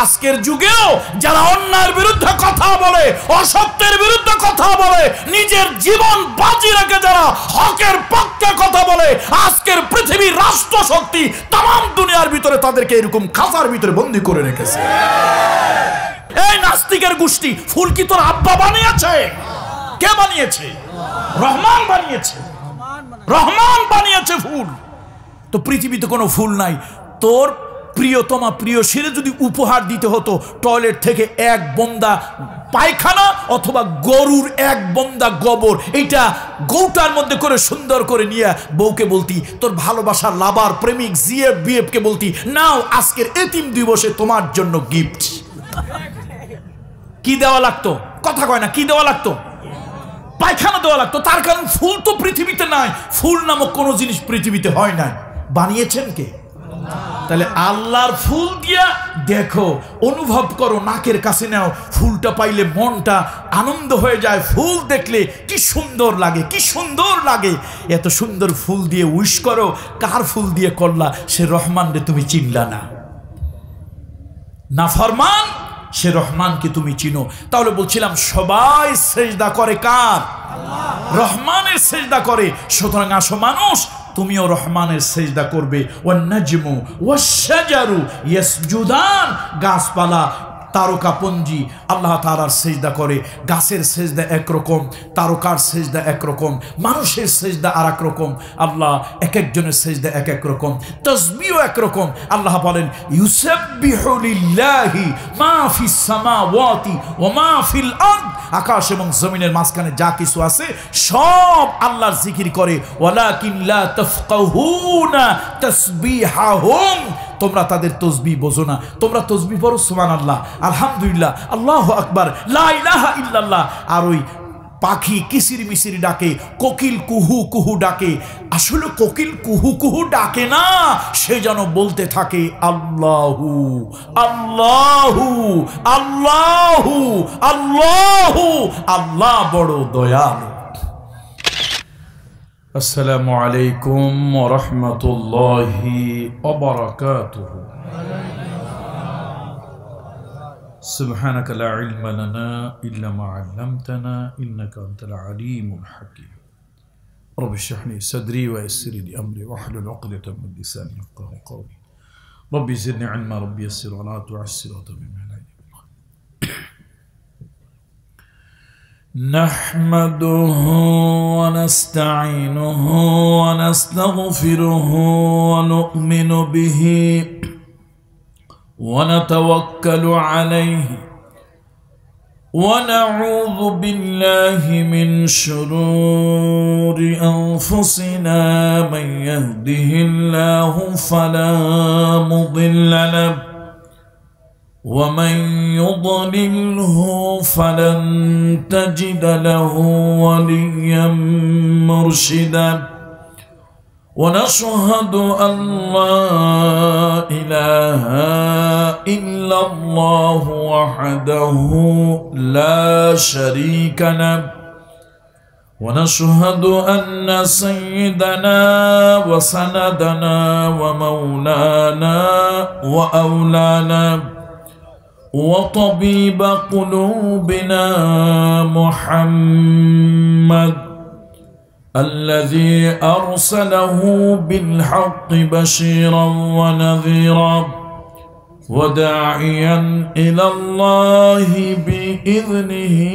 আজকের যুগেও যারা অন্যায়ের বিরুদ্ধে কথা বলে অসত্যের বিরুদ্ধে কথা বলে নিজের জীবন বাজি রেখে যারা হকের পক্ষে কথা বলে আজকের পৃথিবীর রাষ্ট্র শক্তি তাম দুনিয়ার ভিতরে তাদেরকে এরকম খাসার ভিতরে বন্দি করে রেখেছে এই নাস্তিকের গোষ্ঠী ফুল কি তোর আব্বা বানিয়েছে কে বানিয়েছে রহমান বানিয়েছে রহমান বানিয়েছে ফুল তো পৃথিবীতে কোনো ফুল নাই তোর প্রিয়তমা সেরে যদি উপহার দিতে হতো টয়লেট থেকে এক বন্দা পায়খানা অথবা গরুর এক বন্দা গোবর এইটা গৌটার মধ্যে করে সুন্দর করে নিয়ে বউকে বলতি তোর ভালোবাসার লাবার প্রেমিক জিএফ বিএফকে বলতি নাও আজকের এতিম দিবসে তোমার জন্য গিফট কি দেওয়া লাগতো কথা কয় না কি দেওয়া লাগতো পায়খানা দেওয়া লাগতো তার কারণ ফুল তো পৃথিবীতে নাই ফুল নামক কোনো জিনিস পৃথিবীতে হয় নাই বানিয়েছেন কে তাহলে আল্লাহর ফুল দিয়া দেখো অনুভব করো নাকের কাছে নাও ফুলটা পাইলে মনটা আনন্দ হয়ে যায় ফুল দেখলে কি সুন্দর লাগে কি সুন্দর লাগে এত সুন্দর ফুল দিয়ে উইশ করো কার ফুল দিয়ে করলা সে রহমানরে তুমি চিনলা না ফরমান সে রহমানকে তুমি চিনো তাহলে বলছিলাম সবাই সেজদা করে কার রহমানের সেজদা করে সুতরাং আসো মানুষ তুমিও রহমানের সেজদা করবে ও ওয়ান্নাজমু ওয়াশাজারু ইয়াসজুদান গাছপালা তারকাপঞ্জি আল্লাহ তালার সেজদা করে গাছের সেজদা একরকম তারকার সেজদা একরকম মানুষের সেজদা আর রকম আল্লাহ এক একজনের সেজদা এক এক রকম তসবিও একরকম আল্লাহ বলেন ইউসেবিহি মাফি সামাওয়াতি ও মাফিল আর্দ আকাশ এবং জমিনের মাঝখানে যা কিছু আছে সব আল্লাহর জিকির করে ওয়ালাকিন লা তাফকাহুনা তাসবিহাহুম তোমরা তাদের তসবি বোঝো না তোমরা তসবি বড় সুমান আল্লাহ আলহামদুলিল্লাহ আল্লাহ আকবার লাহা ইল্লাল্লাহ আর ওই পাখি কিসির মিসির ডাকে কোকিল কুহু কুহু ডাকে আসলে কোকিল কুহু কুহু ডাকে না সে যেন বলতে থাকে আল্লাহু আল্লাহু আল্লাহু আল্লাহু আল্লাহ বড় দয়ালু السلام عليكم ورحمة الله وبركاته سبحانك لا علم لنا إلا ما علمتنا إنك أنت العليم الحكيم رب اشرح لي صدري ويسر لي أمري واحلل عقدة من لساني يفقه قولي ربي زدني علما ربي يسر ولا تعسر وتمم علي نحمده ونستعينه ونستغفره ونؤمن به ونتوكل عليه ونعوذ بالله من شرور انفسنا من يهده الله فلا مضل له ومن يضلله فلن تجد له وليا مرشدا ونشهد أن لا إله إلا الله وحده لا شريك له ونشهد أن سيدنا وسندنا ومولانا وأولانا وطبيب قلوبنا محمد الذي أرسله بالحق بشيرا ونذيرا وداعيا إلى الله بإذنه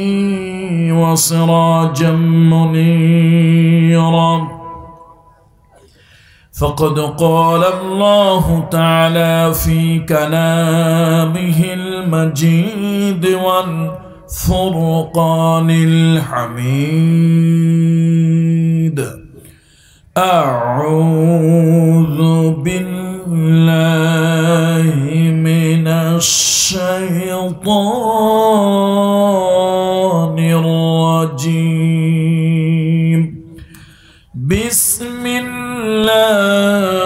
وسراجا منيرا فقد قال الله تعالى في كلامه المجيد والفرقان الحميد أعوذ بالله من الشيطان الرجيم بسم الله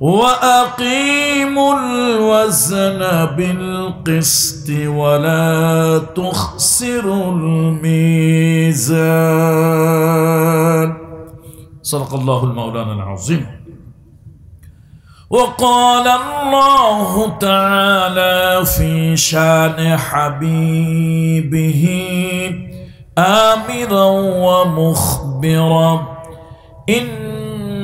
واقيموا الوزن بالقسط ولا تخسروا الميزان صدق الله المولانا العظيم وقال الله تعالى في شان حبيبه امرا ومخبرا إن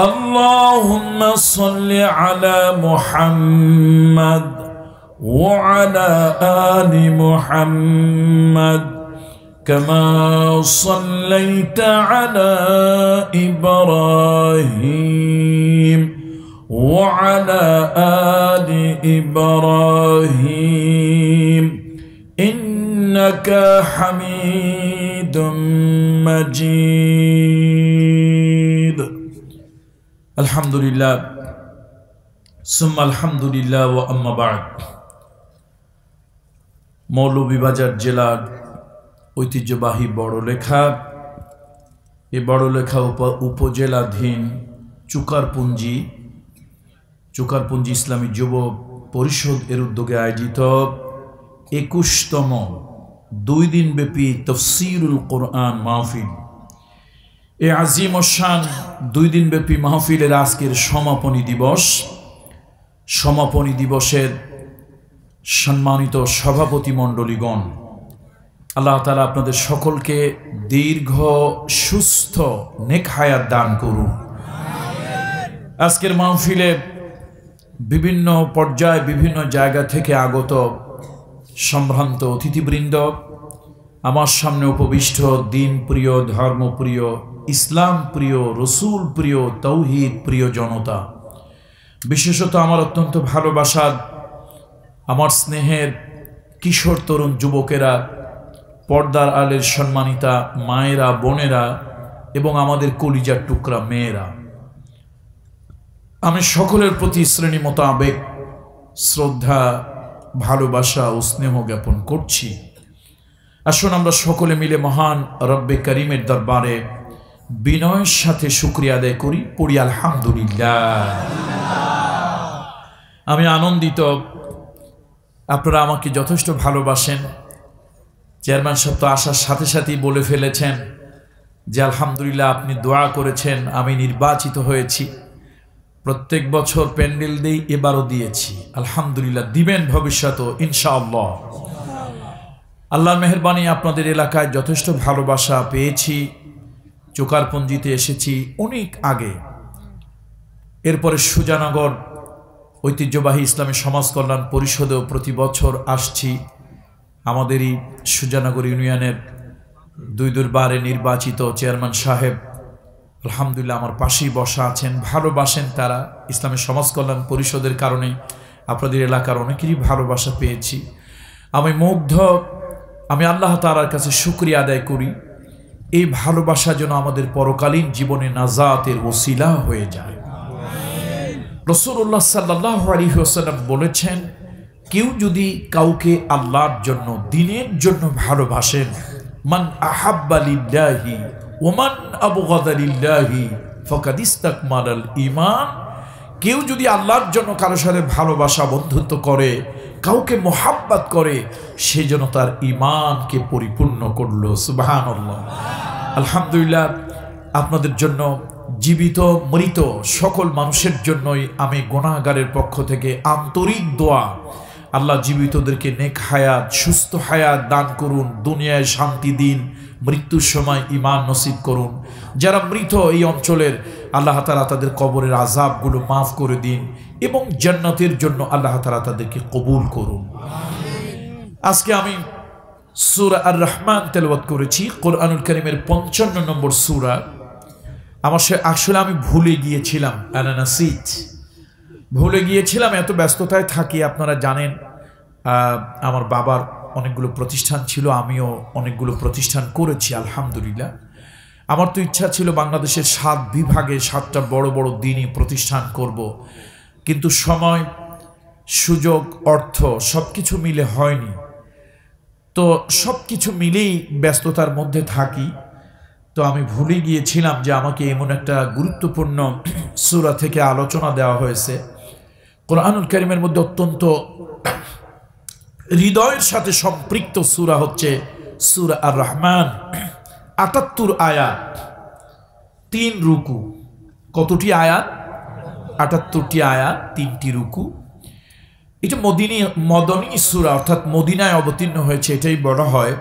اللهم صل على محمد وعلى ال محمد كما صليت على ابراهيم وعلى ال ابراهيم انك حميد مجيد আলহামদুলিল্লাহ সুম আলহামদুলিল্লাহ ও আম্মাবাগ মৌলভীবাজার জেলার ঐতিহ্যবাহী বড়লেখা এ বড়লেখা উপজেলাধীন চুকারপুঞ্জি চুকারপুঞ্জি ইসলামী যুব পরিষদ এর উদ্যোগে আয়োজিত একুশতম দুই দিনব্যাপী তফসিরুল কোরআন মাহফিল এ আজিম ওসান দুই দিনব্যাপী মাহফিলের আজকের সমাপনী দিবস সমাপনী দিবসের সম্মানিত সভাপতি মণ্ডলীগণ আল্লাহ তালা আপনাদের সকলকে দীর্ঘ সুস্থ নেখায়াত দান করুন আজকের মাহফিলে বিভিন্ন পর্যায়ে বিভিন্ন জায়গা থেকে আগত সম্ভ্রান্ত অতিথিবৃন্দ আমার সামনে উপবিষ্ট দিনপ্রিয় ধর্মপ্রিয় ইসলাম প্রিয় রসুল প্রিয় তৌহিদ প্রিয় জনতা বিশেষত আমার অত্যন্ত ভালোবাসার আমার স্নেহের কিশোর তরুণ যুবকেরা পর্দার আলের সম্মানিতা মায়েরা বোনেরা এবং আমাদের কলিজার টুকরা মেয়েরা আমি সকলের প্রতি শ্রেণী আবেগ শ্রদ্ধা ভালোবাসা ও স্নেহ জ্ঞাপন করছি আসুন আমরা সকলে মিলে মহান রব্বে করিমের দরবারে বিনয়ের সাথে শুক্রিয়া আদায় করি পড়ি আলহামদুলিল্লাহ আমি আনন্দিত আপনারা আমাকে যথেষ্ট ভালোবাসেন চেয়ারম্যান সব তো আসার সাথে সাথেই বলে ফেলেছেন যে আলহামদুলিল্লাহ আপনি দোয়া করেছেন আমি নির্বাচিত হয়েছি প্রত্যেক বছর প্যান্ডেল দিয়েই এবারও দিয়েছি আলহামদুলিল্লাহ দিবেন ভবিষ্যতও ইনশাআল্লাহ আল্লাহর মেহরবানি আপনাদের এলাকায় যথেষ্ট ভালোবাসা পেয়েছি চোকারপঞ্জিতে এসেছি অনেক আগে এরপরে সুজানগর ঐতিহ্যবাহী ইসলামী সমাজ কল্যাণ পরিষদেও প্রতি বছর আসছি আমাদেরই সুজানগর ইউনিয়নের দুই দুর্বারে নির্বাচিত চেয়ারম্যান সাহেব আলহামদুলিল্লাহ আমার পাশেই বসা আছেন ভালোবাসেন তারা ইসলামী সমাজ কল্যাণ পরিষদের কারণে আপনাদের এলাকার অনেকেরই ভালোবাসা পেয়েছি আমি মুগ্ধ আমি আল্লাহ তালার কাছে সুক্রিয়া আদায় করি এই ভালোবাসা যেন আমাদের পরকালীন জীবনে নাজাতের ওসিলা হয়ে যায় রসুল্লাহ সাল্লাহ হোসালাম বলেছেন কেউ যদি কাউকে আল্লাহর জন্য দিনের জন্য ভালোবাসেন মান আহাব্বালিল্লাহি ওমান গদালিল্লাহি ফকাদিস্তাক মালাল ইমান কেউ যদি আল্লাহর জন্য কারো সাথে ভালোবাসা বন্ধুত্ব করে কাউকে মোহাব্বাত করে সে যেন তার ইমানকে পরিপূর্ণ করলো সুবাহান আলহামদুলিল্লাহ আপনাদের জন্য জীবিত মৃত সকল মানুষের জন্যই আমি গোনাগারের পক্ষ থেকে আন্তরিক দোয়া আল্লাহ জীবিতদেরকে নেক হায়াত সুস্থ হায়াত দান করুন দুনিয়ায় শান্তি দিন মৃত্যুর সময় ইমান নসিব করুন যারা মৃত এই অঞ্চলের আল্লাহ তালা তাদের কবরের আজাবগুলো মাফ করে দিন এবং জান্নাতের জন্য আল্লাহ তালা তাদেরকে কবুল করুন আজকে আমি সুরা আর রহমান তেলবাদ করেছি কোরআনুল করিমের পঞ্চান্ন নম্বর সুরা আমার সে আসলে আমি ভুলে গিয়েছিলাম অ্যানানাসিজ ভুলে গিয়েছিলাম এত ব্যস্ততায় থাকি আপনারা জানেন আমার বাবার অনেকগুলো প্রতিষ্ঠান ছিল আমিও অনেকগুলো প্রতিষ্ঠান করেছি আলহামদুলিল্লাহ আমার তো ইচ্ছা ছিল বাংলাদেশের সাত বিভাগে সাতটা বড় বড় দিনই প্রতিষ্ঠান করব। কিন্তু সময় সুযোগ অর্থ সব কিছু মিলে হয়নি তো সব কিছু মিলেই ব্যস্ততার মধ্যে থাকি তো আমি ভুলে গিয়েছিলাম যে আমাকে এমন একটা গুরুত্বপূর্ণ সুরা থেকে আলোচনা দেওয়া হয়েছে কোরআনুল করিমের মধ্যে অত্যন্ত হৃদয়ের সাথে সম্পৃক্ত সুরা হচ্ছে সুরা আর রহমান আটাত্তর আয়াত তিন রুকু কতটি আয়াত আটাত্তরটি আয়া তিনটি রুকু এটা মদিনী মদনী সুরা অর্থাৎ মদিনায় অবতীর্ণ হয়েছে এটাই বড় হয়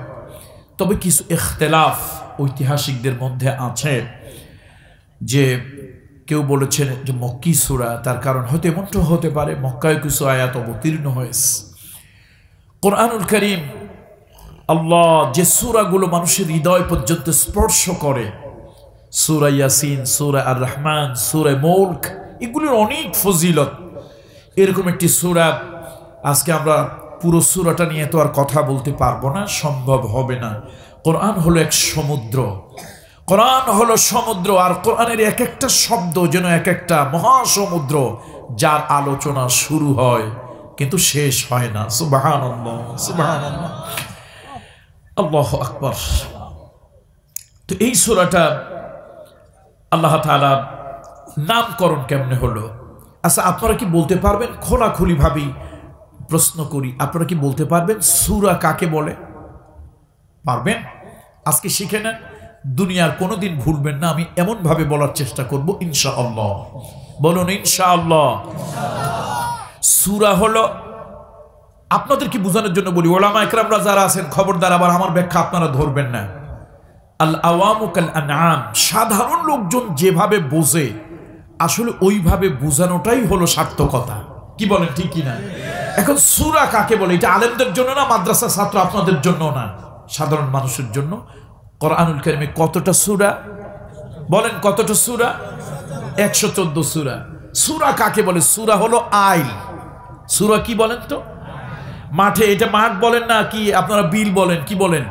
তবে কিছু এখতেলাফ ঐতিহাসিকদের মধ্যে আছে যে কেউ বলেছেন যে মক্কি সুরা তার কারণ হয়তো এমনটা হতে পারে মক্কায় কিছু আয়াত অবতীর্ণ হয়েছে কোরআনুল করিম আল্লাহ যে সুরাগুলো মানুষের হৃদয় পর্যন্ত স্পর্শ করে সুরা ইয়াসিন সুরা আর রহমান সুরে মোল্ক এগুলির অনেক ফজিলত এরকম একটি সুরা আজকে আমরা পুরো সুরাটা নিয়ে তো আর কথা বলতে পারবো না সম্ভব হবে না কোরআন হলো এক সমুদ্র কোরআন হলো সমুদ্র আর কোরআনের এক একটা শব্দ যেন এক একটা মহাসমুদ্র যার আলোচনা শুরু হয় কিন্তু শেষ হয় না সুবাহ আল্লাহ আকবর তো এই সুরাটা আল্লাহ তালা নামকরণ কেমনে হলো আচ্ছা আপনারা কি বলতে পারবেন খোলাখুলিভাবেই প্রশ্ন করি আপনারা কি বলতে পারবেন সুরা কাকে বলে পারবেন আজকে শিখে নেন দুনিয়ার কোনো দিন ভুলবেন না আমি এমনভাবে বলার চেষ্টা করব ইনশা আল্লাহ বলুন ইনশা আল্লাহ সুরা হলো কি বোঝানোর জন্য বলি ওলামা একরামরা যারা আছেন খবরদার আবার আমার ব্যাখ্যা আপনারা ধরবেন না আল আল আনাম সাধারণ লোকজন যেভাবে বোঝে আসলে ওইভাবে বোঝানোটাই হলো সার্থকতা কি বলেন ঠিক কিনা এখন সুরা কাকে বলে এটা আলেমদের জন্য না মাদ্রাসা ছাত্র আপনাদের জন্য না সাধারণ মানুষের জন্য কোরআনুল কেরমে কতটা সুরা বলেন কতটা সুরা একশো চোদ্দ সুরা সুরা কাকে বলে সুরা হলো আইল সুরা কি বলেন তো মাঠে এটা মাঠ বলেন না কি আপনারা বিল বলেন কি বলেন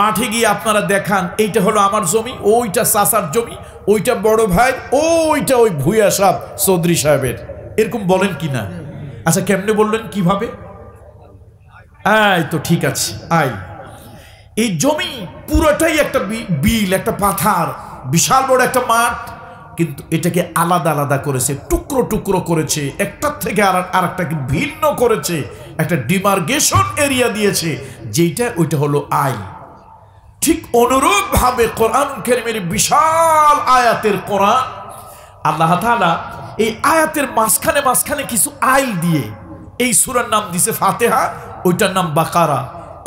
মাঠে গিয়ে আপনারা দেখান এইটা হলো আমার জমি ওইটা চাষার জমি ওইটা বড় ভাই ও ওইটা ওই ভুইয়া সাপ চৌধুরী সাহেবের এরকম বলেন কি না আচ্ছা কেমনে বললেন কিভাবে আয় তো ঠিক আছে আয় এই জমি পুরোটাই একটা বিল একটা পাথার বিশাল বড় একটা মাঠ কিন্তু এটাকে আলাদা আলাদা করেছে টুকরো টুকরো করেছে একটার থেকে আর আর একটাকে ভিন্ন করেছে একটা ডিমার্গেশন এরিয়া দিয়েছে যেইটা ওইটা হলো আয় ঠিক অনুরূপ ভাবে কোরআন কেরিমের বিশাল আয়াতের কোরআন আল্লাহ এই আয়াতের মাঝখানে মাঝখানে কিছু আইল দিয়ে এই সুরার নাম দিছে ফাতেহা ওইটার নাম বাকারা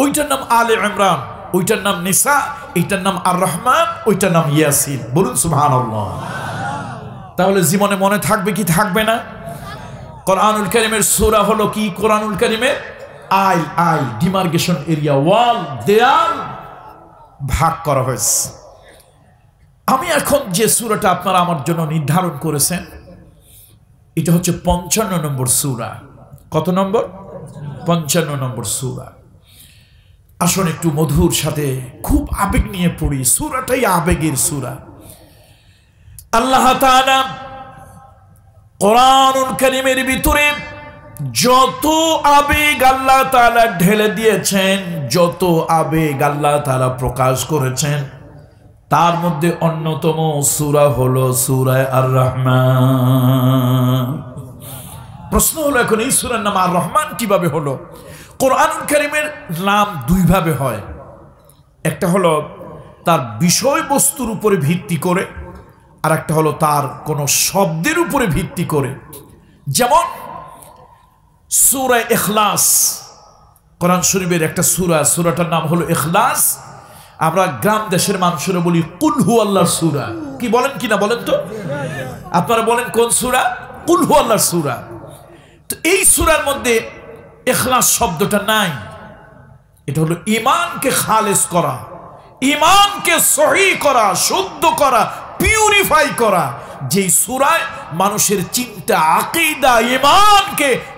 ওইটার নাম আলে ইমরান ওইটার নাম নিসা এইটার নাম আর রহমান ওইটার নাম ইয়াসিন বলুন সুহান তাহলে জীবনে মনে থাকবে কি থাকবে না কোরআনুল করিমের সুরা হলো কি কোরআনুল করিমের আইল আইল ডিমার্গেশন এরিয়া ওয়াল দেয়াল ভাগ করা হয়েছে আমি এখন যে সুরাটা আপনারা আমার জন্য নির্ধারণ করেছেন এটা হচ্ছে পঞ্চান্ন নম্বর সুরা কত নম্বর পঞ্চান্ন নম্বর সুরা আসুন একটু মধুর সাথে খুব আবেগ নিয়ে পড়ি সুরাটাই আবেগের সুরা আল্লাহ কোরআন করিমের ভিতরে যত আবেগ আল্লাহ তালা ঢেলে দিয়েছেন যত আবেগ আল্লাহ তালা প্রকাশ করেছেন তার মধ্যে অন্যতম সুরা হলো সুরায় আর রহমান প্রশ্ন হলো এখন এই সুরার নাম আর রহমান কিভাবে হলো কোরআন করিমের নাম দুইভাবে হয় একটা হলো তার বিষয়বস্তুর উপরে ভিত্তি করে আর একটা হলো তার কোনো শব্দের উপরে ভিত্তি করে যেমন সুরা এখলাস কোরআন শরীফের একটা সুরা সুরাটার নাম হলো এখলাস আমরা গ্রাম দেশের মানুষেরা বলি কুলহু আল্লাহর সুরা কি বলেন কি না বলেন তো আপনারা বলেন কোন সুরা কুলহু আল্লাহর সুরা তো এই সুরার মধ্যে এখলাস শব্দটা নাই এটা হলো ইমানকে খালেজ করা ইমানকে সহি করা শুদ্ধ করা পিউরিফাই করা যেই সুরায় মানুষের চিন্তা আকিদা ইমানকে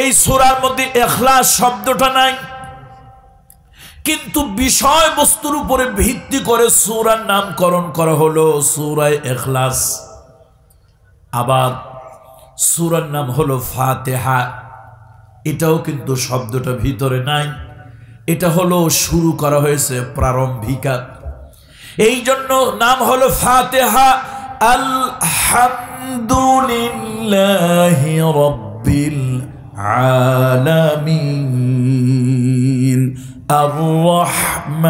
এই সুরার মধ্যে এখলাস শব্দটা নাই কিন্তু বিষয়বস্তুর উপরে ভিত্তি করে সুরার নামকরণ করা হলো সুরায় এখলাস আবার সুরার নাম হলো ফাতেহা এটাও কিন্তু শব্দটা ভিতরে নাই এটা হলো শুরু করা হয়েছে প্রারম্ভিকা এই জন্য নাম হলো ফাতেহা আলহামদুলিল্লাহ রব্বিল العالمين الرحمن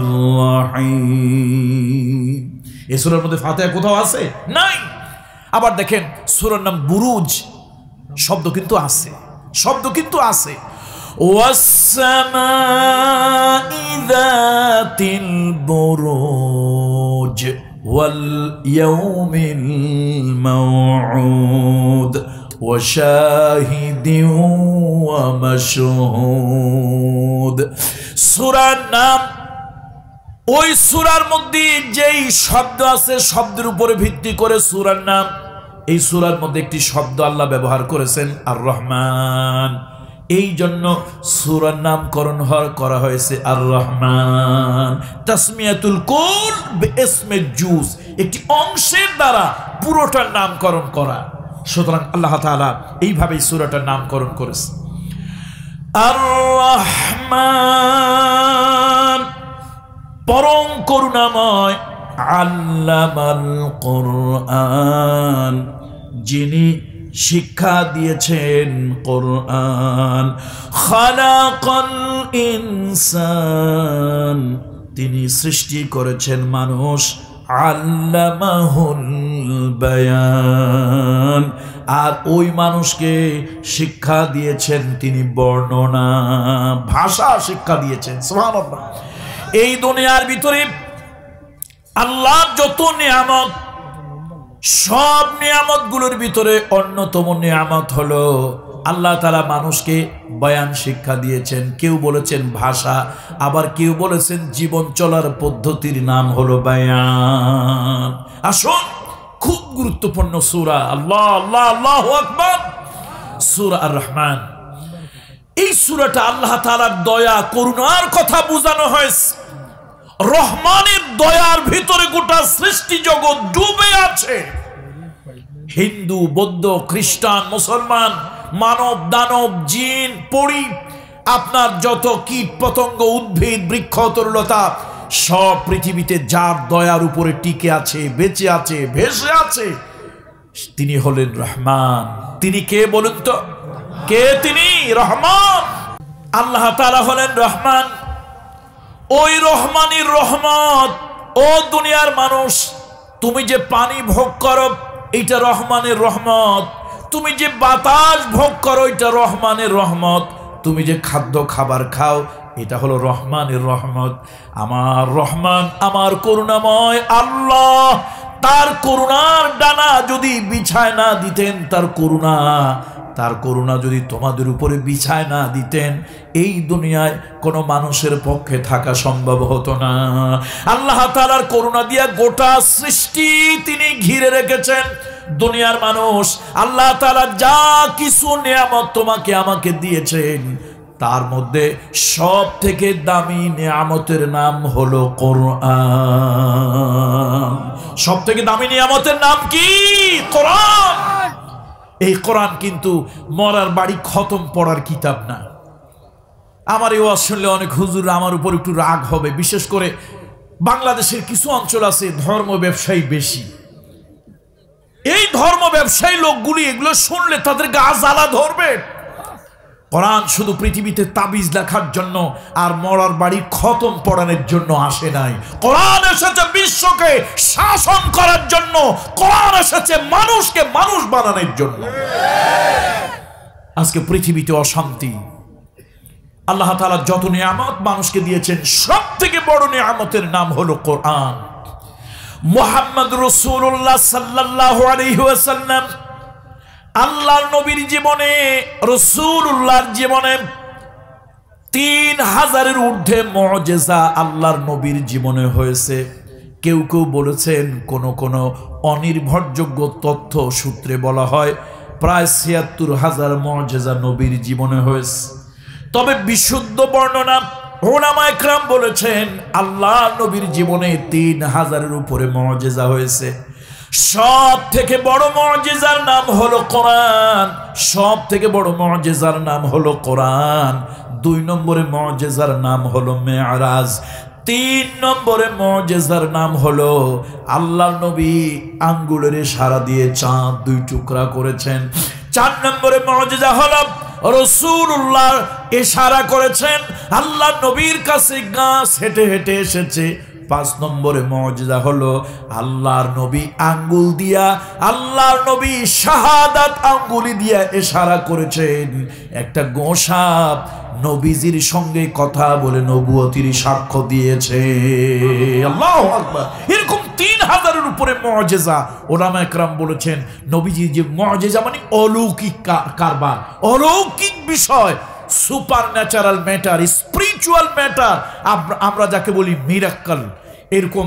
الرحيم এই সুরের মধ্যে ফাতেহা কোথাও আছে নাই আবার দেখেন সুরের নাম বুরুজ শব্দ কিন্তু আছে শব্দ কিন্তু আছে والسماء ذات البروج واليوم الموعود وشاهد ومشهود সুরার নাম ওই সুরার মধ্যে যেই শব্দ আছে শব্দের উপরে ভিত্তি করে সুরার নাম এই সুরার মধ্যে একটি শব্দ আল্লাহ ব্যবহার করেছেন আর রহমান এই জন্য সুরার নামকরণ করা হয়েছে আর রহমান তাসমিয়াতুল কোল এসমে জুস একটি অংশের দ্বারা পুরোটার নামকরণ করা সুতরাং আল্লাহ তালা এইভাবেই সুরাটার নামকরণ করেছে আর রহমান পরম করুণাময় আল্লামাল কোরআন যিনি শিক্ষা দিয়েছেন কোরআন খালাকল ইনসান তিনি সৃষ্টি করেছেন মানুষ আল্লামাহুল বায়ান আর ওই মানুষকে শিক্ষা দিয়েছেন তিনি বর্ণনা ভাষা শিক্ষা দিয়েছেন এই দুনিয়ার ভিতরে আল্লাহ যত নিয়ামত সব নিয়ামতগুলোর ভিতরে অন্যতম নিয়ামত হলো আল্লাহ তালা মানুষকে বয়ান শিক্ষা দিয়েছেন কেউ বলেছেন ভাষা আবার কেউ বলেছেন জীবন চলার পদ্ধতির নাম হলো বয়ান আসুন খুব গুরুত্বপূর্ণ সুরা আল্লাহ আল্লাহ আল্লাহ আকবর সুরা রহমান এই সুরাটা আল্লাহ তালার দয়া করুণার কথা বোঝানো হয়েছে রহমানের দয়ার ভিতরে গোটা সৃষ্টি জগৎ ডুবে আছে হিন্দু বৌদ্ধ খ্রিস্টান মুসলমান মানব দানব জিন পড়ি আপনার যত কীট পতঙ্গ উদ্ভিদ বৃক্ষ তরলতা সব পৃথিবীতে যার দয়ার উপরে টিকে আছে বেঁচে আছে ভেসে আছে তিনি হলেন রহমান তিনি কে বলুন তো কে তিনি রহমান আল্লাহ তালা হলেন রহমান ওই রহমানির রহমত ও দুনিয়ার মানুষ তুমি যে পানি ভোগ করো এইটা রহমানের রহমত তুমি যে বাতাস ভোগ করো এটা রহমানের রহমত তুমি যে খাদ্য খাবার খাও এটা হলো রহমানের রহমত আমার রহমান আমার করুণাময় আল্লাহ তার করুণার ডানা যদি বিছায় না দিতেন তার করুণা তার করুণা যদি তোমাদের উপরে বিছায় না দিতেন এই দুনিয়ায় কোনো মানুষের পক্ষে থাকা সম্ভব হতো না আল্লাহ তালার করুণা দিয়া গোটা সৃষ্টি তিনি ঘিরে রেখেছেন দুনিয়ার মানুষ আল্লাহ তালা যা কিছু নিয়ামত তোমাকে আমাকে দিয়েছেন তার মধ্যে সব থেকে দামি নিয়ামতের নাম হলো কোরআন সব থেকে দামি নিয়ামতের নাম কি কোরআন এই কোরআন কিন্তু মরার বাড়ি খতম পড়ার কিতাব না আমার এই ওয়াজ শুনলে অনেক হুজুর আমার উপর একটু রাগ হবে বিশেষ করে বাংলাদেশের কিছু অঞ্চল আছে ধর্ম ব্যবসায়ী বেশি এই ধর্ম ব্যবসায়ী লোকগুলি এগুলো শুনলে তাদের গাছ জ্বালা ধরবে কোরআন শুধু পৃথিবীতে তাবিজ লেখার জন্য আর মরার বাড়ি খতম পড়ানোর জন্য আসে নাই কোরআন এসেছে বিশ্বকে শাসন করার জন্য কোরআন এসেছে মানুষকে মানুষ বানানোর জন্য আজকে পৃথিবীতে অশান্তি আল্লাহ তালা যত নিয়ামত মানুষকে দিয়েছেন সব থেকে বড় নিয়ামতের নাম হলো কোরআন মোহাম্মদ রসুল্লাহ সাল্লাহ আলহিহাসাল্লাম আল্লাহর নবীর জীবনে রসুল্লাহর জীবনে তিন হাজারের ঊর্ধ্বে মজেজা আল্লাহর নবীর জীবনে হয়েছে কেউ কেউ বলেছেন কোনো কোনো অনির্ভরযোগ্য তথ্য সূত্রে বলা হয় প্রায় ছিয়াত্তর হাজার মজেজা নবীর জীবনে হয়েছে তবে বিশুদ্ধ বর্ণনা ওলামা একরাম বলেছেন আল্লাহ নবীর জীবনে তিন হাজারের উপরে মজেজা হয়েছে সব থেকে বড় মজেজার নাম হলো কোরআন সব থেকে বড় মজেজার নাম হলো কোরআন দুই নম্বরে মজেজার নাম হলো মেয়ারাজ তিন নম্বরে মজেজার নাম হলো আল্লাহ নবী আঙ্গুলের সারা দিয়ে চাঁদ দুই টুকরা করেছেন চার নম্বরে মজেজা হলো রসুল্লাহ ইশারা করেছেন আল্লাহ নবীর কাছে গাছ হেঁটে হেঁটে এসেছে পাঁচ নম্বরে মজা হলো আল্লাহর নবী আঙ্গুল দিয়া আল্লাহর নবী শাহাদাত আঙ্গুলি দিয়া এশারা করেছেন একটা গোসাপ নবীজির সঙ্গে কথা বলে নবুয়তির সাক্ষ্য দিয়েছে আল্লাহ এরকম বলেছেন নবীজির যে মজেজা মানে অলৌকিক কারবার অলৌকিক বিষয় supernatural matter spiritual matter আমরা যাকে বলি মিরাক্কল এরকম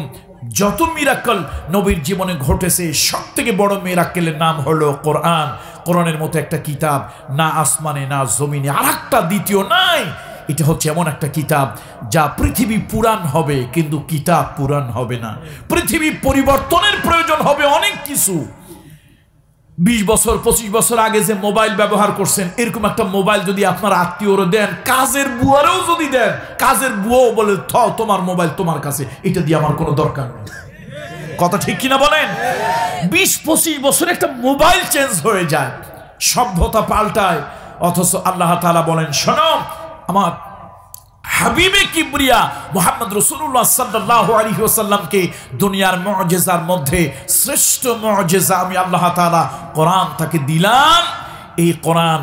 যত মিরাক্কল নবীর জীবনে ঘটেছে সব থেকে বড় মিরাক্কেলের নাম হলো কোরআন কোরআনের মতো একটা কিতাব না আসমানে না জমিনে আর একটা দ্বিতীয় নাই এটা হচ্ছে এমন একটা কিতাব যা পৃথিবী পুরাণ হবে কিন্তু কিতাব পুরাণ হবে না পৃথিবী পরিবর্তনের প্রয়োজন হবে অনেক কিছু বিশ বছর পঁচিশ বছর আগে যে মোবাইল ব্যবহার করছেন এরকম একটা মোবাইল যদি আপনার আত্মীয়রা দেন কাজের বুয়ারেও যদি দেন কাজের বুয়াও বলে থ তোমার মোবাইল তোমার কাছে এটা দিয়ে আমার কোনো দরকার নেই কথা ঠিক কিনা বলেন বিশ পঁচিশ বছর একটা মোবাইল চেঞ্জ হয়ে যায় সভ্যতা পাল্টায় অথচ আল্লাহ তালা বলেন শোনো আমার হাবিবে কিবরিয়া মোহাম্মদ রসুল্লাহ সাল্লাহ আলী ওসাল্লামকে দুনিয়ার মজেজার মধ্যে শ্রেষ্ঠ মজেজা আমি আল্লাহ তালা কোরআন তাকে দিলাম এই কোরআন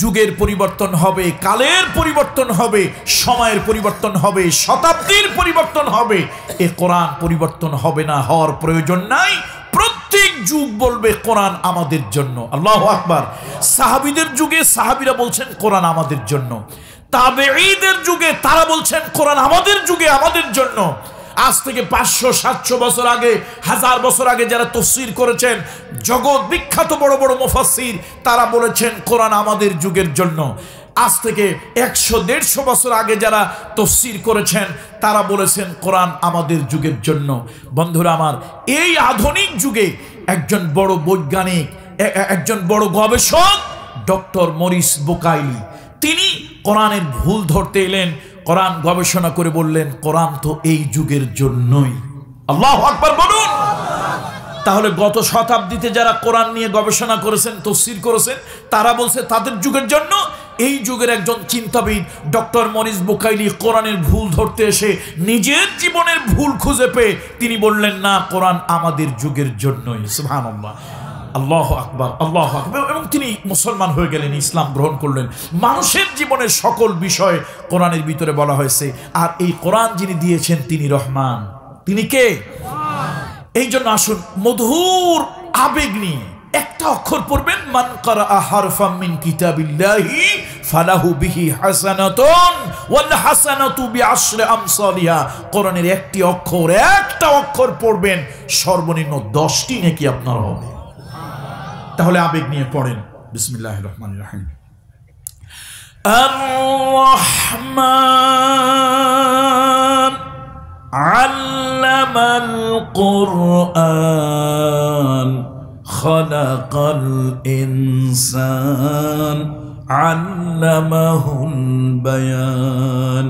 যুগের পরিবর্তন হবে কালের পরিবর্তন হবে সময়ের পরিবর্তন হবে শতাব্দীর পরিবর্তন হবে এ কোরআন পরিবর্তন হবে না হওয়ার প্রয়োজন নাই প্রত্যেক যুগ বলবে কোরআন আমাদের জন্য আল্লাহ আকবার সাহাবিদের যুগে সাহাবিরা বলছেন কোরআন আমাদের জন্য তাবেঈদের যুগে তারা বলছেন কোরআন আমাদের যুগে আমাদের জন্য আজ থেকে পাঁচশো সাতশো বছর আগে হাজার বছর আগে যারা তফসির করেছেন জগৎ বিখ্যাত বড় বড় মুফাসির তারা বলেছেন কোরআন আমাদের যুগের জন্য আজ থেকে একশো দেড়শো বছর আগে যারা তফসির করেছেন তারা বলেছেন কোরআন আমাদের যুগের জন্য বন্ধুরা আমার এই আধুনিক যুগে একজন বড় বৈজ্ঞানিক একজন বড় গবেষক ডক্টর মরিস বোকাইলি তিনি কোরআনের ভুল ধরতে এলেন কোরআন গবেষণা করে বললেন কোরআন তো এই যুগের জন্যই আল্লাহ আকবর বলুন তাহলে গত শতাব্দীতে যারা কোরআন নিয়ে গবেষণা করেছেন তসির করেছেন তারা বলছে তাদের যুগের জন্য এই যুগের একজন চিন্তাবিদ ডক্টর মনিশ বুকাইলি কোরআনের ভুল ধরতে এসে নিজের জীবনের ভুল খুঁজে পেয়ে তিনি বললেন না কোরআন আমাদের যুগের জন্যই সুহান আল্লাহ আকবর আল্লাহ আকবর এবং তিনি মুসলমান হয়ে গেলেন ইসলাম গ্রহণ করলেন মানুষের জীবনের সকল বিষয় কোরআনের ভিতরে বলা হয়েছে আর এই কোরআন যিনি দিয়েছেন তিনি রহমান তিনি কে এই জন্য আসুন মধুর আবেগ নিয়ে একটা অক্ষর পড়বেন মান করা আহার ফামিন কিতাবিল্লাহি ফালাহু বিহি হাসানাতুন ওয়াল হাসানাতু বিআশরি আমসালিহা কোরআনের একটি অক্ষর একটা অক্ষর পড়বেন সর্বনিম্ন 10টি নেকি আপনার হবে তাহলে আবেগ নিয়ে পড়েন বিসমিল্লাহির রহমানির রহিম আর রহমান علم কুরআন خلق الإنسان علمه البيان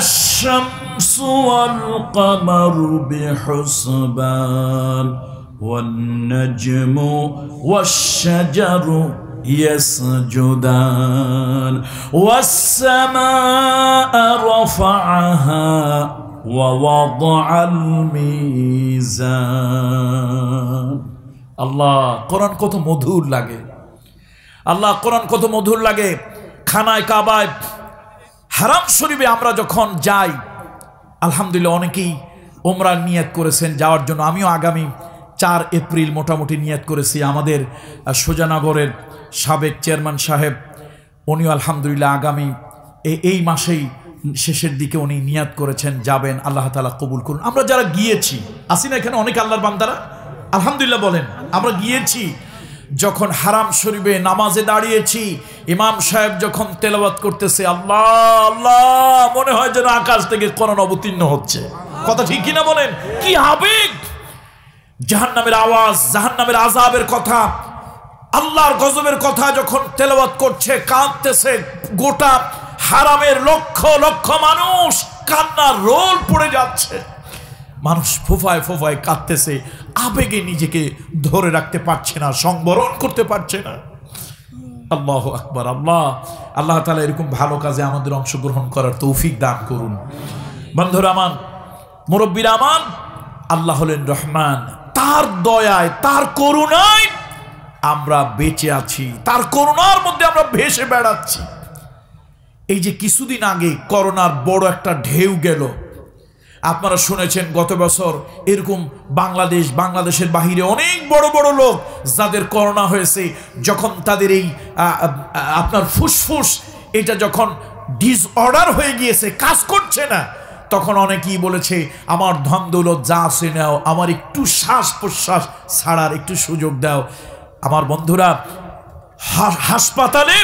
الشمس والقمر بحسبان والنجم والشجر يسجدان والسماء رفعها ووضع الميزان আল্লাহ কোরআন কত মধুর লাগে আল্লাহ কোরআন কত মধুর লাগে খানায় কাবায় হারাম শরীফে আমরা যখন যাই আলহামদুলিল্লাহ অনেকেই ওমরা নিয়াত করেছেন যাওয়ার জন্য আমিও আগামী চার এপ্রিল মোটামুটি নিয়াত করেছি আমাদের সোজানগরের সাবেক চেয়ারম্যান সাহেব উনিও আলহামদুলিল্লাহ আগামী এই মাসেই শেষের দিকে উনি নিয়াত করেছেন যাবেন আল্লাহ তালা কবুল করুন আমরা যারা গিয়েছি আসি না এখানে অনেক আল্লাহর বান্দারা আলহামদুলিল্লাহ বলেন আমরা গিয়েছি যখন হারাম শরীফে নামাজে দাঁড়িয়েছি ইমাম সাহেব যখন তেলাবাদ করতেছে আল্লাহ আল্লাহ মনে হয় যেন আকাশ থেকে করণ অবতীর্ণ হচ্ছে কথা ঠিক কিনা বলেন কি হাবিব জাহান্নামের আওয়াজ জাহান্নামের আজাবের কথা আল্লাহর গজবের কথা যখন তেলাওয়াত করছে কাঁদতেছে গোটা হারামের লক্ষ লক্ষ মানুষ কান্নার রোল পড়ে যাচ্ছে মানুষ ফোফায় ফোফায় কাঁদতেছে আবেগে নিজেকে ধরে রাখতে পারছে না সংবরণ করতে পারছে না আল্লাহ আকবর আল্লাহ আল্লাহ তালা এরকম ভালো কাজে আমাদের অংশগ্রহণ করার তৌফিক দান করুন বন্ধুর আমান মুরব্বীর আমান আল্লাহ হলেন রহমান তার দয়ায় তার করুণায় আমরা বেঁচে আছি তার করুণার মধ্যে আমরা ভেসে বেড়াচ্ছি এই যে কিছুদিন আগে করোনার বড় একটা ঢেউ গেল আপনারা শুনেছেন গত বছর এরকম বাংলাদেশ বাংলাদেশের বাহিরে অনেক বড় বড় লোক যাদের করোনা হয়েছে যখন তাদের এই আপনার ফুসফুস এটা যখন ডিসঅর্ডার হয়ে গিয়েছে কাজ করছে না তখন অনেকেই বলেছে আমার ধন দৌলত যা আছে নাও আমার একটু শ্বাস প্রশ্বাস ছাড়ার একটু সুযোগ দাও আমার বন্ধুরা হাসপাতালে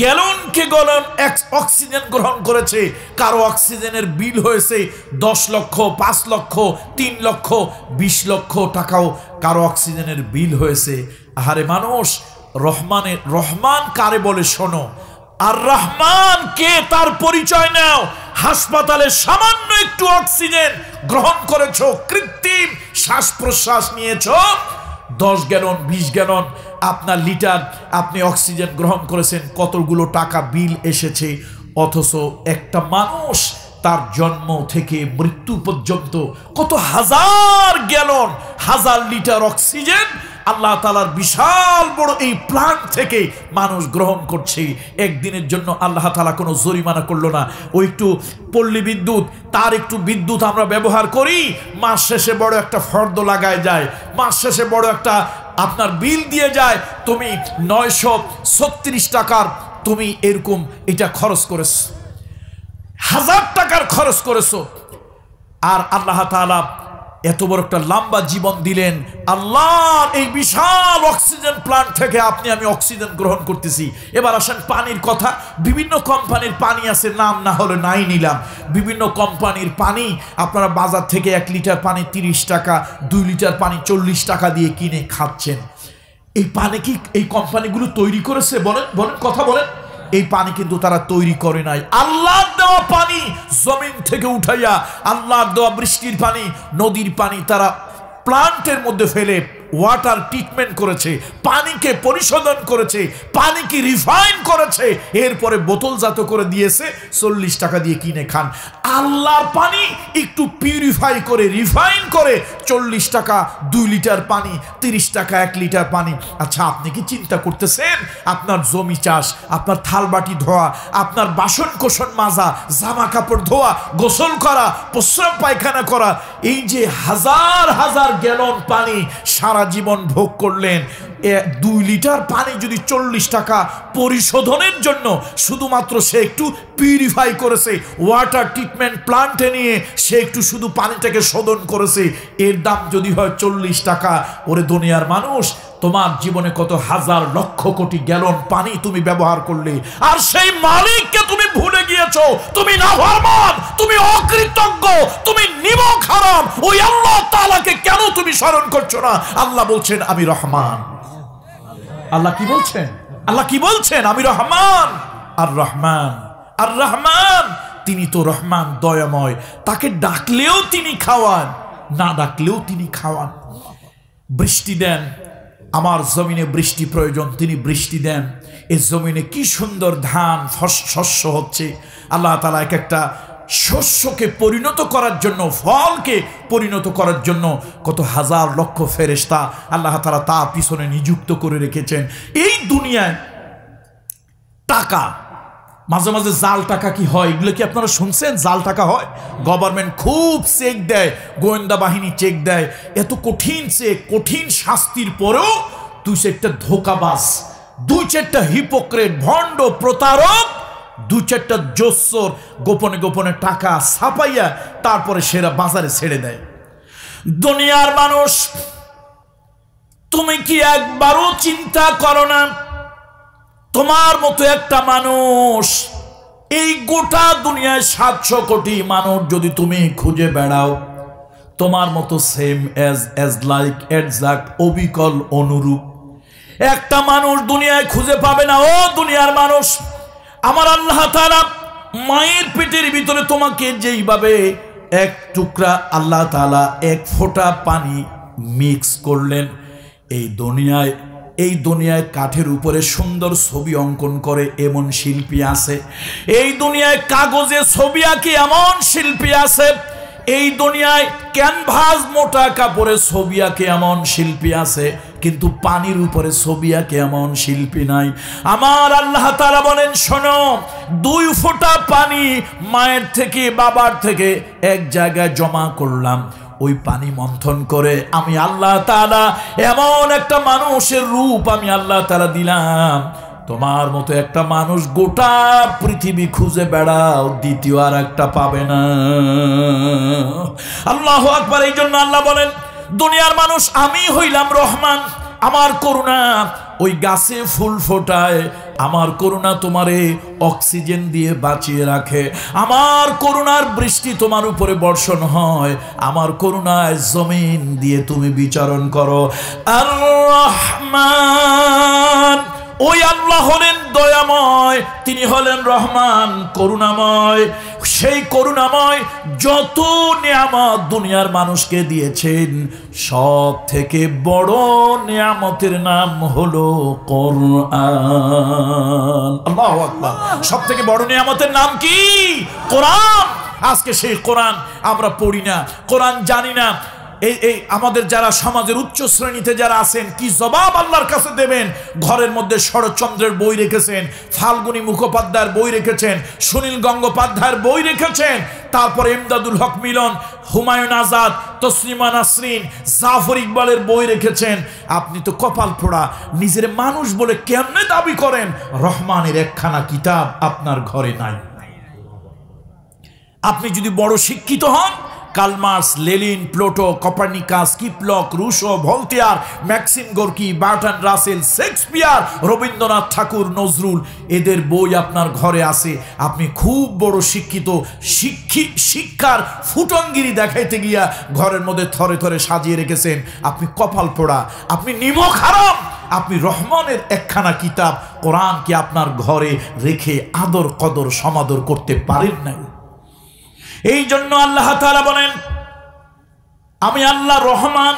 গ্যালনকে গলন এক অক্সিজেন গ্রহণ করেছে কারো অক্সিজেনের বিল হয়েছে দশ লক্ষ পাঁচ লক্ষ তিন লক্ষ বিশ লক্ষ টাকাও কারো অক্সিজেনের বিল হয়েছে আহারে মানুষ রহমানের রহমান কারে বলে শোনো আর রহমান কে তার পরিচয় নাও হাসপাতালে সামান্য একটু অক্সিজেন গ্রহণ করেছ কৃত্রিম শ্বাস প্রশ্বাস নিয়েছ দশ গ্যালন বিশ গ্যালন আপনার লিটার আপনি অক্সিজেন গ্রহণ করেছেন কতগুলো টাকা বিল এসেছে অথচ একটা মানুষ তার জন্ম থেকে মৃত্যু পর্যন্ত কত হাজার গ্যালন হাজার লিটার অক্সিজেন আল্লাহ তালার বিশাল বড় এই প্লান থেকে মানুষ গ্রহণ করছে একদিনের জন্য আল্লাহ তালা কোনো জরিমানা করলো না ওই একটু পল্লী বিদ্যুৎ তার একটু বিদ্যুৎ আমরা ব্যবহার করি মাস শেষে বড় একটা ফর্দ লাগায় যায় মাস শেষে বড় একটা আপনার বিল দিয়ে যায় তুমি নয়শো ছত্রিশ টাকার তুমি এরকম এটা খরচ করেছ হাজার টাকার খরচ করেছো আর আল্লাহ তালা এত বড় একটা লম্বা জীবন দিলেন আল্লাহ এই বিশাল অক্সিজেন প্লান্ট থেকে আপনি আমি অক্সিজেন গ্রহণ করতেছি এবার আসেন পানির কথা বিভিন্ন কোম্পানির পানি আছে নাম না হলে নাই নিলাম বিভিন্ন কোম্পানির পানি আপনারা বাজার থেকে এক লিটার পানি ৩০ টাকা দুই লিটার পানি চল্লিশ টাকা দিয়ে কিনে খাচ্ছেন এই পানি কি এই কোম্পানিগুলো তৈরি করেছে বলেন বলেন কথা বলেন এই পানি কিন্তু তারা তৈরি করে নাই আল্লাহর দেওয়া পানি জমিন থেকে উঠাইয়া আল্লাহর দেওয়া বৃষ্টির পানি নদীর পানি তারা প্লান্টের মধ্যে ফেলে ওয়াটার ট্রিটমেন্ট করেছে পানিকে পরিশোধন করেছে পানিকে রিফাইন করেছে এরপরে বোতলজাত করে দিয়েছে চল্লিশ টাকা দিয়ে কিনে খান আল্লাহর পানি একটু পিউরিফাই করে রিফাইন করে চল্লিশ টাকা দুই লিটার পানি তিরিশ টাকা এক লিটার পানি আচ্ছা আপনি কি চিন্তা করতেছেন আপনার জমি চাষ আপনার থালবাটি ধোয়া আপনার বাসন কোষণ মাজা জামা কাপড় ধোয়া গোসল করা প্রস্রাব পায়খানা করা এই যে হাজার হাজার গ্যালন পানি সারা জীবন ভোগ করলেন দুই লিটার পানি যদি চল্লিশ টাকা পরিশোধনের জন্য শুধুমাত্র সে একটু পিউরিফাই করেছে ওয়াটার ট্রিটমেন্ট প্লান্টে নিয়ে সে একটু শুধু পানিটাকে শোধন করেছে এর দাম যদি হয় চল্লিশ টাকা ওরে দুনিয়ার মানুষ তোমার জীবনে কত হাজার লক্ষ কোটি গ্যালন পানি তুমি ব্যবহার করলে আর সেই মালিককে তুমি ভুলে গিয়েছ তুমি নাফরমান তুমি অকৃতজ্ঞ তুমি নিমক হারাম ওই আল্লাহ তালাকে কেন তুমি স্মরণ করছো না আল্লাহ বলছেন আমি রহমান আল্লাহ কি বলছেন আল্লাহ কি বলছেন আমি রহমান আর রহমান আর রহমান তিনি তো রহমান দয়াময় তাকে ডাকলেও তিনি খাওয়ান না ডাকলেও তিনি খাওয়ান বৃষ্টি দেন আমার জমিনে বৃষ্টি প্রয়োজন তিনি বৃষ্টি দেন এ জমিনে কি সুন্দর ধান শস্য হচ্ছে আল্লাহ তালা এক একটা শস্যকে পরিণত করার জন্য ফলকে পরিণত করার জন্য কত হাজার লক্ষ ফেরেস্তা আল্লাহ তারা তা পিছনে নিযুক্ত করে রেখেছেন এই দুনিয়ায় টাকা মাঝে মাঝে জাল টাকা কি হয় এগুলো কি আপনারা শুনছেন জাল টাকা হয় গভর্নমেন্ট খুব চেক দেয় গোয়েন্দা বাহিনী চেক দেয় এত কঠিন চেক কঠিন শাস্তির পরেও তুই সে একটা ধোকাবাস দুই চারটা হিপোক্রেট ভণ্ড প্রতারক দু চারটা জোসর গোপনে গোপনে টাকা ছাপাইয়া তারপরে সেরা বাজারে ছেড়ে দেয় দুনিয়ার মানুষ তুমি কি একবারও চিন্তা করো না তোমার মতো একটা মানুষ এই গোটা দুনিয়ায় সাতশো কোটি মানুষ যদি তুমি খুঁজে বেড়াও তোমার মতো same as as like exact অবিকল অনুরূপ একটা মানুষ দুনিয়ায় খুঁজে পাবে না ও দুনিয়ার মানুষ আমার আল্লাহ তারা মায়ের পেটের ভিতরে তোমাকে যেইভাবে এক টুকরা আল্লাহ তালা এক ফোঁটা পানি মিক্স করলেন এই দুনিয়ায় এই দুনিয়ায় কাঠের উপরে সুন্দর ছবি অঙ্কন করে এমন শিল্পী আছে এই দুনিয়ায় কাগজে ছবি আঁকি এমন শিল্পী আছে এই দুনিয়ায় ক্যানভাস মোটা কাপড়ে ছবি আঁকে এমন শিল্পী আছে কিন্তু পানির উপরে ছবি আঁকে এমন শিল্পী নাই আমার আল্লাহ তারা বলেন শোনো দুই ফোঁটা পানি মায়ের থেকে বাবার থেকে এক জায়গায় জমা করলাম ওই পানি মন্থন করে আমি আল্লাহ তাআলা এমন একটা মানুষের রূপ আমি আল্লাহ তালা দিলাম তোমার মতো একটা মানুষ গোটা পৃথিবী খুঁজে বেড়াও দ্বিতীয় আর একটা পাবে না আল্লাহ আকবার এই জন্য আল্লাহ বলেন দুনিয়ার মানুষ আমি হইলাম রহমান আমার করুণা ওই গাছে ফুল ফোটায় আমার করুণা তোমারে অক্সিজেন দিয়ে বাঁচিয়ে রাখে আমার করুণার বৃষ্টি তোমার উপরে বর্ষণ হয় আমার করুণায় জমিন দিয়ে তুমি বিচারণ করো আর রহমান ওই আল্লাহ হলেন দয়াময় তিনি হলেন রহমান করুণাময় সেই করুণাময় যত নিয়ামত দুনিয়ার মানুষকে দিয়েছেন সব থেকে বড় নিয়ামতের নাম হলো কোরআন সব থেকে বড় নিয়ামতের নাম কি কোরআন আজকে সেই কোরআন আমরা পড়ি না কোরআন জানি না এই এই আমাদের যারা সমাজের উচ্চ শ্রেণীতে যারা আছেন কি জবাব আল্লাহর কাছে দেবেন ঘরের মধ্যে শরৎচন্দ্রের বই রেখেছেন ফাল্গুনী মুখোপাধ্যায়ের বই রেখেছেন সুনীল গঙ্গোপাধ্যায়ের বই রেখেছেন তারপর এমদাদুল হক মিলন হুমায়ুন আজাদ তসলিমা নাসরিন জাফর ইকবালের বই রেখেছেন আপনি তো কপাল ফোড়া নিজের মানুষ বলে কেমনে দাবি করেন রহমানের একখানা কিতাব আপনার ঘরে নাই আপনি যদি বড় শিক্ষিত হন কালমার্স লেলিন প্লোটো কপার্নিকাস কিপলক Rousseau Voltaire Maxim Gorky Bertrand Russell Shakespeare Rabindranath Thakur Nazrul এদের বই আপনার ঘরে আছে আপনি খুব বড় শিক্ষিত শিক্ষি শিক্ষার ফুটনগিরি দেখাইতে গিয়া ঘরের মধ্যে থরে থরে সাজিয়ে রেখেছেন আপনি কপাল পোড়া আপনি নিমখ হারাম আপনি রহমানের একখানা কিতাব কোরআনকে আপনার ঘরে রেখে আদর কদর সমাদর করতে পারেন নাই এই জন্য আল্লাহ তালা বলেন আমি আল্লাহ রহমান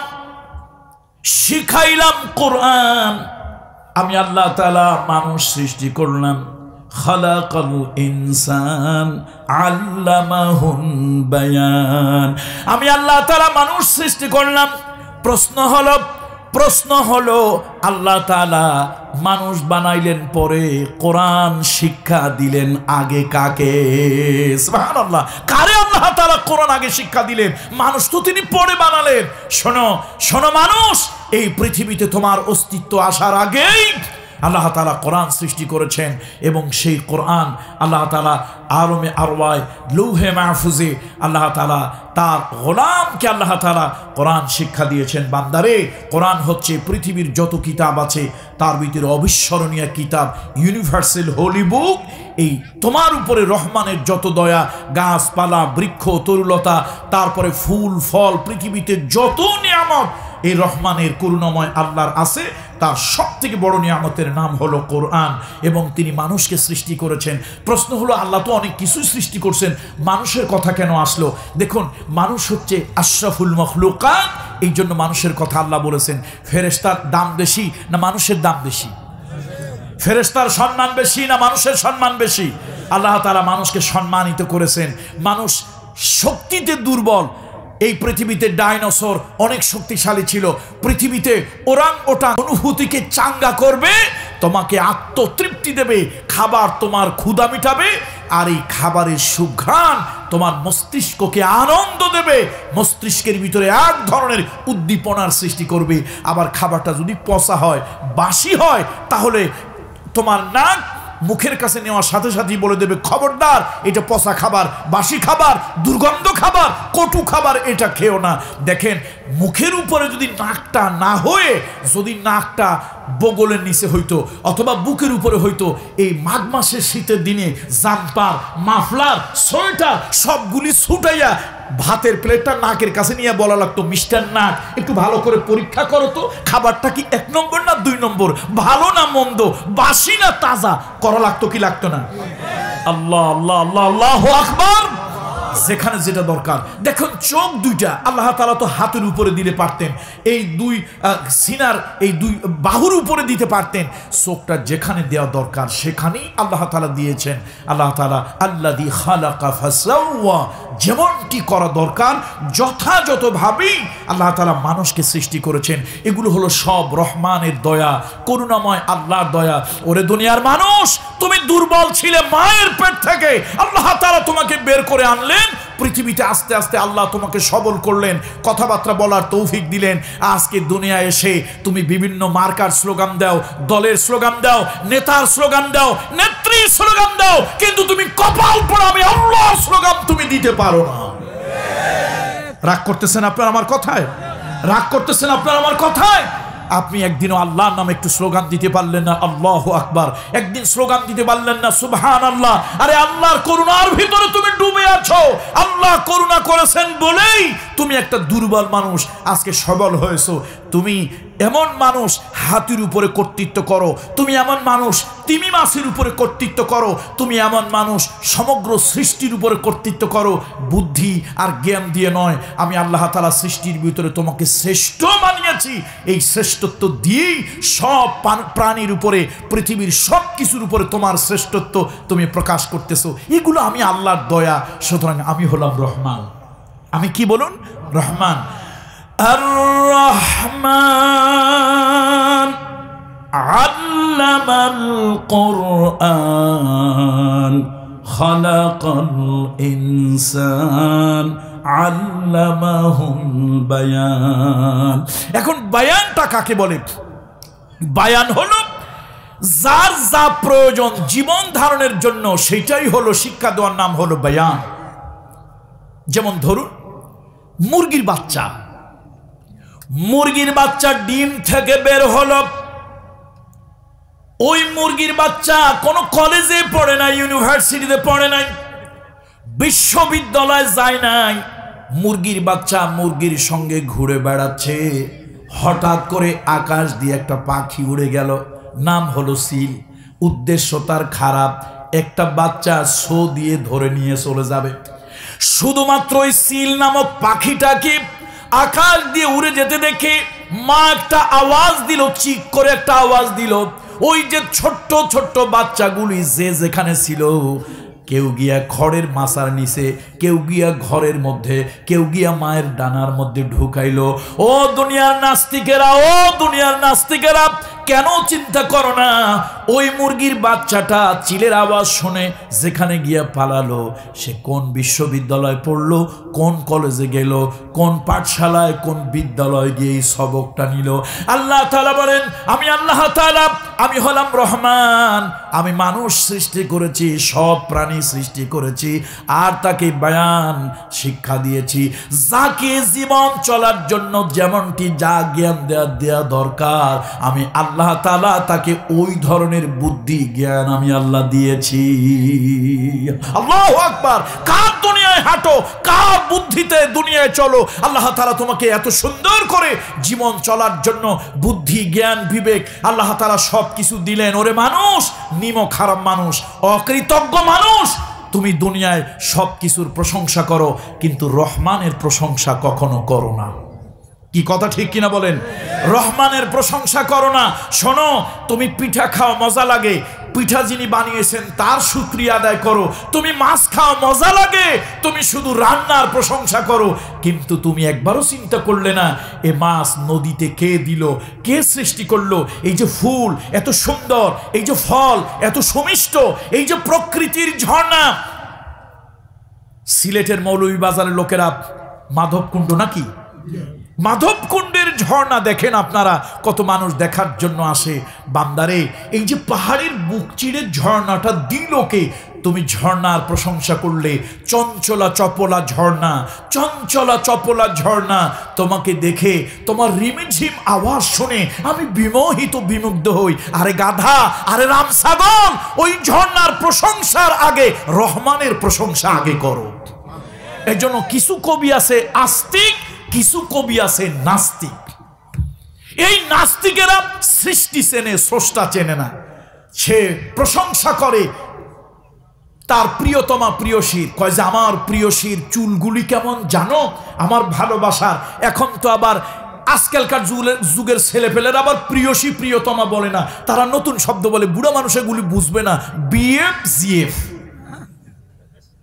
শিখাইলাম কোরআন আমি আল্লাহ তালা মানুষ সৃষ্টি করলাম ইনসান বায়ান আমি আল্লাহ তারা মানুষ সৃষ্টি করলাম প্রশ্ন হলো প্রশ্ন হলো আল্লাহ তালা মানুষ বানাইলেন পরে কোরআন শিক্ষা দিলেন আগে কাকে কারে আল্লাহ তালা কোরআন আগে শিক্ষা দিলেন মানুষ তো তিনি পরে বানালেন শোনো শোনো মানুষ এই পৃথিবীতে তোমার অস্তিত্ব আসার আগেই আল্লাহ তালা কোরআন সৃষ্টি করেছেন এবং সেই কোরআন আল্লাহ তালা আরমে আরওয়ায় লৌহে মাহফুজে আল্লাহ তালা তার গোলামকে আল্লাহ তালা কোরআন শিক্ষা দিয়েছেন বান্দারে কোরআন হচ্ছে পৃথিবীর যত কিতাব আছে তার ভিতরে অবিস্মরণীয় কিতাব ইউনিভার্সেল হোলি বুক এই তোমার উপরে রহমানের যত দয়া গাছপালা বৃক্ষ তরুলতা তারপরে ফুল ফল পৃথিবীতে যত নিয়ামত এই রহমানের করুণাময় আল্লাহর আছে তার সব থেকে বড় নিয়ামতের নাম হলো কোরআন এবং তিনি মানুষকে সৃষ্টি করেছেন প্রশ্ন হলো আল্লাহ তো অনেক কিছুই সৃষ্টি করছেন মানুষের কথা কেন আসলো দেখুন মানুষ হচ্ছে আশরাফুল মখলুকাত এই জন্য মানুষের কথা আল্লাহ বলেছেন ফেরেস্তার দাম বেশি না মানুষের দাম বেশি ফেরেস্তার সম্মান বেশি না মানুষের সম্মান বেশি আল্লাহ তারা মানুষকে সম্মানিত করেছেন মানুষ শক্তিতে দুর্বল এই পৃথিবীতে ডাইনোসর অনেক শক্তিশালী ছিল পৃথিবীতে ওরাং ওটা অনুভূতিকে চাঙ্গা করবে তোমাকে আত্মতৃপ্তি দেবে খাবার তোমার ক্ষুদা মিটাবে আর এই খাবারের সুঘ্রাণ তোমার মস্তিষ্ককে আনন্দ দেবে মস্তিষ্কের ভিতরে এক ধরনের উদ্দীপনার সৃষ্টি করবে আবার খাবারটা যদি পচা হয় বাসি হয় তাহলে তোমার নাক মুখের কাছে নেওয়ার সাথে সাথেই বলে দেবে খবরদার এটা পচা খাবার বাসি খাবার দুর্গন্ধ খাবার কটু খাবার এটা খেও না দেখেন মুখের উপরে যদি নাকটা না হয়ে যদি নাকটা বগলের নিচে হইতো অথবা বুকের উপরে হইতো এই মাঘ মাসের শীতের দিনে জাম্পার মাফলার সোয়েটার সবগুলি ছুটাইয়া ভাতের প্লেটটা নাকের কাছে নিয়ে বলা লাগতো মিষ্টার নাক একটু ভালো করে পরীক্ষা করো তো খাবারটা কি এক নম্বর না দুই নম্বর ভালো না মন্দ বাসি না তাজা করা লাগতো কি লাগতো না আল্লাহ আল্লাহ আল্লাহ আল্লাহ আকবর যেখানে যেটা দরকার দেখুন চোখ দুইটা আল্লাহ তালা তো হাতের উপরে দিলে পারতেন এই দুই সিনার এই দুই বাহুর উপরে দিতে পারতেন চোখটা যেখানে দেওয়া দরকার সেখানেই আল্লাহ তালা দিয়েছেন আল্লাহ তালা আল্লা দি খালাকা ফাসাউয়া যেমনটি করা দরকার যথাযথভাবেই আল্লাহ তালা মানুষকে সৃষ্টি করেছেন এগুলো হলো সব রহমানের দয়া করুণাময় আল্লাহর দয়া ওরে দুনিয়ার মানুষ তুমি দুর্বল ছিলে মায়ের পেট থেকে আল্লাহ তালা তোমাকে বের করে আনলেন করলেন পৃথিবীতে আস্তে আস্তে আল্লাহ তোমাকে সবল করলেন কথাবার্তা বলার তৌফিক দিলেন আজকে দুনিয়া এসে তুমি বিভিন্ন মার্কার স্লোগান দাও দলের স্লোগান দাও নেতার স্লোগান দাও নেত্রীর স্লোগান দাও কিন্তু তুমি কপাল পড়াবে আল্লাহর স্লোগান তুমি দিতে পারো না রাগ করতেছেন আপনার আমার কথায় রাগ করতেছেন আপনার আমার কথায় আপনি একদিনও আল্লাহর নামে একটু স্লোগান দিতে পারলেন না আল্লাহ আকবার একদিন স্লোগান দিতে পারলেন না সুবহান আল্লাহ আরে আল্লাহর করুণার ভিতরে তুমি ডুবে আছো আল্লাহ করুণা করেছেন বলেই তুমি একটা দুর্বল মানুষ আজকে সবল হয়েছো তুমি এমন মানুষ হাতির উপরে কর্তৃত্ব করো তুমি এমন মানুষ তিমি মাসের উপরে কর্তৃত্ব করো তুমি এমন মানুষ সমগ্র সৃষ্টির উপরে কর্তৃত্ব করো বুদ্ধি আর জ্ঞান দিয়ে নয় আমি আল্লাহ তালা সৃষ্টির ভিতরে তোমাকে শ্রেষ্ঠ মানিয়েছি এই শ্রেষ্ঠত্ব দিয়েই সব প্রাণীর উপরে পৃথিবীর সব কিছুর উপরে তোমার শ্রেষ্ঠত্ব তুমি প্রকাশ করতেছো এগুলো আমি আল্লাহর দয়া সুতরাং আমি হলাম রহমান আমি কি বলুন রহমান الرحمن علم القرآن خلق الإنسان علمه البيان এখন বায়ানটা কাকে বলে বায়ান হলো যার যা প্রয়োজন জীবন ধারণের জন্য সেটাই হলো শিক্ষা দেওয়ার নাম হলো বায়ান যেমন ধরুন মুরগির বাচ্চা মুরগির বাচ্চা ডিম থেকে বের হলো ওই মুরগির বাচ্চা কোনো কলেজে পড়ে নাই ইউনিভার্সিটিতে পড়ে নাই বিশ্ববিদ্যালয়ে যায় নাই মুরগির বাচ্চা মুরগির সঙ্গে ঘুরে বেড়াচ্ছে হঠাৎ করে আকাশ দিয়ে একটা পাখি উড়ে গেল নাম হলো সিল উদ্দেশ্য তার খারাপ একটা বাচ্চা সো দিয়ে ধরে নিয়ে চলে যাবে শুধুমাত্র ওই সিল নামক পাখিটাকে আকাশ দিয়ে উড়ে যেতে দেখে মা একটা আওয়াজ দিল চিক করে একটা আওয়াজ দিল ওই যে ছোট্ট ছোট্ট বাচ্চাগুলি যে যেখানে ছিল কেউ গিয়া খড়ের মাসার নিচে কেউ গিয়া ঘরের মধ্যে কেউ গিয়া মায়ের ডানার মধ্যে ঢুকাইলো ও দুনিয়ার নাস্তিকেরা ও দুনিয়ার নাস্তিকেরা কেন চিন্তা করো না ওই মুরগির বাচ্চাটা চিলের আওয়াজ শুনে যেখানে গিয়ে পালালো সে কোন বিশ্ববিদ্যালয়ে পড়ল কোন কলেজে গেল কোন পাঠশালায় কোন বিদ্যালয়ে গিয়ে এই সবকটা নিল আল্লাহ তালা বলেন আমি আল্লাহ তালা আমি হলাম রহমান আমি মানুষ সৃষ্টি করেছি সব প্রাণী সৃষ্টি করেছি আর তাকে বয়ান শিক্ষা দিয়েছি যাকে জীবন চলার জন্য যেমনটি যা জ্ঞান দেওয়া দেওয়া দরকার আমি আল্লাহ আল্লাহ তালা তাকে ওই ধরনের বুদ্ধি জ্ঞান আমি আল্লাহ দিয়েছি আল্লাহ আকবার কার দুনিয়ায় হাঁটো কার বুদ্ধিতে দুনিয়ায় চলো আল্লাহ তালা তোমাকে এত সুন্দর করে জীবন চলার জন্য বুদ্ধি জ্ঞান বিবেক আল্লাহ তালা সব কিছু দিলেন ওরে মানুষ নিম খারাপ মানুষ অকৃতজ্ঞ মানুষ তুমি দুনিয়ায় সব কিছুর প্রশংসা করো কিন্তু রহমানের প্রশংসা কখনো করো না কি কথা ঠিক কিনা বলেন রহমানের প্রশংসা করো না শোনো তুমি পিঠা খাও মজা লাগে পিঠা যিনি বানিয়েছেন তার সুক্রিয়া আদায় করো তুমি মাছ খাও মজা লাগে তুমি শুধু রান্নার প্রশংসা করো কিন্তু তুমি একবারও চিন্তা করলে না এ মাছ নদীতে কে দিল কে সৃষ্টি করলো এই যে ফুল এত সুন্দর এই যে ফল এত সমিষ্ট এই যে প্রকৃতির ঝর্ণা সিলেটের বাজারের লোকেরা মাধবকুণ্ড নাকি মাধবকুণ্ডের ঝর্ণা দেখেন আপনারা কত মানুষ দেখার জন্য আসে বান্দারে এই যে পাহাড়ের বুক চিড়ে ঝর্ণাটা দিলকে তুমি ঝর্ণার প্রশংসা করলে চঞ্চলা চপলা ঝর্ণা চঞ্চলা চপলা ঝর্ণা তোমাকে দেখে তোমার রিমিঝিম আওয়াজ শুনে আমি বিমোহিত বিমুগ্ধ হই আরে গাধা আরে রামসাগর ওই ঝর্ণার প্রশংসার আগে রহমানের প্রশংসা আগে করো এজন্য কিছু কবি আছে আস্তিক কিছু কবি আছে নাস্তিক এই নাস্তিকেরা সৃষ্টি চেনে স্রষ্টা চেনে না সে প্রশংসা করে তার প্রিয়তমা প্রিয়শীর কয় যে আমার প্রিয়সীর চুলগুলি কেমন জানো আমার ভালোবাসার এখন তো আবার আজকালকার যুগের ছেলেপেলেরা আবার প্রিয়সী প্রিয়তমা বলে না তারা নতুন শব্দ বলে বুড়ো মানুষেগুলি বুঝবে না বিএফ জিএফ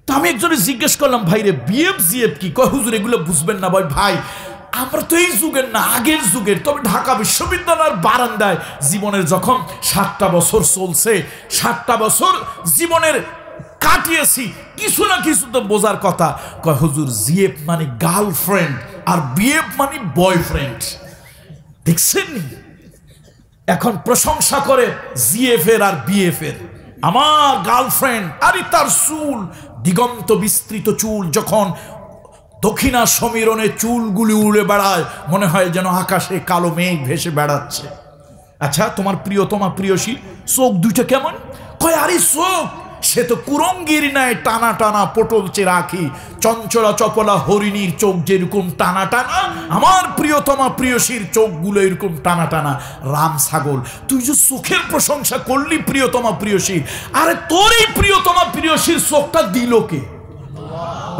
তো আমি একজনে জিজ্ঞেস করলাম ভাই রে বিএফ কি কয় হুজুর এগুলো বুঝবেন না ভাই ভাই আমরা তো এই যুগের না আগের যুগের তবে ঢাকা বিশ্ববিদ্যালয়ের বারান্দায় জীবনের যখন সাতটা বছর চলছে সাতটা বছর জীবনের কাটিয়েছি কিছু না কিছু তো বোঝার কথা কয় হুজুর জিএফ মানে গার্লফ্রেন্ড আর বিএফ মানে বয়ফ্রেন্ড দেখছেন এখন প্রশংসা করে জিএফ এর আর বিএফ এর আমার গার্লফ্রেন্ড আরে তার চুল দিগন্ত বিস্তৃত চুল যখন দক্ষিণা সমীরণে চুলগুলি উড়ে বেড়ায় মনে হয় যেন আকাশে কালো মেঘ ভেসে বেড়াচ্ছে আচ্ছা তোমার প্রিয় প্রিয়তমা প্রিয়সী চোখ দুইটা কেমন কয় আরে চোখ সে তো কুরঙ্গির ন্যায় টানা টানা পটল চে রাখি চঞ্চলা চপলা হরিণীর চোখ যেরকম টানা টানা আমার প্রিয়তমা প্রিয়সীর চোখগুলো এরকম টানা টানা রাম ছাগল তুই যে সুখের প্রশংসা করলি প্রিয়তমা প্রিয়সীর আরে তোরই প্রিয়তমা প্রিয়সীর চোখটা দিল কে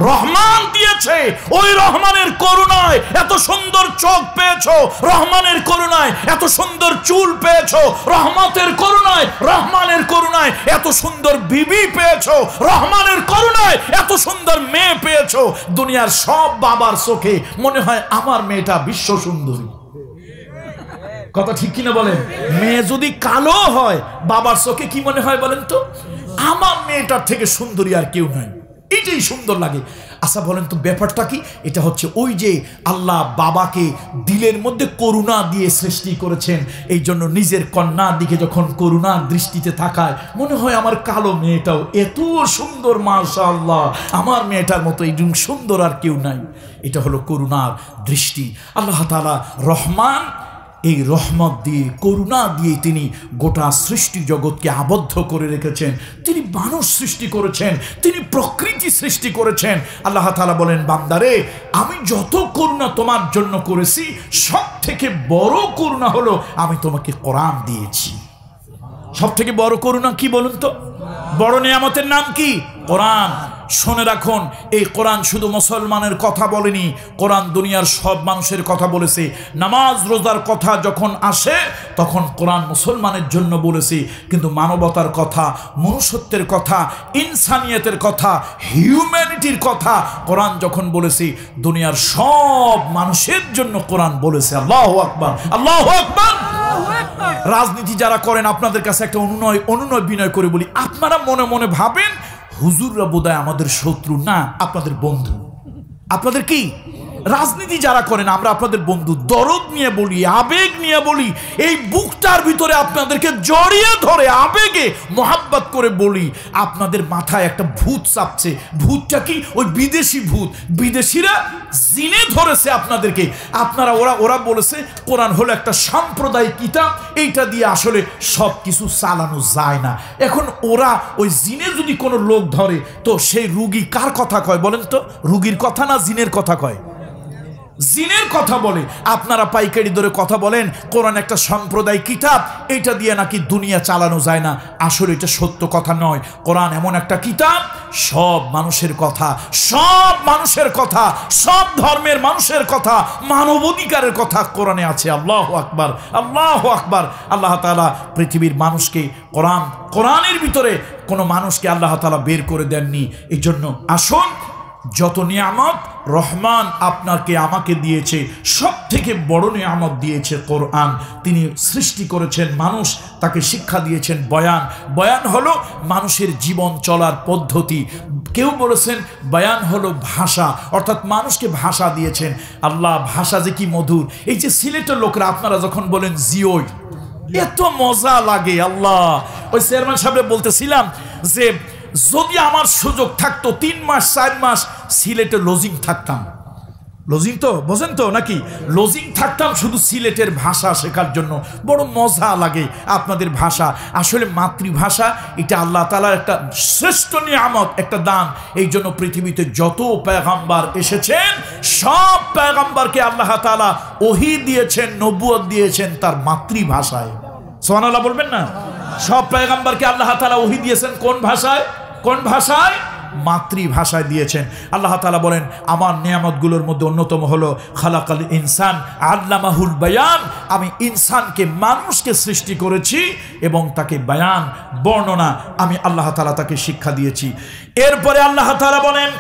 রহমান দিয়েছে ওই রহমানের করুণায় এত সুন্দর চোখ পেয়েছ রহমানের করুণায় এত সুন্দর চুল পেয়েছ রহমতের করুণায় রহমানের করুণায় এত সুন্দর বিবি পেয়েছ রহমানের করুণায় এত সুন্দর মেয়ে পেয়েছ দুনিয়ার সব বাবার চোখে মনে হয় আমার মেয়েটা বিশ্ব সুন্দরী কথা ঠিক কিনা বলেন মেয়ে যদি কালো হয় বাবার চোখে কি মনে হয় বলেন তো আমার মেয়েটার থেকে সুন্দরী আর কেউ নয় এটাই সুন্দর লাগে আচ্ছা বলেন তো ব্যাপারটা কি এটা হচ্ছে ওই যে আল্লাহ বাবাকে দিলের মধ্যে করুণা দিয়ে সৃষ্টি করেছেন এই জন্য নিজের কন্যার দিকে যখন করুণার দৃষ্টিতে থাকায় মনে হয় আমার কালো মেয়েটাও এত সুন্দর মাশা আল্লাহ আমার মেয়েটার মতো এই সুন্দর আর কেউ নাই এটা হলো করুণার দৃষ্টি আল্লাহ তালা রহমান এই রহমত দিয়ে করুণা দিয়ে তিনি গোটা সৃষ্টি জগৎকে আবদ্ধ করে রেখেছেন তিনি মানুষ সৃষ্টি করেছেন তিনি প্রকৃতি সৃষ্টি করেছেন আল্লাহ তালা বলেন বান্দারে আমি যত করুণা তোমার জন্য করেছি সব থেকে বড় করুণা হলো আমি তোমাকে কোরআন দিয়েছি সব থেকে বড় করুণা কি বলুন তো বড় নিয়ামতের নাম কি কোরআন শুনে রাখুন এই কোরআন শুধু মুসলমানের কথা বলেনি কোরআন দুনিয়ার সব মানুষের কথা বলেছে নামাজ রোজার কথা যখন আসে তখন কোরআন মুসলমানের জন্য বলেছি কিন্তু মানবতার কথা মনুষ্যত্বের কথা ইনসানিয়তের কথা হিউম্যানিটির কথা কোরআন যখন বলেছি দুনিয়ার সব মানুষের জন্য কোরআন বলেছে আল্লাহ আকবর আল্লাহ আকবর রাজনীতি যারা করেন আপনাদের কাছে একটা অনুনয় অনুনয় বিনয় করে বলি আপনারা মনে মনে ভাবেন হুজুররা বোধহয় আমাদের শত্রু না আপনাদের বন্ধু আপনাদের কি রাজনীতি যারা করেন আমরা আপনাদের বন্ধু দরদ নিয়ে বলি আবেগ নিয়ে বলি এই বুকটার ভিতরে আপনাদেরকে জড়িয়ে ধরে আবেগে মহাব্বত করে বলি আপনাদের মাথায় একটা ভূত চাপছে ভূতটা কি ওই বিদেশি ভূত বিদেশিরা জিনে ধরেছে আপনাদেরকে আপনারা ওরা ওরা বলেছে কোরআন হলো একটা সাম্প্রদায়িক কিতাব এইটা দিয়ে আসলে সব কিছু চালানো যায় না এখন ওরা ওই জিনে যদি কোনো লোক ধরে তো সেই রুগী কার কথা কয় বলেন তো রুগীর কথা না জিনের কথা কয় জিনের কথা বলে আপনারা পাইকারি ধরে কথা বলেন কোরআন একটা সম্প্রদায় কিতাব এটা দিয়ে নাকি দুনিয়া চালানো যায় না আসলে এটা সত্য কথা নয় কোরআন এমন একটা কিতাব সব মানুষের কথা সব মানুষের কথা সব ধর্মের মানুষের কথা মানবাধিকারের কথা কোরআনে আছে আল্লাহ আকবার আল্লাহ আকবার আল্লাহ তালা পৃথিবীর মানুষকে কোরআন কোরআনের ভিতরে কোনো মানুষকে আল্লাহ তালা বের করে দেননি এই জন্য আসুন যত নিয়ামত রহমান আপনাকে আমাকে দিয়েছে সব থেকে বড় নিয়ামত দিয়েছে কোরআন তিনি সৃষ্টি করেছেন মানুষ তাকে শিক্ষা দিয়েছেন বয়ান বয়ান হলো মানুষের জীবন চলার পদ্ধতি কেউ বলেছেন বয়ান হলো ভাষা অর্থাৎ মানুষকে ভাষা দিয়েছেন আল্লাহ ভাষা যে কি মধুর এই যে সিলেটের লোকরা আপনারা যখন বলেন জিওই এত মজা লাগে আল্লাহ ওই চেয়ারম্যান সাহেব বলতেছিলাম যে যদি আমার সুযোগ থাকতো তিন মাস চার মাস সিলেটে লজিং থাকতাম লজিং তো বোঝেন তো নাকি লজিং থাকতাম শুধু সিলেটের ভাষা শেখার জন্য বড় মজা লাগে আপনাদের ভাষা আসলে মাতৃভাষা এটা আল্লাহ তালার একটা শ্রেষ্ঠ নিয়ামত একটা দান এই জন্য পৃথিবীতে যত প্যাগাম্বার এসেছেন সব প্যাগাম্বারকে আল্লাহ তালা ওহি দিয়েছেন নবুয় দিয়েছেন তার মাতৃভাষায় সোহানাল্লাহ বলবেন না সব প্যাগাম্বারকে আল্লাহ তালা ওহি দিয়েছেন কোন ভাষায় কোন ভাষায় মাতৃভাষায় দিয়েছেন আল্লাহ তালা বলেন আমার নিয়ামতগুলোর মধ্যে অন্যতম হলো আল ইনসান আল্লামাহুল বয়ান আমি ইনসানকে মানুষকে সৃষ্টি করেছি এবং তাকে বয়ান বর্ণনা আমি আল্লাহ তালা তাকে শিক্ষা দিয়েছি এরপরে আল্লাহ তালা বলেন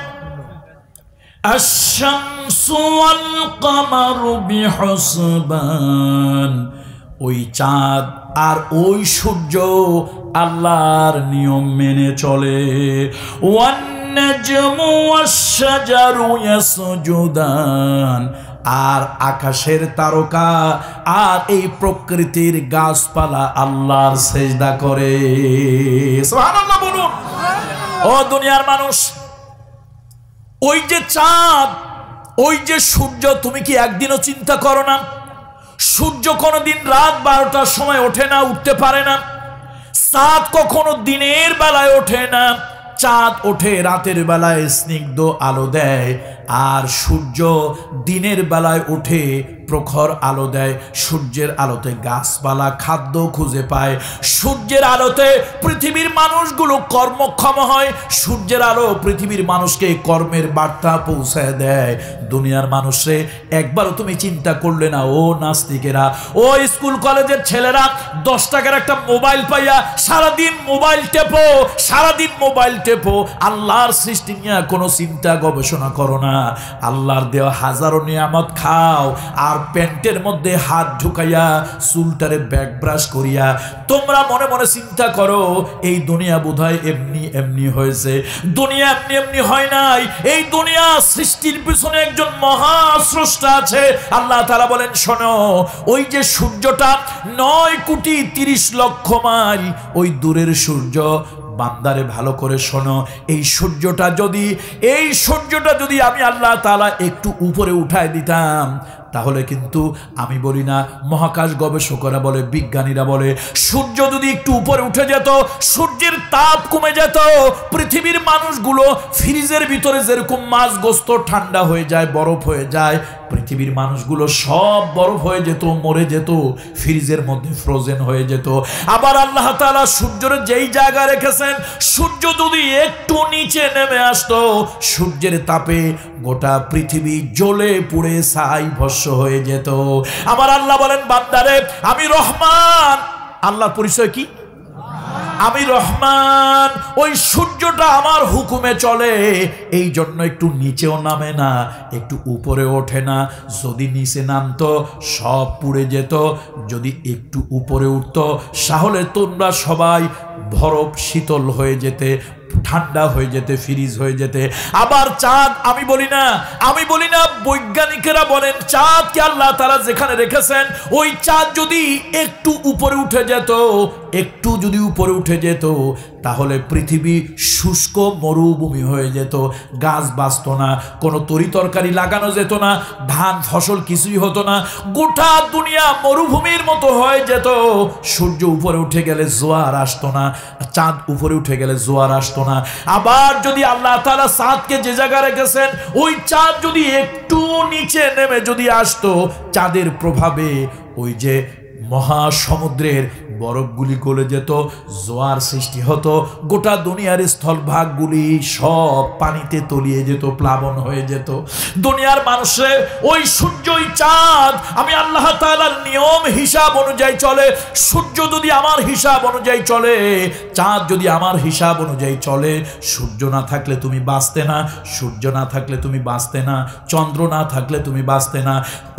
الشمس والقمر بحسبان ওই চাঁদ আর ওই সূর্য আল্লাহর নিয়ম মেনে চলে আর আকাশের তারকা আর এই প্রকৃতির গাছপালা আল্লাহর সেজদা করে বলুন ও দুনিয়ার মানুষ ওই যে চাঁদ ওই যে সূর্য তুমি কি একদিনও চিন্তা করো না সূর্য কোনোদিন রাত বারোটার সময় ওঠে না উঠতে পারে না চাঁদ কখনো দিনের বেলায় ওঠে না চাঁদ ওঠে রাতের বেলায় স্নিগ্ধ আলো দেয় আর সূর্য দিনের বেলায় উঠে প্রখর আলো দেয় সূর্যের আলোতে গাছপালা খাদ্য খুঁজে পায় সূর্যের আলোতে পৃথিবীর মানুষগুলো কর্মক্ষম হয় সূর্যের আলো পৃথিবীর মানুষকে কর্মের বার্তা পৌঁছায় দেয় দুনিয়ার মানুষে একবারও তুমি চিন্তা করলে না ও নাস্তিকেরা ও স্কুল কলেজের ছেলেরা দশ টাকার একটা মোবাইল পাইয়া সারাদিন মোবাইল টেপো সারাদিন মোবাইল টেপো আল্লাহর সৃষ্টি নিয়ে কোনো চিন্তা গবেষণা করো না না আল্লাহর দেওয়া হাজারো নিয়ামত খাও আর প্যান্টের মধ্যে হাত ঢুকাইয়া চুলটারে ব্যাগ ব্রাশ করিয়া তোমরা মনে মনে চিন্তা করো এই দুনিয়া বোধ এমনি এমনি হয়েছে দুনিয়া এমনি এমনি হয় নাই এই দুনিয়া সৃষ্টির পিছনে একজন মহা স্রষ্টা আছে আল্লাহ তারা বলেন শোনো ওই যে সূর্যটা নয় কোটি তিরিশ লক্ষ মাইল ওই দূরের সূর্য বান্দারে ভালো করে শোনো এই সূর্যটা যদি এই সূর্যটা যদি আমি আল্লাহ তালা একটু উপরে উঠায় দিতাম তাহলে কিন্তু আমি বলি না মহাকাশ গবেষকরা বলে বিজ্ঞানীরা বলে সূর্য যদি একটু উপরে উঠে যেত সূর্যের তাপ কমে যেত পৃথিবীর মানুষগুলো ফ্রিজের ভিতরে যেরকম মাছ গোস্ত ঠান্ডা হয়ে যায় বরফ হয়ে যায় পৃথিবীর মানুষগুলো সব বরফ হয়ে যেত মরে যেত ফ্রিজের মধ্যে ফ্রোজেন হয়ে যেত আবার আল্লাহ তালা সূর্যের যেই জায়গা রেখেছেন সূর্য যদি একটু নিচে নেমে আসতো সূর্যের তাপে গোটা পৃথিবী জ্বলে পুড়ে সাই ভস্য হয়ে যেত আমার আল্লাহ বলেন বান্দারে আমি রহমান আল্লাহর পরিচয় কি আমি রহমান ওই সূর্যটা আমার হুকুমে চলে এই জন্য একটু নিচেও নামে না একটু উপরে ওঠে না যদি নিচে নামত সব পুড়ে যেত যদি একটু উপরে উঠত তাহলে তোমরা সবাই বরফ শীতল হয়ে যেতে ঠান্ডা হয়ে যেতে ফ্রিজ হয়ে যেতে আবার চাঁদ আমি বলি না আমি বলি না বৈজ্ঞানিকেরা বলেন চাঁদকে আল্লাহ তারা যেখানে রেখেছেন ওই চাঁদ যদি একটু উপরে উঠে যেত একটু যদি উপরে উঠে উঠে যেত তাহলে পৃথিবী শুষ্ক মরুভূমি হয়ে যেত গাছ বাঁচত না কোনো তরিতরকারি লাগানো যেত না ধান ফসল কিছুই হতো না গোটা দুনিয়া মরুভূমির মতো হয়ে যেত সূর্য উপরে উঠে গেলে জোয়ার আসতো না চাঁদ উপরে উঠে গেলে জোয়ার আসতো না আবার যদি আল্লাহ তালা চাঁদকে যে জায়গায় রেখেছেন ওই চাঁদ যদি একটু নিচে নেমে যদি আসতো চাঁদের প্রভাবে ওই যে মহাসমুদ্রের বরফগুলি গলে যেত জোয়ার সৃষ্টি হতো গোটা দুনিয়ার স্থলভাগগুলি সব পানিতে তলিয়ে যেত প্লাবন হয়ে যেত দুনিয়ার মানুষে ওই সূর্যই চাঁদ আমি আল্লাহ তালার নিয়ম হিসাব অনুযায়ী চলে সূর্য যদি আমার হিসাব অনুযায়ী চলে চাঁদ যদি আমার হিসাব অনুযায়ী চলে সূর্য না থাকলে তুমি বাঁচতে না সূর্য না থাকলে তুমি বাঁচতে না চন্দ্র না থাকলে তুমি বাঁচতে না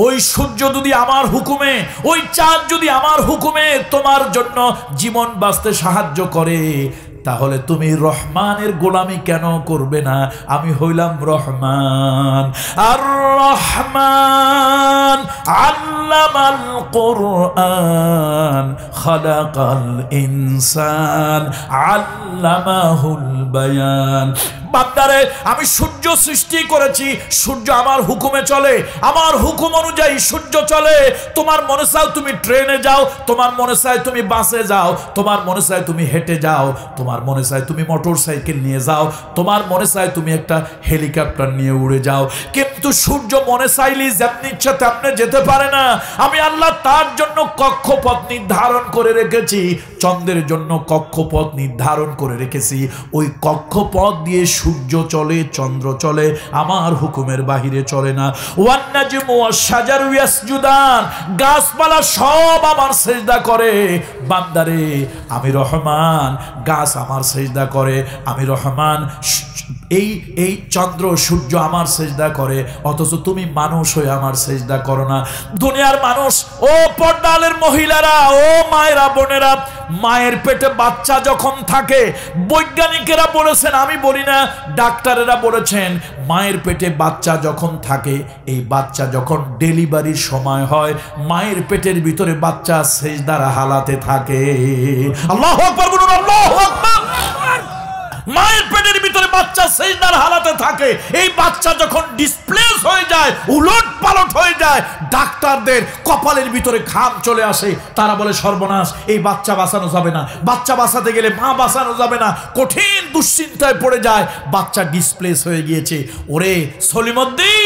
ওই সূর্য যদি আমার হুকুমে ওই চাঁদ যদি যদি আমার হুকুমে তোমার জন্য জীবন বাঁচতে সাহায্য করে তাহলে তুমি রহমানের গোলামি কেন করবে না আমি হইলাম রহমান আর রহমান আল্লামাল কোরআন খালাকাল ইনসান আল্লামাহুল বায়ান বান্দারে আমি সূর্য সৃষ্টি করেছি সূর্য আমার হুকুমে চলে আমার হুকুম অনুযায়ী সূর্য চলে তোমার মনে চাও তুমি ট্রেনে যাও তোমার মনে চায় তুমি বাসে যাও তোমার মনে চায় তুমি হেঁটে যাও তোমার তোমার মনে চায় তুমি মোটর সাইকেল নিয়ে যাও তোমার মনে চায় তুমি একটা হেলিকপ্টার নিয়ে উড়ে যাও কিন্তু সূর্য মনে চাইলি যেমনি ইচ্ছা তেমনি যেতে পারে না আমি আল্লাহ তার জন্য কক্ষপথ নির্ধারণ করে রেখেছি চন্দ্রের জন্য কক্ষপথ নির্ধারণ করে রেখেছি ওই কক্ষপথ দিয়ে সূর্য চলে চন্দ্র চলে আমার হুকুমের বাহিরে চলে না গাছপালা সব আমার সেজদা করে বান্দারে আমি রহমান গাছ আমার সেজদা করে আমি রহমান এই এই চন্দ্র সূর্য আমার সেজদা করে অথচ তুমি মানুষ হয়ে আমার সেজদা করো না দুনিয়ার মানুষ ও পর্দালের মহিলারা ও মায়েরা বোনেরা মায়ের পেটে বাচ্চা যখন থাকে বৈজ্ঞানিকেরা বলেছেন আমি বলি না ডাক্তারেরা বলেছেন মায়ের পেটে বাচ্চা যখন থাকে এই বাচ্চা যখন ডেলিভারির সময় হয় মায়ের পেটের ভিতরে বাচ্চা সেজদার হালাতে থাকে আল্লাহ আল্লাহ আকবর বাচ্চা সেইদার হালাতে থাকে এই বাচ্চা যখন ডিসপ্লেস হয়ে যায় উলট পালট হয়ে যায় ডাক্তারদের কপালের ভিতরে ঘাম চলে আসে তারা বলে সর্বনাশ এই বাচ্চা বাঁচানো যাবে না বাচ্চা বাঁচাতে গেলে মা বাঁচানো যাবে না কঠিন দুশ্চিন্তায় পড়ে যায় বাচ্চা ডিসপ্লেস হয়ে গিয়েছে ওরে সলিমদ্দি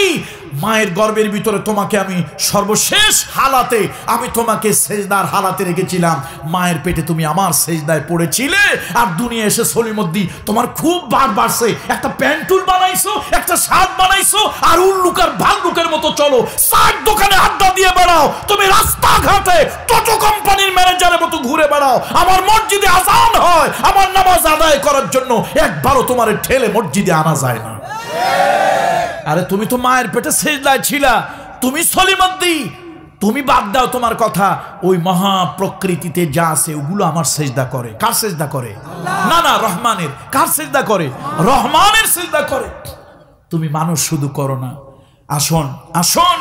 মায়ের গর্বের ভিতরে তোমাকে আমি সর্বশেষ হালাতে আমি তোমাকে সেজদার হালাতে রেখেছিলাম মায়ের পেটে তুমি আমার সেজদায় পড়েছিলে আর দুনিয়া এসে সলিমদ্দি তোমার খুব বারবার আছে একটা প্যান্টুল বানাইছো একটা শার্ট বানাইছো আর উল্লুকার ভাল্লুকের মতো চলো শার্ট দোকানে আড্ডা দিয়ে বেড়াও তুমি রাস্তাঘাটে টোটো কোম্পানির ম্যানেজারের মতো ঘুরে বেড়াও আমার মসজিদে আজান হয় আমার নামাজ আদায় করার জন্য একবারও তোমার ঠেলে মসজিদে আনা যায় না আরে তুমি তো মায়ের পেটে সেজদায় ছিলা তুমি সলিমদ্দি তুমি বাদ দাও তোমার কথা ওই মহা প্রকৃতিতে যা আছে ওগুলো আমার সেজদা করে কার সেজদা করে না না রহমানের কার সেজদা করে রহমানের সেজদা করে তুমি মানুষ শুধু করো না আসন আসন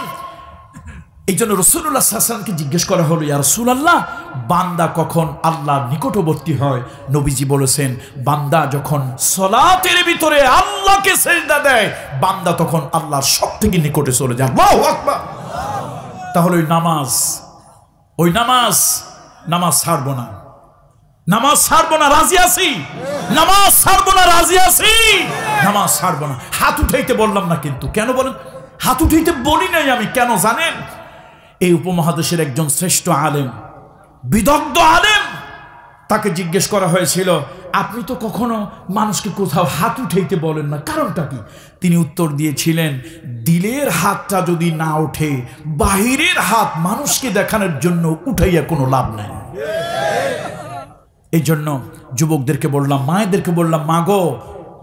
এই জন্য রসুল্লাহ হাসানকে জিজ্ঞেস করা হলো ইয়া রসুল আল্লাহ বান্দা কখন আল্লাহ নিকটবর্তী হয় নবীজি বলেছেন বান্দা যখন সলাতের ভিতরে আল্লাহকে সেজদা দেয় বান্দা তখন আল্লাহর সব থেকে নিকটে চলে যায় বাহ তাহলে ওই নামাজ ওই নামাজ নামাজ ছাড়বো না নামাজ ছাড়বো না রাজি আছি নামাজ ছাড়বো না রাজি আছি নামাজ ছাড়বো না হাত উঠাইতে বললাম না কিন্তু কেন বলেন হাত উঠাইতে বলি নাই আমি কেন জানেন এই উপমহাদেশের একজন শ্রেষ্ঠ আলেম বিদগ্ধ আলেম তাকে জিজ্ঞেস করা হয়েছিল আপনি তো কখনো মানুষকে কোথাও হাত উঠাইতে বলেন না কারণটা কি তিনি উত্তর দিয়েছিলেন দিলের হাতটা যদি না ওঠে বাহিরের হাত মানুষকে দেখানোর জন্য উঠাইয়া কোনো লাভ নাই এই জন্য যুবকদেরকে বললাম মায়েদেরকে বললাম মাগো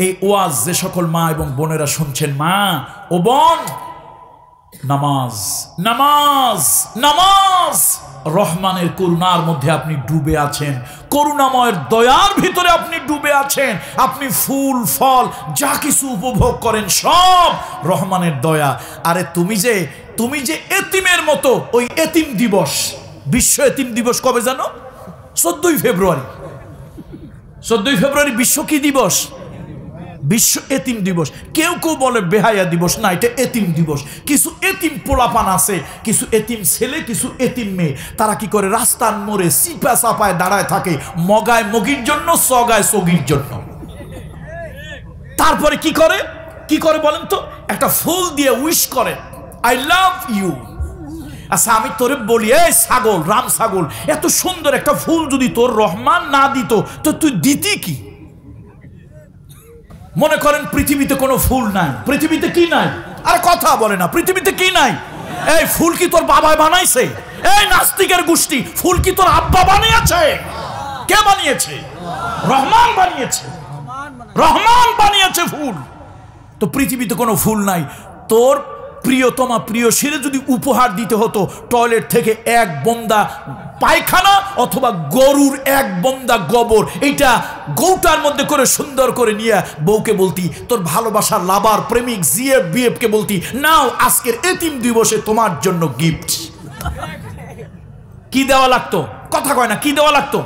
এই ওয়াজ যে সকল মা এবং বোনেরা শুনছেন মা ও বোন নামাজ নামাজ নামাজ রহমানের করুণার মধ্যে আপনি ডুবে আছেন করুণাময়ের দয়ার ভিতরে আপনি ডুবে আছেন আপনি ফুল ফল যা কিছু উপভোগ করেন সব রহমানের দয়া আরে তুমি যে তুমি যে এতিমের মতো ওই এতিম দিবস বিশ্ব এতিম দিবস কবে জানো চোদ্দই ফেব্রুয়ারি চোদ্দই ফেব্রুয়ারি বিশ্ব কি দিবস বিশ্ব এতিম দিবস কেউ কেউ বলে বেহায়া দিবস না এটা এতিম দিবস কিছু এতিম পোলাপান আছে কিছু এতিম ছেলে কিছু এতিম মেয়ে তারা কি করে রাস্তার মোড়ে সিপা সাপায় দাঁড়ায় থাকে মগায় মগির জন্য সগায় সগির জন্য তারপরে কি করে কি করে বলেন তো একটা ফুল দিয়ে উইশ করে আই লাভ ইউ আচ্ছা আমি তোরে বলি এই ছাগল রাম ছাগল এত সুন্দর একটা ফুল যদি তোর রহমান না দিত তো তুই দিতি কি মনে করেন পৃথিবীতে কোনো ফুল নাই পৃথিবীতে কি নাই আর কথা বলে না পৃথিবীতে কি নাই এই ফুল কি তোর বাবায় বানাইছে এই নাস্তিকের গোষ্ঠী ফুল কি তোর আব্বা বানিয়েছে কে বানিয়েছে রহমান বানিয়েছে রহমান বানিয়েছে ফুল তো পৃথিবীতে কোনো ফুল নাই তোর প্রিয়তমা সেরে যদি উপহার দিতে হতো টয়লেট থেকে এক বন্দা পায়খানা অথবা গরুর এক বন্দা গোবর এইটা গৌটার মধ্যে করে সুন্দর করে নিয়ে বউকে বলতি তোর ভালোবাসার লাবার প্রেমিক জিএফ বিএফকে বলতি নাও আজকের এতিম দিবসে তোমার জন্য গিফট কি দেওয়া লাগতো কথা কয় না কি দেওয়া লাগতো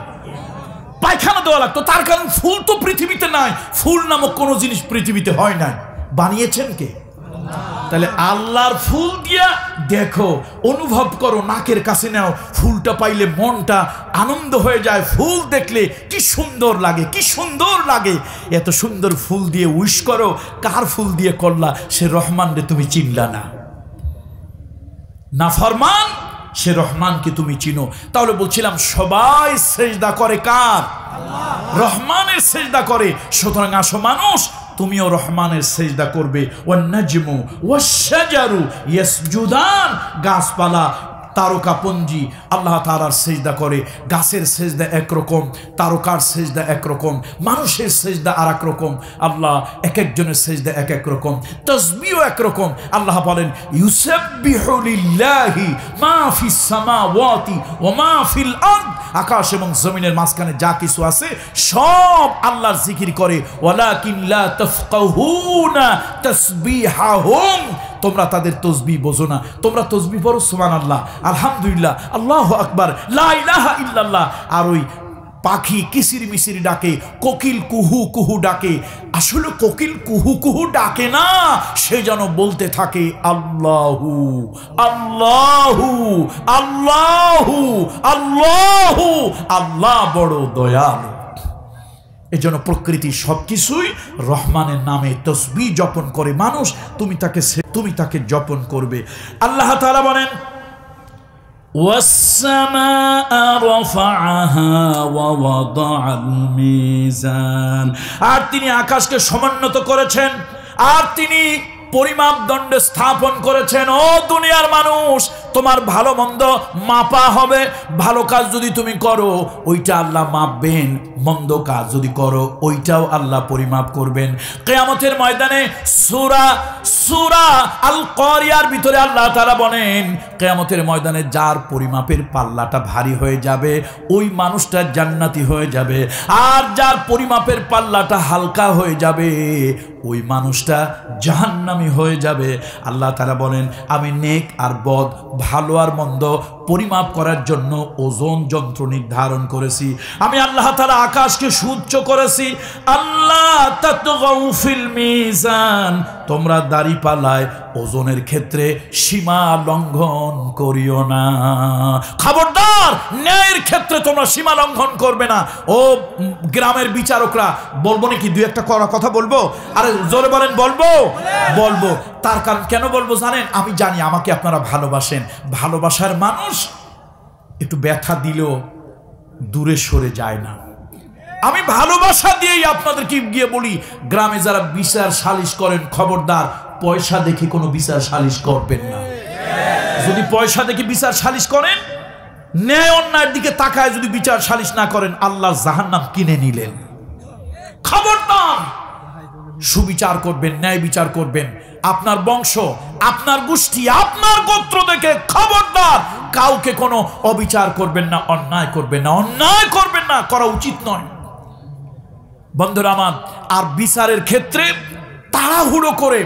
পায়খানা দেওয়া লাগতো তার কারণ ফুল তো পৃথিবীতে নাই ফুল নামক কোনো জিনিস পৃথিবীতে হয় না বানিয়েছেন কে তাহলে আল্লাহর ফুল দিয়া দেখো অনুভব করো নাকের কাছে নাও ফুলটা পাইলে মনটা আনন্দ হয়ে যায় ফুল দেখলে কি সুন্দর লাগে কি সুন্দর লাগে এত সুন্দর ফুল দিয়ে উইশ করো কার ফুল দিয়ে করলা সে রহমান রে তুমি চিনলা না না ফরমান সে রহমানকে তুমি চিনো তাহলে বলছিলাম সবাই সেজদা করে কার রহমানের সেজদা করে সুতরাং আসো মানুষ তুমিও রহমানের সেজদা করবে ও ওয়ান্নাজমু ওয়াশাজারু ইয়াসজুদান গাছপালা তারকাপঞ্জি আল্লাহ তালার সেজদা করে গাছের সেজদা একরকম তারকার সেজদা একরকম মানুষের সেজদা আর এক রকম আল্লাহ এক একজনের সেজদা এক এক রকম তসবিও একরকম আল্লাহ বলেন ইউসেবিহি মাফি সামাওয়াতি ও মাফিল আর্দ আকাশ এবং জমিনের মাঝখানে যা কিছু আছে সব আল্লাহর জিকির করে ওয়ালাকিন লা তাফকাহুনা তসবিহাহুম তোমরা তাদের তসবি বোঝো না তোমরা তসবি পড়ো সুবহানাল্লাহ আলহামদুলিল্লাহ আল্লাহ আকবর লাহা ইল্লাল্লাহ আর ওই পাখি কিসির মিসির ডাকে কোকিল কুহু কুহু ডাকে আসলে কোকিল কুহু কুহু ডাকে না সে যেন বলতে থাকে আল্লাহু আল্লাহু আল্লাহু আল্লাহু আল্লাহ বড় দয়ালু জন্য প্রকৃতি সব কিছুই রহমানের নামে তসবি জপন করে মানুষ তুমি তাকে তুমি তাকে জপন করবে আল্লাহ তালা বলেন والسماء رفعها ووضع الميزان আর তিনি আকাশকে সমুন্নত করেছেন আর তিনি পরিমাপ দণ্ড স্থাপন করেছেন ও দুনিয়ার মানুষ তোমার ভালো মন্দ মাপা হবে ভালো কাজ যদি তুমি করো ওইটা আল্লাহ মাপবেন মন্দ কাজ যদি করো ওইটাও আল্লাহ পরিমাপ করবেন কেয়ামতের ময়দানে সুরা সুরা আল করিয়ার ভিতরে আল্লাহ তারা বলেন কেয়ামতের ময়দানে যার পরিমাপের পাল্লাটা ভারী হয়ে যাবে ওই মানুষটা জান্নাতি হয়ে যাবে আর যার পরিমাপের পাল্লাটা হালকা হয়ে যাবে ওই মানুষটা জাহান্নামি হয়ে যাবে আল্লাহ তারা বলেন আমি নেক আর বদ ভালো আর মন্দ পরিমাপ করার জন্য ওজন যন্ত্র নির্ধারণ করেছি আমি আল্লাহ তালা আকাশকে সূচ্য করেছি আল্লাহ তোমরা দাড়ি পালায় ওজনের ক্ষেত্রে সীমা লঙ্ঘন করিও না খবরদার ন্যায়ের ক্ষেত্রে তোমরা সীমা লঙ্ঘন করবে না ও গ্রামের বিচারকরা বলবো নাকি দু একটা করা কথা বলবো আরে জোরে বলেন বলবো বলবো তার কারণ কেন বলবো জানেন আমি জানি আমাকে আপনারা ভালোবাসেন ভালোবাসার মানুষ একটু ব্যথা দিলেও দূরে সরে যায় না আমি ভালোবাসা দিয়েই আপনাদেরকে গিয়ে বলি গ্রামে যারা বিচার সালিশ করেন খবরদার পয়সা দেখে কোনো বিচার সালিশ করবেন না যদি পয়সা দেখে বিচার সালিশ করেন ন্যায় অন্যায়ের দিকে তাকায় যদি বিচার সালিশ না করেন আল্লাহ জাহান্নাম কিনে নিলেন খবরদার সুবিচার করবেন ন্যায় বিচার করবেন আপনার বংশ আপনার গোষ্ঠী আপনার গোত্র থেকে খবরদার কাউকে কোনো অবিচার করবেন না অন্যায় করবেন না অন্যায় করবেন না করা উচিত নয় বন্ধুরা আমার আর বিচারের ক্ষেত্রে তাড়াহুড়ো করে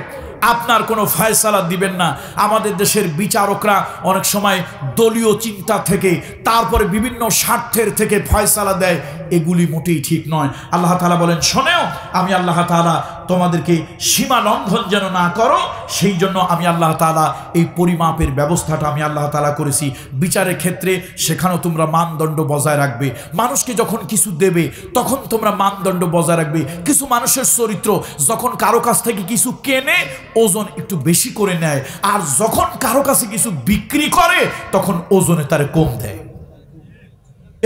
আপনার কোনো ফয়সালা দিবেন না আমাদের দেশের বিচারকরা অনেক সময় দলীয় চিন্তা থেকে তারপরে বিভিন্ন স্বার্থের থেকে ফয়সালা দেয় এগুলি মোটেই ঠিক নয় আল্লাহ তালা বলেন শোনেও আমি আল্লাহ তালা তোমাদেরকে সীমা লঙ্ঘন যেন না করো সেই জন্য আমি আল্লাহ তালা এই পরিমাপের ব্যবস্থাটা আমি আল্লাহ তালা করেছি বিচারের ক্ষেত্রে সেখানেও তোমরা মানদণ্ড বজায় রাখবে মানুষকে যখন কিছু দেবে তখন তোমরা মানদণ্ড বজায় রাখবে কিছু মানুষের চরিত্র যখন কারো কাছ থেকে কিছু কেনে ওজন একটু বেশি করে নেয় আর যখন কারো কাছে কিছু বিক্রি করে তখন ওজনে তার কম দেয়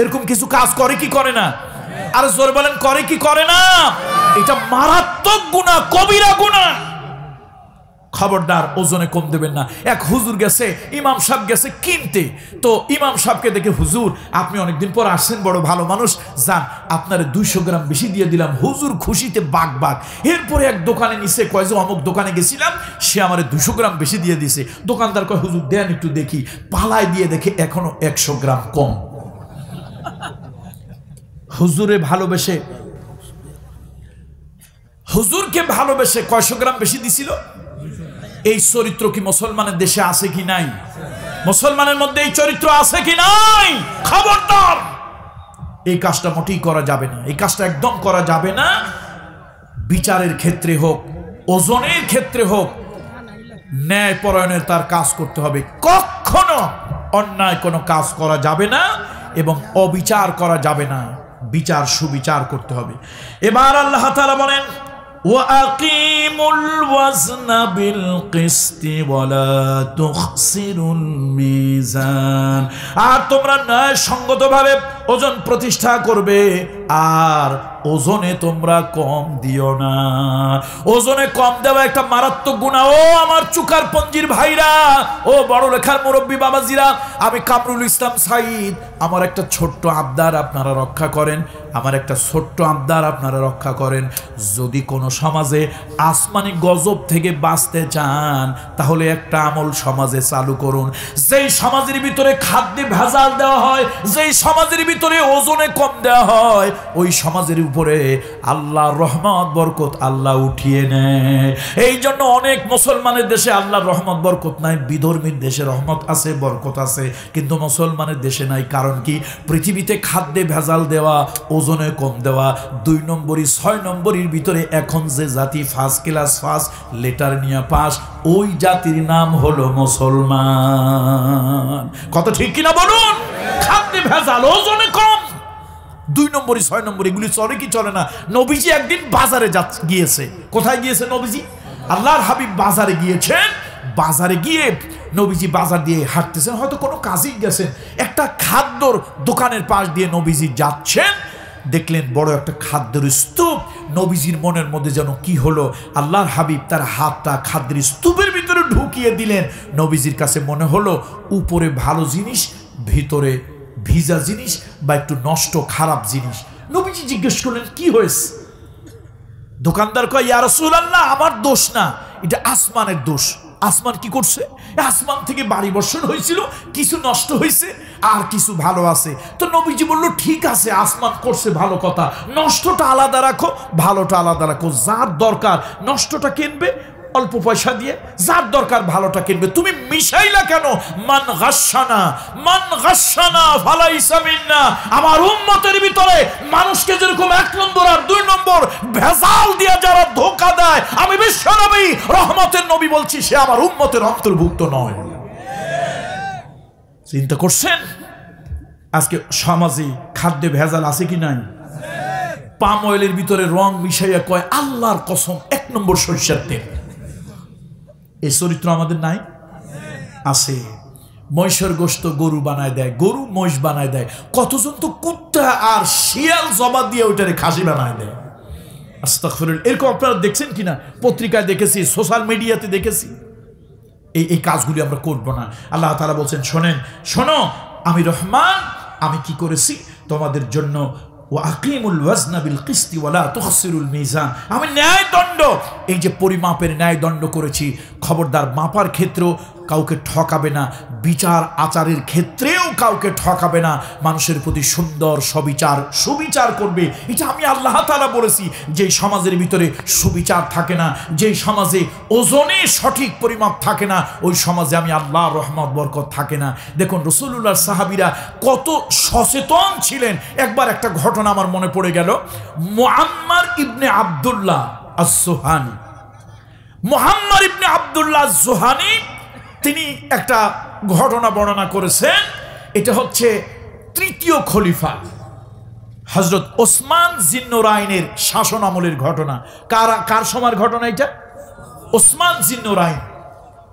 এরকম কিছু কাজ করে কি করে না আর জোর বলেন করে কি করে না এটা মারাত্মক গুণা কবিরা গুণা খবরদার ওজনে কম দেবেন না এক হুজুর গেছে ইমাম সাহেব গেছে কিনতে তো ইমাম সাহেবকে দেখে হুজুর আপনি অনেকদিন পর আসছেন বড় ভালো মানুষ যান আপনার দুইশো গ্রাম বেশি দিয়ে দিলাম হুজুর খুশিতে বাঘ বাঘ এরপরে এক দোকানে নিচে কয় যে অমুক দোকানে গেছিলাম সে আমার দুশো গ্রাম বেশি দিয়ে দিছে দোকানদার কয় হুজুর দেন একটু দেখি পালায় দিয়ে দেখে এখনো একশো গ্রাম কম হুজুরে ভালোবেসে হুজুরকে ভালোবেসে কয়শো গ্রাম বেশি দিছিল এই চরিত্র কি মুসলমানের দেশে আছে কি নাই মুসলমানের মধ্যে এই চরিত্র আছে কি নাই খবরদার এই কাজটা মোটেই করা যাবে না এই কাজটা একদম করা যাবে না বিচারের ক্ষেত্রে হোক ওজনের ক্ষেত্রে হোক ন্যায় পরায়ণের তার কাজ করতে হবে কখনো অন্যায় কোনো কাজ করা যাবে না এবং অবিচার করা যাবে না বিচার সুবিচার করতে হবে এবার আল্লাহ তালা বলেন وأقيموا الوزن بالقسط ولا تخسروا الميزان আর তোমরা ন্যায় সঙ্গতভাবে ওজন প্রতিষ্ঠা করবে আর ওজনে তোমরা কম দিও না ওজনে কম দেওয়া একটা মারাত্মক গুণা ও আমার চুকার পঞ্জির ভাইরা ও বড় লেখার মুরব্বী বাবাজিরা আমি কামরুল ইসলাম সাইদ আমার একটা ছোট্ট আবদার আপনারা রক্ষা করেন আমার একটা ছোট্ট আবদার আপনারা রক্ষা করেন যদি কোনো সমাজে আসমানি গজব থেকে বাঁচতে চান তাহলে একটা আমল সমাজে চালু করুন যেই সমাজের ভিতরে খাদ্যে ভেজাল দেওয়া হয় যেই সমাজের ভিতরে ওজনে কম দেওয়া হয় ওই সমাজের উপরে আল্লাহ রহমত বরকত আল্লাহ উঠিয়ে নেয় এই জন্য অনেক মুসলমানের দেশে আল্লাহ রহমত বরকত নাই বিধর্মীর দেশে রহমত আছে বরকত আছে কিন্তু মুসলমানের দেশে নাই কারণ কি পৃথিবীতে খাদ্যে ভেজাল দেওয়া ওজনে কম দেওয়া দুই নম্বরই ছয় নম্বরের ভিতরে এখন যে জাতি ফার্স্ট ক্লাস ফার্স্ট লেটার নিয়ে পাস ওই জাতির নাম হলো মুসলমান কত ঠিক কিনা বলুন খাদ্যে ভেজাল ওজনে কম দুই নম্বরই ছয় নম্বর এগুলি চলে কি চলে না নবীজি একদিন বাজারে যা গিয়েছে কোথায় গিয়েছে নবীজি আল্লাহর হাবিব বাজারে গিয়েছেন বাজারে গিয়ে নবীজি বাজার দিয়ে হাঁটতেছেন হয়তো কোনো কাজেই গেছেন একটা খাদ্যর দোকানের পাশ দিয়ে নবীজি যাচ্ছেন দেখলেন বড় একটা খাদ্যের স্তূপ নবীজির মনের মধ্যে যেন কি হলো আল্লাহর হাবিব তার হাতটা খাদ্যের স্তূপের ভিতরে ঢুকিয়ে দিলেন নবীজির কাছে মনে হলো উপরে ভালো জিনিস ভিতরে ভিজা জিনিস বা একটু নষ্ট খারাপ জিনিস নবীজি জিজ্ঞেস করলেন কি হয়েছে দোকানদার কয় ইয়া রসুল আল্লাহ আমার দোষ না এটা আসমানের দোষ আসমান কি করছে আসমান থেকে বাড়ি বর্ষণ হয়েছিল কিছু নষ্ট হয়েছে আর কিছু ভালো আছে তো নবীজি বলল ঠিক আছে আসমান করছে ভালো কথা নষ্টটা আলাদা রাখো ভালোটা আলাদা রাখো যার দরকার নষ্টটা কিনবে অল্প পয়সা দিয়ে যার দরকার ভালোটা কিনবে তুমি মিশাইলা কেন মান গাসানা মান গাসানা ফালা ইসামিন্না আমার উন্মতের ভিতরে মানুষকে যেরকম এক নম্বর আর দুই নম্বর ভেজাল দিয়ে যারা ধোকা দেয় আমি বিশ্বনবী রহমতের নবী বলছি সে আমার উন্মতের অন্তর্ভুক্ত নয় চিন্তা করছেন আজকে সমাজে খাদ্যে ভেজাল আছে কি নাই পাম অয়েলের ভিতরে রং মিশাইয়া কয় আল্লাহর কসম এক নম্বর সরিষার তেল এই চরিত্র আমাদের নাই আছে মহিষের গোস্ত গরু বানায় দেয় গরু মহিষ বানায় দেয় কতজন তো কুত্তা আর শিয়াল জবা দিয়ে ওইটারে খাসি বানায় দেয় আস্তাকফিরুল এরকম আপনারা দেখছেন কিনা পত্রিকায় দেখেছি সোশ্যাল মিডিয়াতে দেখেছি এই এই কাজগুলি আমরা করব না আল্লাহ তালা বলছেন শোনেন শোনো আমি রহমান আমি কি করেছি তোমাদের জন্য ও আকিমুল ওয়াজনাবিল কিস্তি ওয়ালা তুহসিরুল মিজান আমি ন্যায় দণ্ড এই যে পরিমাপের ন্যায় দণ্ড করেছি খবরদার মাপার ক্ষেত্রেও কাউকে ঠকাবে না বিচার আচারের ক্ষেত্রেও কাউকে ঠকাবে না মানুষের প্রতি সুন্দর সবিচার সুবিচার করবে এটা আমি আল্লাহ তারা বলেছি যে সমাজের ভিতরে সুবিচার থাকে না যে সমাজে ওজনে সঠিক পরিমাপ থাকে না ওই সমাজে আমি আল্লাহ রহমত বরকত থাকে না দেখুন রসুল্লাহ সাহাবিরা কত সচেতন ছিলেন একবার একটা ঘটনা আমার মনে পড়ে গেল মোহাম্মার ইবনে আবদুল্লাহ আসোহানি মোহাম্মার ইবনে আবদুল্লাহ জোহানি তিনি একটা ঘটনা বর্ণনা করেছেন এটা হচ্ছে তৃতীয় খলিফা হজরত ওসমান জিন্নুরাইনের শাসন আমলের ঘটনা কার কার সময়ের ঘটনা এটা ওসমান জিন্নুরাইন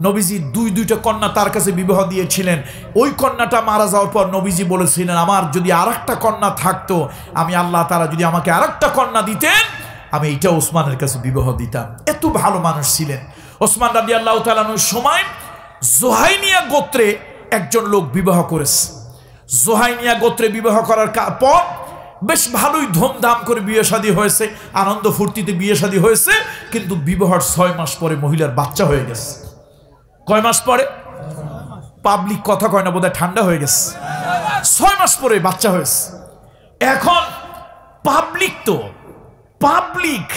নবীজি দুই দুইটা কন্যা তার কাছে বিবাহ দিয়েছিলেন ওই কন্যাটা মারা যাওয়ার পর নবীজি বলেছিলেন আমার যদি আর কন্যা থাকতো আমি আল্লাহ তারা যদি আমাকে আর কন্যা দিতেন আমি এইটা ওসমানের কাছে বিবাহ দিতাম এত ভালো মানুষ ছিলেন ওসমান রাবি আল্লাহ তালানোর সময় জোহাইনিয়া গোত্রে একজন লোক বিবাহ করেছে জোহাইনিয়া গোত্রে বিবাহ করার পর বেশ ভালোই ধুমধাম করে বিয়ে শাদী হয়েছে আনন্দ ফুর্তিতে বিয়ে শাদী হয়েছে কিন্তু বিবাহর ছয় মাস পরে মহিলার বাচ্চা হয়ে গেছে কয় মাস পরে পাবলিক কথা কয় না বোধহয় ঠান্ডা হয়ে গেছে ছয় মাস পরে বাচ্চা হয়েছে এখন পাবলিক তো পাবলিক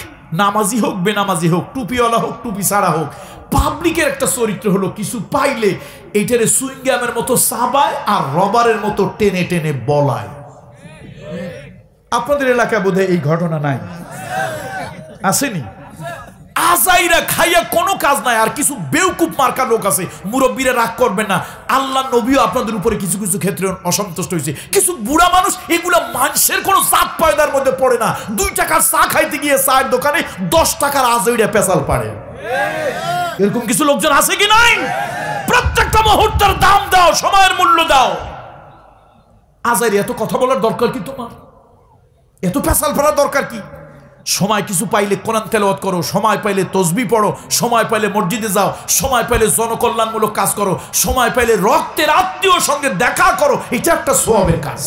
নামাজি হোক বেনামাজি হোক টুপিওয়ালা হোক টুপি ছাড়া হোক পাবলিকের একটা চরিত্র হলো কিছু পাইলে এইটারে সুইংগামের মতো সাবায় আর রবারের মতো টেনে টেনে বলায় আপনাদের এলাকায় বোধ এই ঘটনা নাই আসেনি আজাইরা খাইয়া কোনো কাজ নাই আর কিছু বেউকুপ মার্কা লোক আছে মুরব্বীরা রাগ করবেন না আল্লাহ নবীও আপনাদের উপরে কিছু কিছু ক্ষেত্রে অসন্তুষ্ট হয়েছে কিছু বুড়া মানুষ এগুলো মানুষের কোনো সাত পয়দার মধ্যে পড়ে না দুই টাকার চা খাইতে গিয়ে চায়ের দোকানে দশ টাকার আজাইরা পেশাল পাড়ে এরকম কিছু লোকজন আছে কি নাই প্রত্যেকটা মুহূর্তের দাম দাও সময়ের মূল্য দাও আজার এত কথা বলার দরকার কি তোমার এত পেশাল ফেলার দরকার কি সময় কিছু পাইলে কোরআন তেলাওয়াত করো সময় পাইলে তসবি পড়ো সময় পাইলে মসজিদে যাও সময় পাইলে জনকল্যাণমূলক কাজ করো সময় পাইলে রক্তের আত্মীয় সঙ্গে দেখা করো এটা একটা সোয়াবের কাজ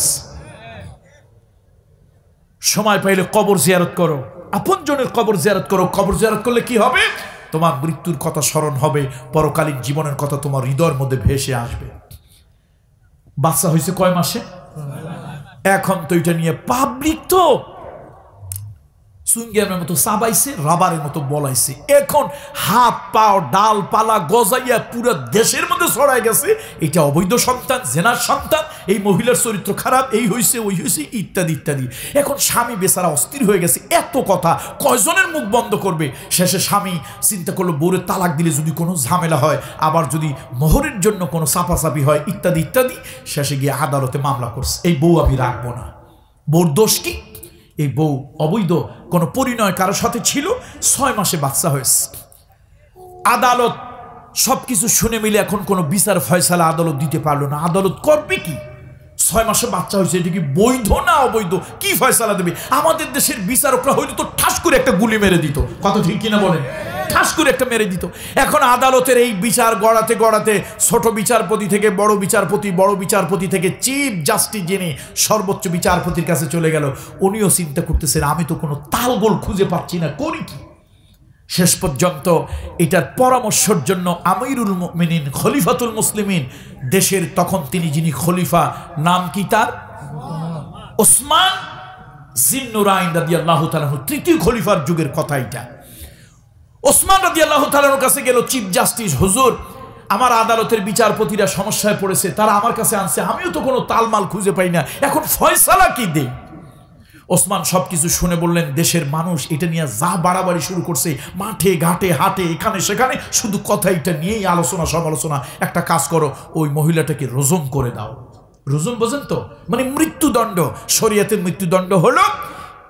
সময় পাইলে কবর জিয়ারত করো আপনজনের কবর জিয়ারত করো কবর জিয়ারত করলে কি হবে তোমার মৃত্যুর কথা স্মরণ হবে পরকালীন জীবনের কথা তোমার হৃদয়ের মধ্যে ভেসে আসবে বাচ্চা হয়েছে কয় মাসে এখন তো এটা নিয়ে পাবলিক তো সুইঙ্গিয়ামের মতো চাবাইছে রাবারের মতো বলাইছে এখন হাত পাও ডাল পালা গজাইয়া পুরো দেশের মধ্যে ছড়াই গেছে এটা অবৈধ সন্তান জেনার সন্তান এই মহিলার চরিত্র খারাপ এই হয়েছে ওই হয়েছে ইত্যাদি ইত্যাদি এখন স্বামী বেচারা অস্থির হয়ে গেছে এত কথা কয়জনের মুখ বন্ধ করবে শেষে স্বামী চিন্তা করলো বউরে তালাক দিলে যদি কোনো ঝামেলা হয় আবার যদি মোহরের জন্য কোনো সাফাসাফি হয় ইত্যাদি ইত্যাদি শেষে গিয়ে আদালতে মামলা করছে এই বউ আমি রাখবো না বোর দোষ কি এই বউ অবৈধ কোনো পরিণয় কারোর সাথে ছিল ছয় মাসে বাচ্চা হয়েছে আদালত সব কিছু শুনে মিলে এখন কোনো বিচার ফয়সালা আদালত দিতে পারলো না আদালত করবে কি ছয় মাসে বাচ্চা হয়েছে এটা কি বৈধ না অবৈধ কি ফয়সালা দেবে আমাদের দেশের বিচারকরা হয়তো তো ঠাস করে একটা গুলি মেরে দিত কত ঠিক কিনা বলেন ঠাস করে একটা মেরে দিত এখন আদালতের এই বিচার গড়াতে গড়াতে ছোট বিচারপতি থেকে বড় বিচারপতি বড় বিচারপতি থেকে চিফ জাস্টিস যিনি সর্বোচ্চ বিচারপতির কাছে চলে গেল উনিও চিন্তা করতেছেন আমি তো কোনো তালগোল খুঁজে পাচ্ছি না করি কি শেষ পর্যন্ত এটার পরামর্শের জন্য আমিরুল মিনিন খলিফাতুল মুসলিমিন দেশের তখন তিনি যিনি খলিফা নাম কি তার ওসমান জিন্নুরাইন রাদি আল্লাহ তালাহ তৃতীয় খলিফার যুগের কথা এটা ওসমান রাদি আল্লাহ তালাহর কাছে গেল চিফ জাস্টিস হুজুর আমার আদালতের বিচারপতিরা সমস্যায় পড়েছে তারা আমার কাছে আনছে আমিও তো কোনো তালমাল খুঁজে পাই না এখন ফয়সালা কি দেয় ওসমান সব কিছু শুনে বললেন দেশের মানুষ এটা নিয়ে যা বাড়াবাড়ি শুরু করছে মাঠে ঘাটে হাটে এখানে সেখানে শুধু কথা এটা নিয়েই আলোচনা সমালোচনা একটা কাজ করো ওই মহিলাটাকে রোজম করে দাও রোজন বোঝেন তো মানে মৃত্যুদণ্ড শরিয়াতের মৃত্যুদণ্ড হলো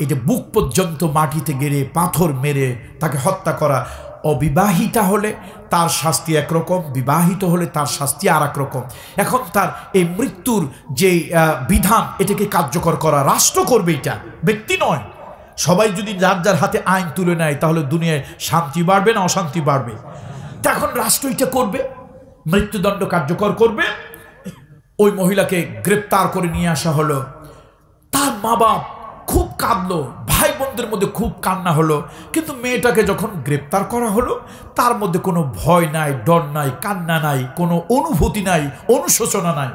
এই যে বুক পর্যন্ত মাটিতে গেড়ে পাথর মেরে তাকে হত্যা করা অবিবাহিতা হলে তার শাস্তি একরকম বিবাহিত হলে তার শাস্তি আর রকম এখন তার এই মৃত্যুর যে বিধান এটাকে কার্যকর করা রাষ্ট্র করবে এটা ব্যক্তি নয় সবাই যদি যার যার হাতে আইন তুলে নেয় তাহলে দুনিয়ায় শান্তি বাড়বে না অশান্তি বাড়বে তখন রাষ্ট্র এটা করবে মৃত্যুদণ্ড কার্যকর করবে ওই মহিলাকে গ্রেপ্তার করে নিয়ে আসা হলো তার মা বাপ খুব কাঁদলো ভাই বোনদের মধ্যে খুব কান্না হলো কিন্তু মেয়েটাকে যখন গ্রেপ্তার করা হলো তার মধ্যে কোনো ভয় নাই ডর নাই কান্না নাই কোনো অনুভূতি নাই অনুশোচনা নাই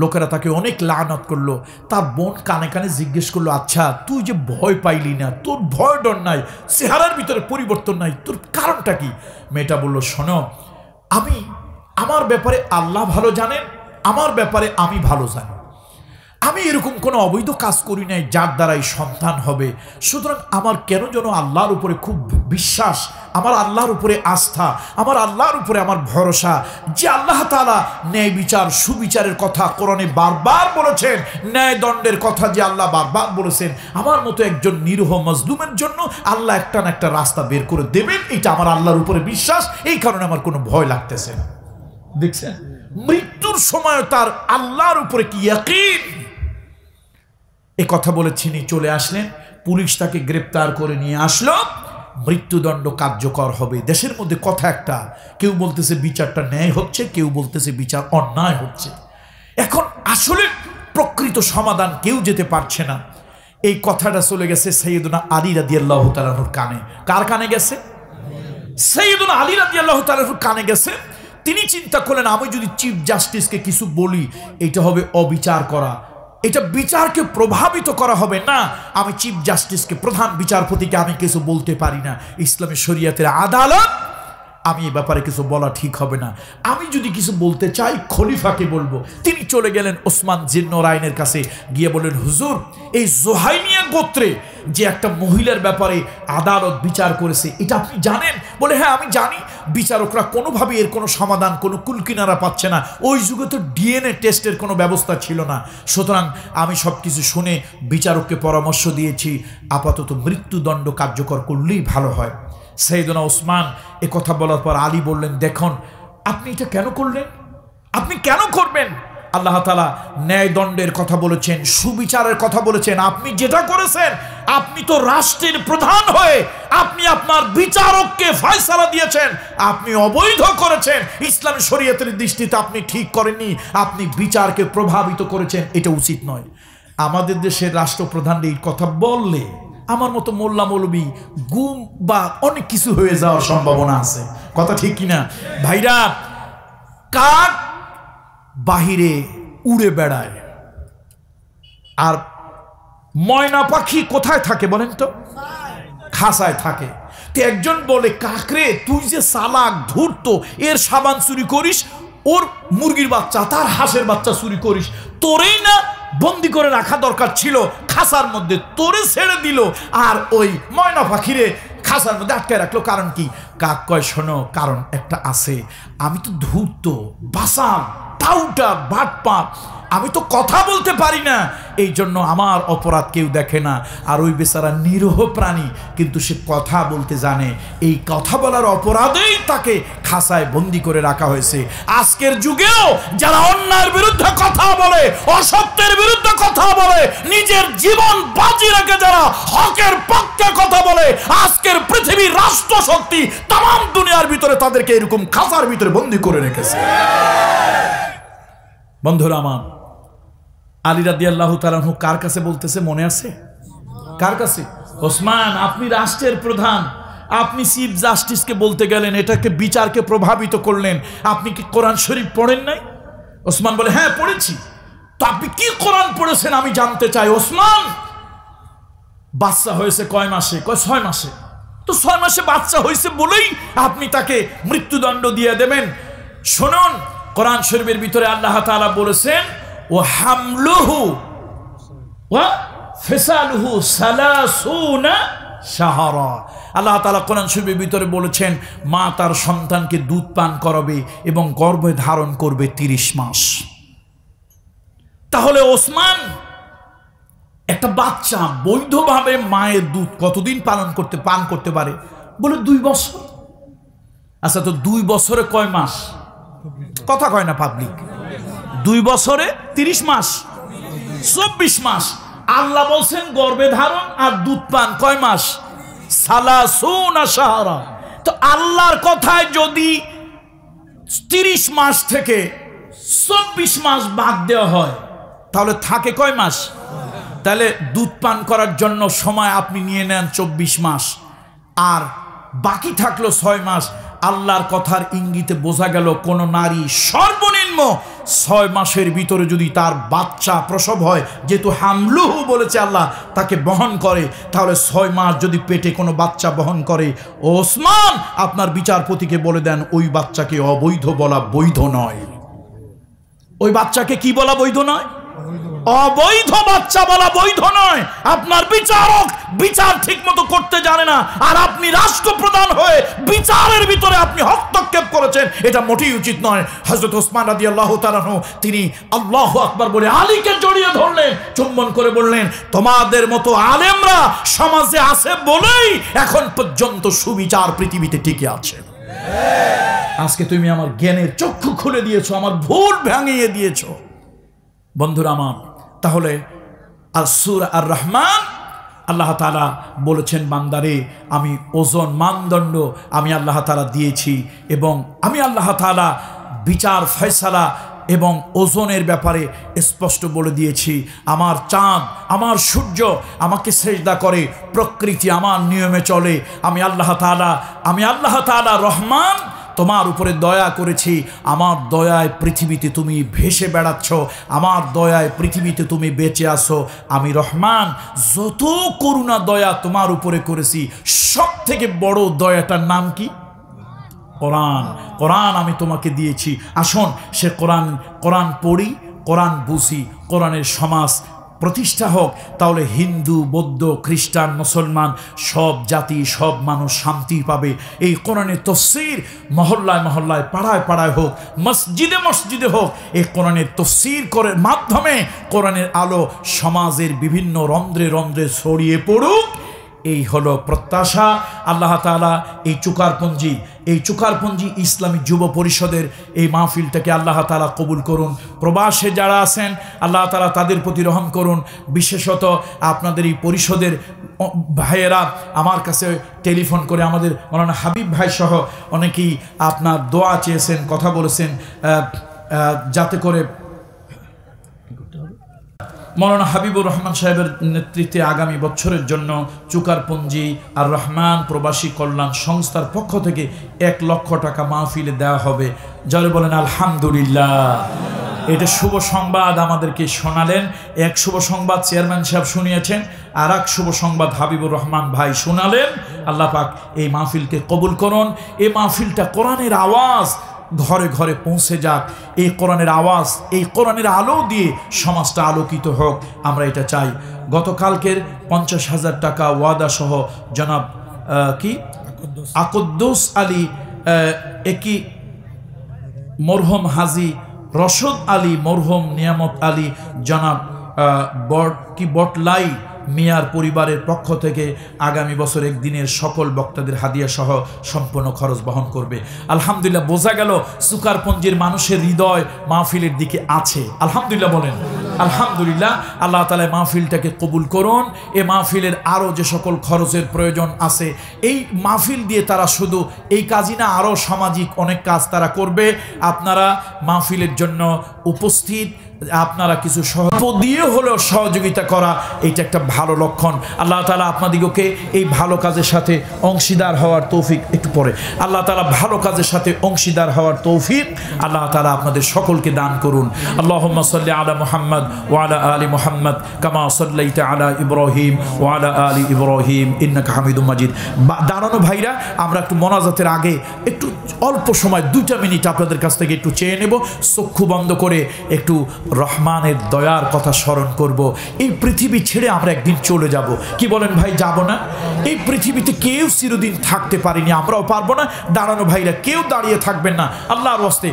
লোকেরা তাকে অনেক লানত করলো তার বোন কানে কানে জিজ্ঞেস করলো আচ্ছা তুই যে ভয় পাইলি না তোর ভয় ডর নাই চেহারার ভিতরে পরিবর্তন নাই তোর কারণটা কি মেয়েটা বলল শোনো আমি আমার ব্যাপারে আল্লাহ ভালো জানেন আমার ব্যাপারে আমি ভালো জানি আমি এরকম কোনো অবৈধ কাজ করি নাই যার দ্বারাই সন্তান হবে সুতরাং আমার কেন যেন আল্লাহর উপরে খুব বিশ্বাস আমার আল্লাহর উপরে আস্থা আমার আল্লাহর উপরে আমার ভরসা যে আল্লাহ তালা ন্যায় বিচার সুবিচারের কথা কোরআনে বারবার বলেছেন ন্যায় দণ্ডের কথা যে আল্লাহ বারবার বলেছেন আমার মতো একজন নিরহ মজলুমের জন্য আল্লাহ একটা না একটা রাস্তা বের করে দেবেন এটা আমার আল্লাহর উপরে বিশ্বাস এই কারণে আমার কোনো ভয় লাগতেছে না দেখছেন মৃত্যুর সময় তার আল্লাহর উপরে কি একই এ কথা বলে ছিনি চলে আসলেন পুলিশ তাকে গ্রেপ্তার করে নিয়ে আসলো মৃত্যুদণ্ড কার্যকর হবে দেশের মধ্যে কথা একটা কেউ বলতেছে বিচারটা ন্যায় হচ্ছে কেউ বলতেছে বিচার অন্যায় হচ্ছে এখন আসলে প্রকৃত সমাধান কেউ যেতে পারছে না এই কথাটা চলে গেছে সৈয়দনা আলী রাদিয়াল্লাহ তালাহুর কানে কার কানে গেছে সৈয়দনা আলী আল্লাহ তালাহুর কানে গেছে তিনি চিন্তা করলেন আমি যদি চিফ জাস্টিসকে কিছু বলি এটা হবে অবিচার করা এটা বিচারকে প্রভাবিত করা হবে না আমি চিফ জাস্টিসকে প্রধান বিচারপতিকে আমি কিছু বলতে পারি না ইসলামী শরিয়াতের আদালত আমি এ ব্যাপারে কিছু বলা ঠিক হবে না আমি যদি কিছু বলতে চাই খলিফাকে বলবো তিনি চলে গেলেন ওসমান জিন্ন রায়নের কাছে গিয়ে বলেন হুজুর এই জোহাইনিয়া গোত্রে যে একটা মহিলার ব্যাপারে আদালত বিচার করেছে এটা আপনি জানেন বলে হ্যাঁ আমি জানি বিচারকরা কোনোভাবে এর কোনো সমাধান কোনো কুলকিনারা পাচ্ছে না ওই যুগে তো ডিএনএ টেস্টের কোনো ব্যবস্থা ছিল না সুতরাং আমি সব কিছু শুনে বিচারককে পরামর্শ দিয়েছি আপাতত মৃত্যুদণ্ড কার্যকর করলেই ভালো হয় সৈদনা ওসমান এ কথা বলার পর আলী বললেন দেখুন আপনি এটা কেন করলেন আপনি কেন করবেন আল্লাহ তালা ন্যায় দণ্ডের কথা বলেছেন সুবিচারের কথা বলেছেন আপনি যেটা করেছেন আপনি তো রাষ্ট্রের প্রধান হয়ে আপনি আপনার বিচারককে ফয়সালা দিয়েছেন আপনি অবৈধ করেছেন ইসলাম শরীয়তের দৃষ্টিতে আপনি ঠিক করেননি আপনি বিচারকে প্রভাবিত করেছেন এটা উচিত নয় আমাদের দেশের রাষ্ট্রপ্রধান এই কথা বললে আমার মতো মোল্লা মৌলবি গুম বা অনেক কিছু হয়ে যাওয়ার সম্ভাবনা আছে কথা ঠিক কিনা ভাইরা কাক বাহিরে উড়ে বেড়ায় আর ময়না পাখি কোথায় থাকে বলেন তো খাসায় থাকে তো একজন বলে কাকরে তুই যে সালাক ধূর্ত এর সাবান চুরি করিস ওর মুরগির বাচ্চা তার হাঁসের বাচ্চা চুরি করিস তোরেই না বন্দি করে রাখা দরকার ছিল খাসার মধ্যে তোরে ছেড়ে দিল আর ওই ময়না পাখিরে খাসার মধ্যে আটকে রাখলো কারণ কি কাক কয় শোনো কারণ একটা আছে আমি তো ধূর্ত বাসাম টাউটা বাটপা আমি তো কথা বলতে পারি না এই জন্য আমার অপরাধ কেউ দেখে না আর ওই বেচারা নিরহ প্রাণী কিন্তু সে কথা বলতে জানে এই কথা বলার অপরাধেই তাকে খাসায় বন্দি করে রাখা হয়েছে আজকের যুগেও যারা অন্যায়ের বিরুদ্ধে কথা বলে অসত্যের বিরুদ্ধে কথা বলে নিজের জীবন বাজি রেখে যারা হকের পক্ষে কথা বলে আজকের পৃথিবীর রাষ্ট্রশক্তি তাম দুনিয়ার ভিতরে তাদেরকে এরকম খাসার ভিতরে বন্দি করে রেখেছে বন্ধুরা আমার আলী রাদি আল্লাহ তালু কার কাছে বলতেছে মনে আছে কার কাছে ওসমান আপনি রাষ্ট্রের প্রধান আপনি চিফ জাস্টিসকে বলতে গেলেন এটাকে বিচারকে প্রভাবিত করলেন আপনি কি কোরআন শরীফ পড়েন নাই ওসমান বলে হ্যাঁ পড়েছি তো আপনি কি কোরআন পড়েছেন আমি জানতে চাই ওসমান বাচ্চা হয়েছে কয় মাসে কয় ছয় মাসে তো ছয় মাসে বাচ্চা হয়েছে বলেই আপনি তাকে মৃত্যুদণ্ড দিয়ে দেবেন শুনুন কোরআন শরীফের ভিতরে আল্লাহ তালা বলেছেন ও হামলুহু ফেসালুহু সালাসুনা সাহারা আল্লাহ তালা কোরআন শরীফের ভিতরে বলেছেন মা তার সন্তানকে দুধ পান করাবে এবং গর্ভে ধারণ করবে ৩০ মাস তাহলে ওসমান একটা বাচ্চা বৈধভাবে মায়ের দুধ কতদিন পালন করতে পান করতে পারে বলে দুই বছর আচ্ছা তো দুই বছরে কয় মাস কথা কয় না পাবলিক দুই বছরে ৩০ মাস চব্বিশ মাস আল্লাহ বলছেন গর্বে ধারণ আর দুধ পান কয় মাস সালা সোনা সাহারা তো আল্লাহর কথায় যদি ৩০ মাস থেকে চব্বিশ মাস বাদ দেওয়া হয় তাহলে থাকে কয় মাস তাহলে দুধ পান করার জন্য সময় আপনি নিয়ে নেন চব্বিশ মাস আর বাকি থাকলো ছয় মাস আল্লাহর কথার ইঙ্গিতে বোঝা গেল কোনো নারী সর্বনিম্ন ছয় মাসের ভিতরে যদি তার বাচ্চা প্রসব হয় যেহেতু হামলুহু বলেছে আল্লাহ তাকে বহন করে তাহলে ছয় মাস যদি পেটে কোনো বাচ্চা বহন করে ওসমান আপনার বিচারপতিকে বলে দেন ওই বাচ্চাকে অবৈধ বলা বৈধ নয় ওই বাচ্চাকে কি বলা বৈধ নয় অবৈধ বাচ্চা বলা বৈধ নয় আপনার বিচারক বিচার ঠিক মতো করতে জানে না আর আপনি রাষ্ট্রপ্রধান হয়ে বিচারের ভিতরে আপনি হস্তক্ষেপ করেছেন এটা মোটেই উচিত নয় হজরত ওসমান রাজি আল্লাহ তারানো তিনি আল্লাহ আকবর বলে আলীকে জড়িয়ে ধরলেন চুম্বন করে বললেন তোমাদের মতো আলেমরা সমাজে আছে বলেই এখন পর্যন্ত সুবিচার পৃথিবীতে টিকে আছে আজকে তুমি আমার জ্ঞানের চক্ষু খুলে দিয়েছো আমার ভুল ভাঙিয়ে দিয়েছো বন্ধুরা আমার তাহলে আর সুর আর রহমান আল্লাহ তালা বলেছেন বান্দারে আমি ওজন মানদণ্ড আমি আল্লাহ তালা দিয়েছি এবং আমি আল্লাহ তালা বিচার ফয়সালা এবং ওজনের ব্যাপারে স্পষ্ট বলে দিয়েছি আমার চাঁদ আমার সূর্য আমাকে শ্রেষ্ঠা করে প্রকৃতি আমার নিয়মে চলে আমি আল্লাহ তালা আমি আল্লাহ তালা রহমান তোমার উপরে দয়া করেছি আমার দয়ায় পৃথিবীতে তুমি ভেসে বেড়াচ্ছ আমার দয়ায় পৃথিবীতে তুমি বেঁচে আসো আমি রহমান যত করুণা দয়া তোমার উপরে করেছি সব থেকে বড় দয়াটার নাম কি কোরআন কোরআন আমি তোমাকে দিয়েছি আসুন সে কোরআন কোরআন পড়ি কোরআন বুঝি কোরআনের সমাজ প্রতিষ্ঠা হোক তাহলে হিন্দু বৌদ্ধ খ্রিস্টান মুসলমান সব জাতি সব মানুষ শান্তি পাবে এই কোরআনে তফসির মহল্লায় মহল্লায় পাড়ায় পাড়ায় হোক মসজিদে মসজিদে হোক এই কোরআনের তফসির করে মাধ্যমে কোরআনের আলো সমাজের বিভিন্ন রন্ধ্রে রন্ধ্রে ছড়িয়ে পড়ুক এই হলো প্রত্যাশা আল্লাহ তালা এই চুকারপঞ্জি এই চুকারপঞ্জি ইসলামী যুব পরিষদের এই মাহফিলটাকে আল্লাহ তালা কবুল করুন প্রবাসে যারা আছেন আল্লাহ তালা তাদের প্রতি রহম করুন বিশেষত আপনাদের এই পরিষদের ভাইয়েরা আমার কাছে টেলিফোন করে আমাদের মৌলানা হাবিব ভাই সহ অনেকেই আপনার দোয়া চেয়েছেন কথা বলেছেন যাতে করে মৌলানা হাবিবুর রহমান সাহেবের নেতৃত্বে আগামী বছরের জন্য চুকার চুকারপঞ্জি আর রহমান প্রবাসী কল্যাণ সংস্থার পক্ষ থেকে এক লক্ষ টাকা মাহফিলে দেওয়া হবে যারা বলেন আলহামদুলিল্লাহ এটা শুভ সংবাদ আমাদেরকে শোনালেন এক শুভ সংবাদ চেয়ারম্যান সাহেব শুনিয়েছেন আর এক শুভ সংবাদ হাবিবুর রহমান ভাই শোনালেন আল্লাহ পাক এই মাহফিলকে কবুল করুন এই মাহফিলটা কোরআনের আওয়াজ ঘরে ঘরে পৌঁছে যাক এই কোরআনের আওয়াজ এই কোরআনের আলো দিয়ে সমাজটা আলোকিত হোক আমরা এটা চাই গতকালকের পঞ্চাশ হাজার টাকা ওয়াদা সহ জনাব কি আকদ্দোস আলী একই মরহম হাজি রশদ আলী মরহম নিয়ামত আলী জনাব বট কি বটলাই মিয়ার পরিবারের পক্ষ থেকে আগামী বছর একদিনের সকল বক্তাদের হাদিয়া সহ সম্পূর্ণ খরচ বহন করবে আলহামদুলিল্লাহ বোঝা গেল সুকারপঞ্জির মানুষের হৃদয় মাহফিলের দিকে আছে আলহামদুলিল্লাহ বলেন আলহামদুলিল্লাহ আল্লাহ তালা মাহফিলটাকে কবুল করুন এ মাহফিলের আরও যে সকল খরচের প্রয়োজন আছে এই মাহফিল দিয়ে তারা শুধু এই কাজই না আরও সামাজিক অনেক কাজ তারা করবে আপনারা মাহফিলের জন্য উপস্থিত আপনারা কিছু সহপদ দিয়ে হলেও সহযোগিতা করা এটা একটা ভালো লক্ষণ আল্লাহ তালা আপনাদিগকে এই ভালো কাজের সাথে অংশীদার হওয়ার তৌফিক একটু পরে আল্লাহ তালা ভালো কাজের সাথে অংশীদার হওয়ার তৌফিক আল্লাহ তালা আপনাদের সকলকে দান করুন আল্লাহ সাল্লি আলা মোহাম্মদ ওয়ালা আলী মোহাম্মদ কামা সাল্লাই আলা ইব্রাহিম ওয়ালা আলী ইব্রাহিম ইন্নাক হামিদুল মাজিদ দাঁড়ানো ভাইরা আমরা একটু মোনাজাতের আগে একটু অল্প সময় দুইটা মিনিট আপনাদের কাছ থেকে একটু চেয়ে নেব চক্ষু বন্ধ করে একটু রহমানের দয়ার কথা স্মরণ করব। এই পৃথিবী ছেড়ে আমরা একদিন চলে যাব। কি বলেন ভাই যাব না এই পৃথিবীতে কেউ চিরদিন থাকতে পারিনি আমরাও পারবো না দাঁড়ানো ভাইরা কেউ দাঁড়িয়ে থাকবেন না আল্লাহর হস্তে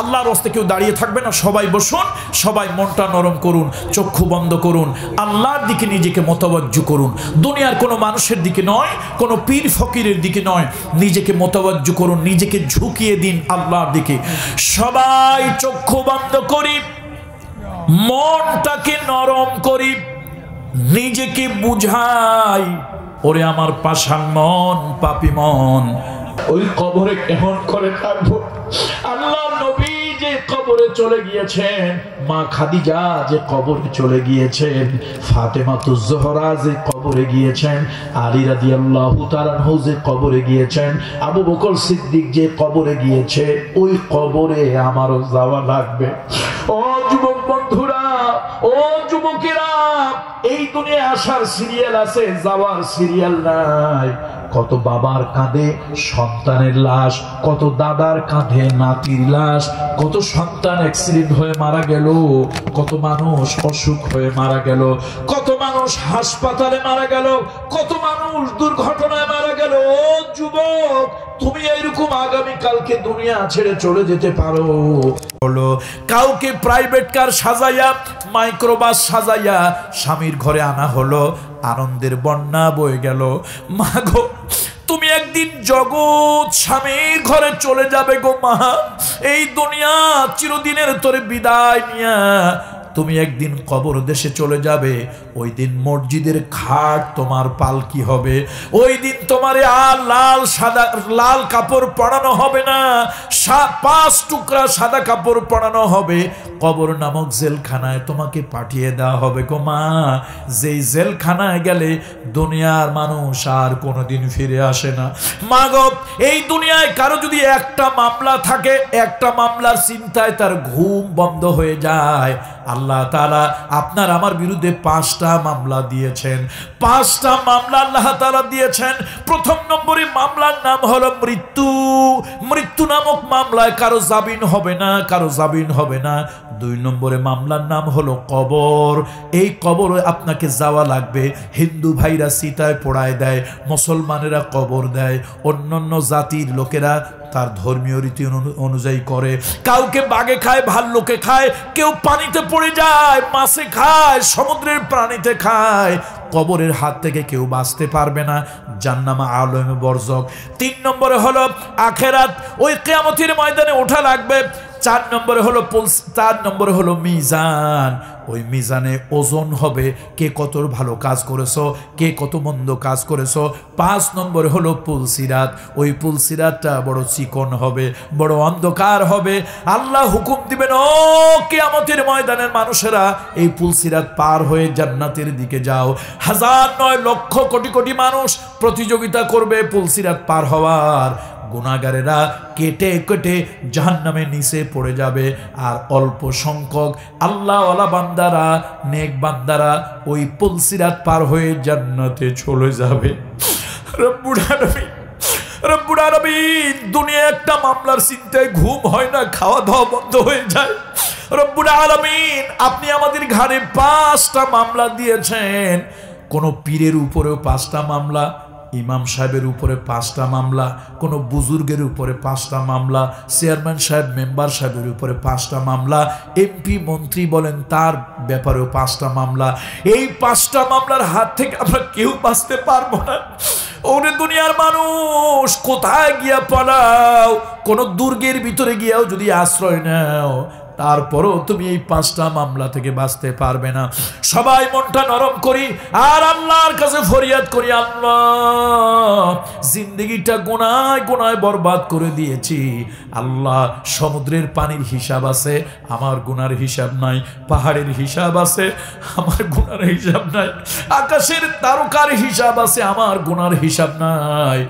আল্লাহর হস্তে কেউ দাঁড়িয়ে থাকবে না সবাই বসুন সবাই মনটা নরম করুন চক্ষু বন্ধ করুন আল্লাহর দিকে নিজেকে মতবজ্জু করুন দুনিয়ার কোনো মানুষের দিকে নয় কোনো পীর ফকিরের দিকে নয় নিজেকে মতবজ্জু করুন নিজেকে ঝুঁকিয়ে দিন আল্লাহর দিকে সবাই চক্ষু বন্ধ করি মনটাকে নরম করি নিজেকে বুঝাই ওরে আমার পাশান মন পাপি মন ওই কবরে কেমন করে থাকবো আল্লাহ নবী যে কবরে চলে গিয়েছেন মা খাদিজা যে কবরে চলে গিয়েছেন ফাতেমা তুজহরা যে কবরে গিয়েছেন আলী রাদি আল্লাহ তারানহ যে কবরে গিয়েছেন আবু বকর সিদ্দিক যে কবরে গিয়েছে ওই কবরে আমারও যাওয়া লাগবে ও যুবক বন্ধুরা ও যুবকেরা এই দুনিয়া আসার সিরিয়াল আছে যাওয়ার সিরিয়াল নাই কত বাবার কাঁধে সন্তানের লাশ কত দাদার কাঁধে নাতির লাশ কত সন্তান অ্যাক্সিডেন্ট হয়ে মারা গেল কত মানুষ অসুখ হয়ে মারা গেল কত মানুষ হাসপাতালে মারা গেল কত মানুষ দুর্ঘটনায় মারা গেল ও যুবক তুমি এইরকম আগামীকালকে দুনিয়া ছেড়ে চলে যেতে পারো বলো কাউকে প্রাইভেট কার সাজাইয়া মাইক্রোবাস সাজাইয়া স্বামীর ঘরে আনা হলো আনন্দের বন্যা বয়ে গেল মা গো তুমি একদিন জগৎ স্বামীর ঘরে চলে যাবে গো মা এই দুনিয়া চিরদিনের তোরে বিদায় নিয়া তুমি একদিন কবর দেশে চলে যাবে ওই দিন মসজিদের খাট তোমার পালকি হবে ওই দিন তোমারে আর লাল সাদা লাল কাপড় পরানো হবে না পাঁচ টুকরা সাদা কাপড় পরানো হবে কবর নামক জেলখানায় তোমাকে পাঠিয়ে দেওয়া হবে গো মা যেই জেলখানায় গেলে দুনিয়ার মানুষ আর কোনোদিন ফিরে আসে না মাগব এই দুনিয়ায় কারো যদি একটা মামলা থাকে একটা মামলার চিন্তায় তার ঘুম বন্ধ হয়ে যায় আল্লাহ আল্লাহ তালা আপনার আমার বিরুদ্ধে পাঁচটা মামলা দিয়েছেন পাঁচটা মামলা আল্লাহ তালা দিয়েছেন প্রথম নম্বরে মামলার নাম হলো মৃত্যু মৃত্যু নামক মামলায় কারো জামিন হবে না কারো জামিন হবে না দুই নম্বরে মামলার নাম হলো কবর এই কবরে আপনাকে যাওয়া লাগবে হিন্দু ভাইরা সীতায় পোড়ায় দেয় মুসলমানেরা কবর দেয় অন্যান্য জাতির লোকেরা তার ধর্মীয় রীতি অনুযায়ী করে কাউকে বাগে খায় ভাল্লোকে খায় কেউ পানিতে পড়ে যায় মাছে খায় সমুদ্রের প্রাণীতে খায় কবরের হাত থেকে কেউ বাঁচতে পারবে না জান্নামা আলম বর্জক তিন নম্বরে হলো আখেরাত ওই কেয়ামতির ময়দানে ওঠা লাগবে চার নম্বরে হলো চার নম্বরে হলো মিজান ওই মিজানে ওজন হবে কে কত ভালো কাজ করেছো কে কত মন্দ কাজ করেছো পাঁচ নম্বরে হলো পুলসিরাত ওই পুলসিরাতটা বড় চিকন হবে বড় অন্ধকার হবে আল্লাহ হুকুম দিবেন ও আমাদের ময়দানের মানুষেরা এই পুলসিরাত পার হয়ে জান্নাতের দিকে যাও হাজার নয় লক্ষ কোটি কোটি মানুষ প্রতিযোগিতা করবে পুলসিরাত পার হওয়ার গুণাগারেরা কেটে কেটে জাহান্নামে নিচে পড়ে যাবে আর অল্প সংখ্যক আল্লাহ বান্দা দ্বারা নেক বান্দারা ওই পলসিরাত পার হয়ে জান্নাতে চলে যাবে রব্বুল আলামিন রব্বুল আলামিন দুনিয়া একটা মামলার চিন্তায় ঘুম হয় না খাওয়া দাওয়া বন্ধ হয়ে যায় রব্বুল আলামিন আপনি আমাদের ঘাড়ে পাঁচটা মামলা দিয়েছেন কোনো পীরের উপরেও পাঁচটা মামলা ইমাম সাহেবের উপরে পাঁচটা মামলা কোনো বুজুর্গের উপরে পাঁচটা মামলা চেয়ারম্যান সাহেব মেম্বার সাহেবের উপরে পাঁচটা মামলা এমপি মন্ত্রী বলেন তার ব্যাপারেও পাঁচটা মামলা এই পাঁচটা মামলার হাত থেকে আমরা কেউ বাঁচতে পারবো না ওরে দুনিয়ার মানুষ কোথায় গিয়া পড়াও কোন দুর্গের ভিতরে গিয়াও যদি আশ্রয় নাও তারপরও তুমি এই পাঁচটা মামলা থেকে বাঁচতে পারবে না সবাই মনটা নরম করি আর আল্লাহর কাছে ফরিয়াদ করি আল্লাহ জিন্দগিটা গোনায় গোনায় বরবাদ করে দিয়েছি আল্লাহ সমুদ্রের পানির হিসাব আছে আমার গুনার হিসাব নাই পাহাড়ের হিসাব আছে আমার গুনার হিসাব নাই আকাশের তারকার হিসাব আছে আমার গুনার হিসাব নাই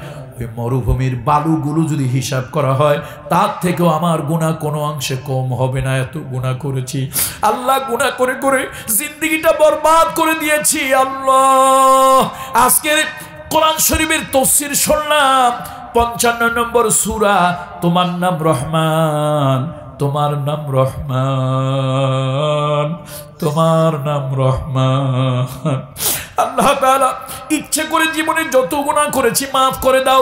মরুভূমির বালুগুলো যদি হিসাব করা হয় তার থেকেও আমার গুণা কোনো অংশে কম হবে না এত গুণা করেছি আল্লাহ গুণা করে করে জিন্দিগিটা বরবাদ করে দিয়েছি আল্লাহ আজকে কোরআন শরীফের তফসির শুনলাম পঞ্চান্ন নম্বর সুরা তোমার নাম রহমান তোমার নাম রহমান তোমার নাম রহমান আল্লাহ তালা ইচ্ছে করে জীবনে যত গুণা করেছি মাফ করে দাও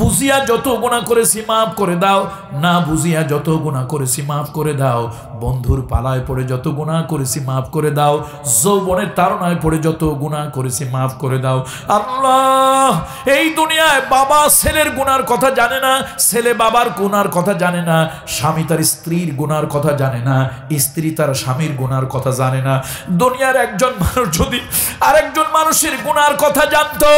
বুঝিয়া যত গুণা করেছি মাফ করে দাও না বুঝিয়া যত গুণা করেছি মাফ করে দাও বন্ধুর পালায় পড়ে যত গুণা করেছি মাফ করে দাও যৌবনের তারনায় পড়ে যত গুণা করেছি মাফ করে দাও আল্লাহ এই দুনিয়ায় বাবা ছেলের গুণার কথা জানে না ছেলে বাবার গুণার কথা জানে না স্বামী তার স্ত্রীর গুণার কথা জানে না স্ত্রী তার স্বামীর গুণার কথা জানে না দুনিয়ার একজন মানুষ যদি আরেকজন মানুষের গুনার কথা জানতো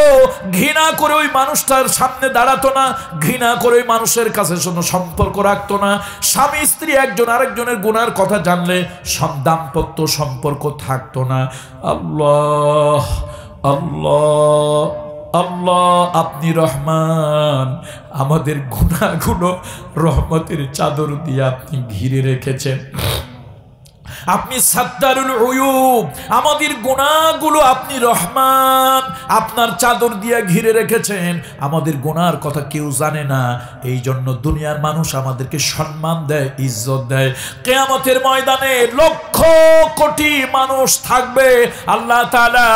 ঘৃণা করে ওই মানুষটার সামনে দাঁড়াতো না ঘৃণা করে ওই মানুষের কাছে কোনো সম্পর্ক রাখতো না স্বামী স্ত্রী একজন আরেকজনের গুনার কথা জানলে সব দাম্পত্য সম্পর্ক থাকতো না আল্লাহ আল্লাহ আল্লাহ আপনি রহমান আমাদের গুণাগুলো রহমতের চাদর দিয়ে আপনি ঘিরে রেখেছেন আপনি সাদ্দারুল উয়ুব আমাদের গোনাগুলো আপনি রহমান আপনার চাদর দিয়ে ঘিরে রেখেছেন আমাদের গোনার কথা কেউ জানে না এই জন্য দুনিয়ার মানুষ আমাদেরকে সম্মান দেয় ইজ্জত দেয় কেয়ামতের ময়দানে লক্ষ কোটি মানুষ থাকবে আল্লাহ তালা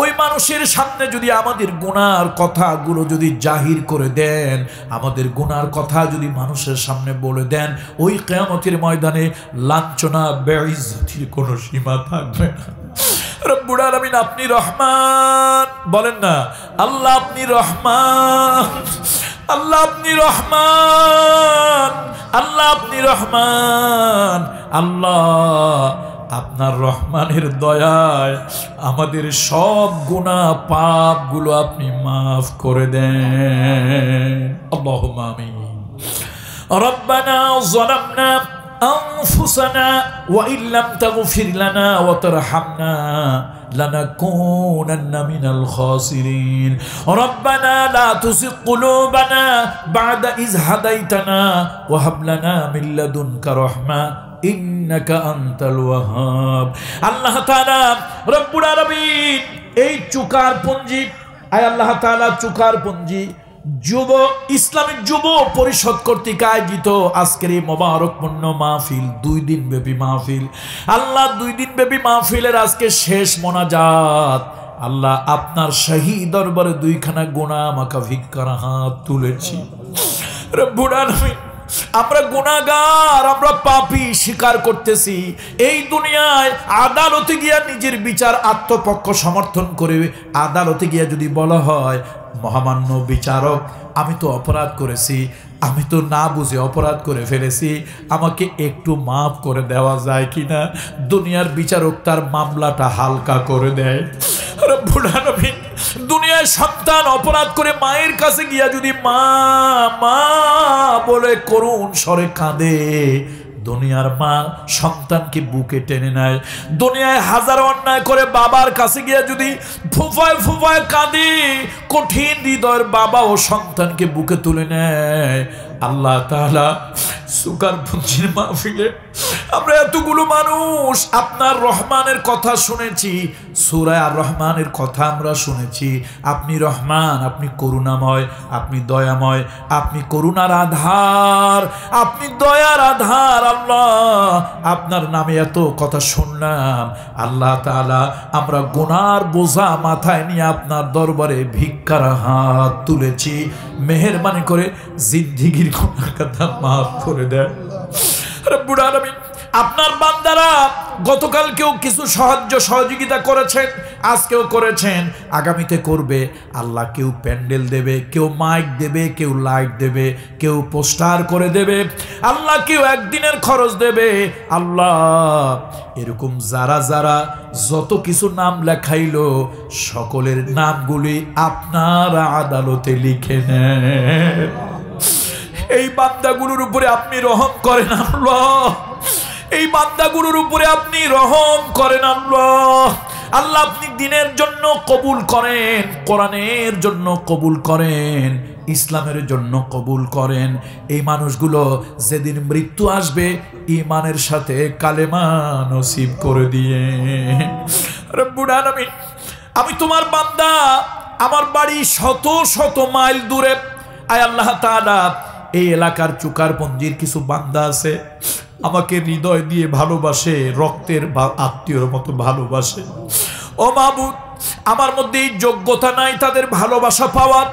ওই মানুষের সামনে যদি আমাদের গোনার কথাগুলো যদি জাহির করে দেন আমাদের গোনার কথা যদি মানুষের সামনে বলে দেন ওই কেয়ামতের ময়দানে লাঞ্ছনা ব্যয় ইজ্জতির সীমা থাকবে না আপনি রহমান বলেন না আল্লাহ আপনি রহমান আল্লাহ আপনি রহমান আল্লাহ আপনি রহমান আল্লাহ আপনার রহমানের দয়ায় আমাদের সব গুণা গুলো আপনি মাফ করে দেন আল্লাহ মামি أنفسنا وإن لم تغفر لنا وترحمنا لنكونن من الخاسرين ربنا لا تزغ قلوبنا بعد إذ هديتنا وهب لنا من لدنك رحمة إنك أنت الوهاب الله تعالى رب العالمين এই চুকার পঞ্জি আয় আল্লাহ তাআলা চুকার পঞ্জি যুব ইসলামিক যুব পরিষদ কর্তৃক আয়োজিত আজকের এই মোবারকপূর্ণ মাহফিল দুই দিন ব্যাপী মাহফিল আল্লাহ দুই দিন ব্যাপী মাহফিলের আজকে শেষ মোনাজাত আল্লাহ আপনার সাহি দরবারে দুইখানা গোনা মাকা ভিক্ষার হাত তুলেছি আমরা গুণাগার আমরা পাপি স্বীকার করতেছি এই দুনিয়ায় আদালতে গিয়া নিজের বিচার আত্মপক্ষ সমর্থন করে আদালতে গিয়া যদি বলা হয় মহামান্য বিচারক আমি তো অপরাধ করেছি আমি তো না বুঝে অপরাধ করে ফেলেছি আমাকে একটু মাফ করে দেওয়া যায় কি না দুনিয়ার বিচারক তার মামলাটা হালকা করে দেয় দুনিয়ায় সন্তান অপরাধ করে মায়ের কাছে গিয়া যদি মা মা বলে করুন স্বরে কাঁদে দুনিয়ার মা সন্তানকে বুকে টেনে নেয় দুনিয়ায় হাজার অন্যায় করে বাবার কাছে গিয়ে যদি ফুফায় ফুফায় কাঁদে কঠিন হৃদয়ের বাবা ও সন্তানকে বুকে তুলে নেয় আল্লাহ তাহলা সুকার পুঞ্জির মাহফিলে আমরা এতগুলো মানুষ আপনার রহমানের কথা শুনেছি সুরায় আর রহমানের কথা আমরা শুনেছি আপনি রহমান আপনি করুণাময় আপনি দয়াময় আপনি করুণার আধার আপনি দয়ার আধার আল্লাহ আপনার নামে এত কথা শুনলাম আল্লাহ তালা আমরা গোনার বোঝা মাথায় নিয়ে আপনার দরবারে ভিক্ষার হাত তুলেছি মেহরবানি করে জিদ্দিগির গুনাহ কথা মাফ করে দেন আপনার বান্দারা গতকাল কেউ কিছু সাহায্য সহযোগিতা করেছেন আজকেও করেছেন আগামীতে করবে আল্লাহ কেউ প্যান্ডেল দেবে কেউ মাইক দেবে কেউ লাইট দেবে কেউ পোস্টার করে দেবে আল্লাহ কেউ একদিনের খরচ দেবে আল্লাহ এরকম যারা যারা যত কিছু নাম লেখাইল সকলের নামগুলি আপনার আদালতে লিখে নেয় এই বান্দাগুলোর উপরে আপনি রহম করেন আল্লাহ এই বান্দাগুলোর উপরে আপনি রহম করেন আল্লাহ আল্লাহ আপনি দিনের জন্য কবুল করেন কোরআনের জন্য কবুল করেন ইসলামের জন্য কবুল করেন এই মানুষগুলো যেদিন মৃত্যু আসবে ইমানের সাথে কালেমা নসিব করে দিয়ে আমি তোমার বান্দা আমার বাড়ি শত শত মাইল দূরে আয় আল্লাহ তাআলা এই এলাকার চুকারপঞ্জির কিছু বান্দা আছে আমাকে হৃদয় দিয়ে ভালোবাসে রক্তের আত্মীয়র মতো ভালোবাসে ও মাবুদ আমার মধ্যে এই যোগ্যতা নাই তাদের ভালোবাসা পাওয়ার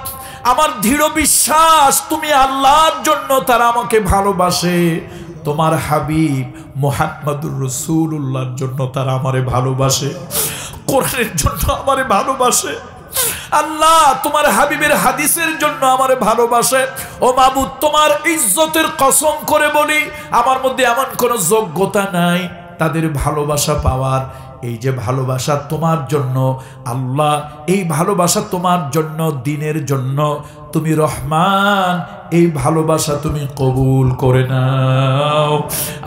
আমার দৃঢ় বিশ্বাস তুমি আল্লাহর জন্য তারা আমাকে ভালোবাসে তোমার হাবিব মোহাম্মদুর রসুল্লাহর জন্য তারা আমারে ভালোবাসে কোরআনের জন্য আমারে ভালোবাসে আল্লাহ তোমার হাবিবের হাদিসের জন্য আমার ভালোবাসে ও বাবু তোমার ইজ্জতের কসম করে বলি আমার মধ্যে এমন কোনো যোগ্যতা নাই তাদের ভালোবাসা পাওয়ার এই যে ভালোবাসা তোমার জন্য আল্লাহ এই ভালোবাসা তোমার জন্য দিনের জন্য তুমি রহমান এই ভালোবাসা তুমি কবুল করে নাও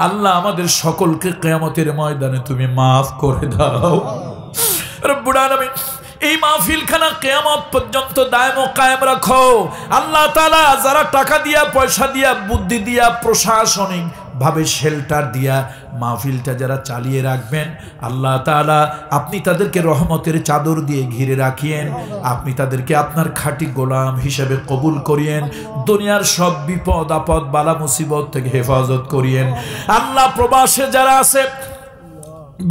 আল্লাহ আমাদের সকলকে কেয়ামতের ময়দানে তুমি মাফ করে দাও রব্বুড়ান আমি এই মাহফিলখানা কেয়ামত পর্যন্ত দায়ম কায়েম রাখো আল্লাহ তালা যারা টাকা দিয়া পয়সা দিয়া বুদ্ধি দিয়া প্রশাসনিক ভাবে শেল্টার দিয়া মাহফিলটা যারা চালিয়ে রাখবেন আল্লাহ তালা আপনি তাদেরকে রহমতের চাদর দিয়ে ঘিরে রাখিয়েন আপনি তাদেরকে আপনার খাঁটি গোলাম হিসেবে কবুল করিয়েন দুনিয়ার সব বিপদ আপদ বালা মুসিবত থেকে হেফাজত করিয়েন আল্লাহ প্রবাসে যারা আছে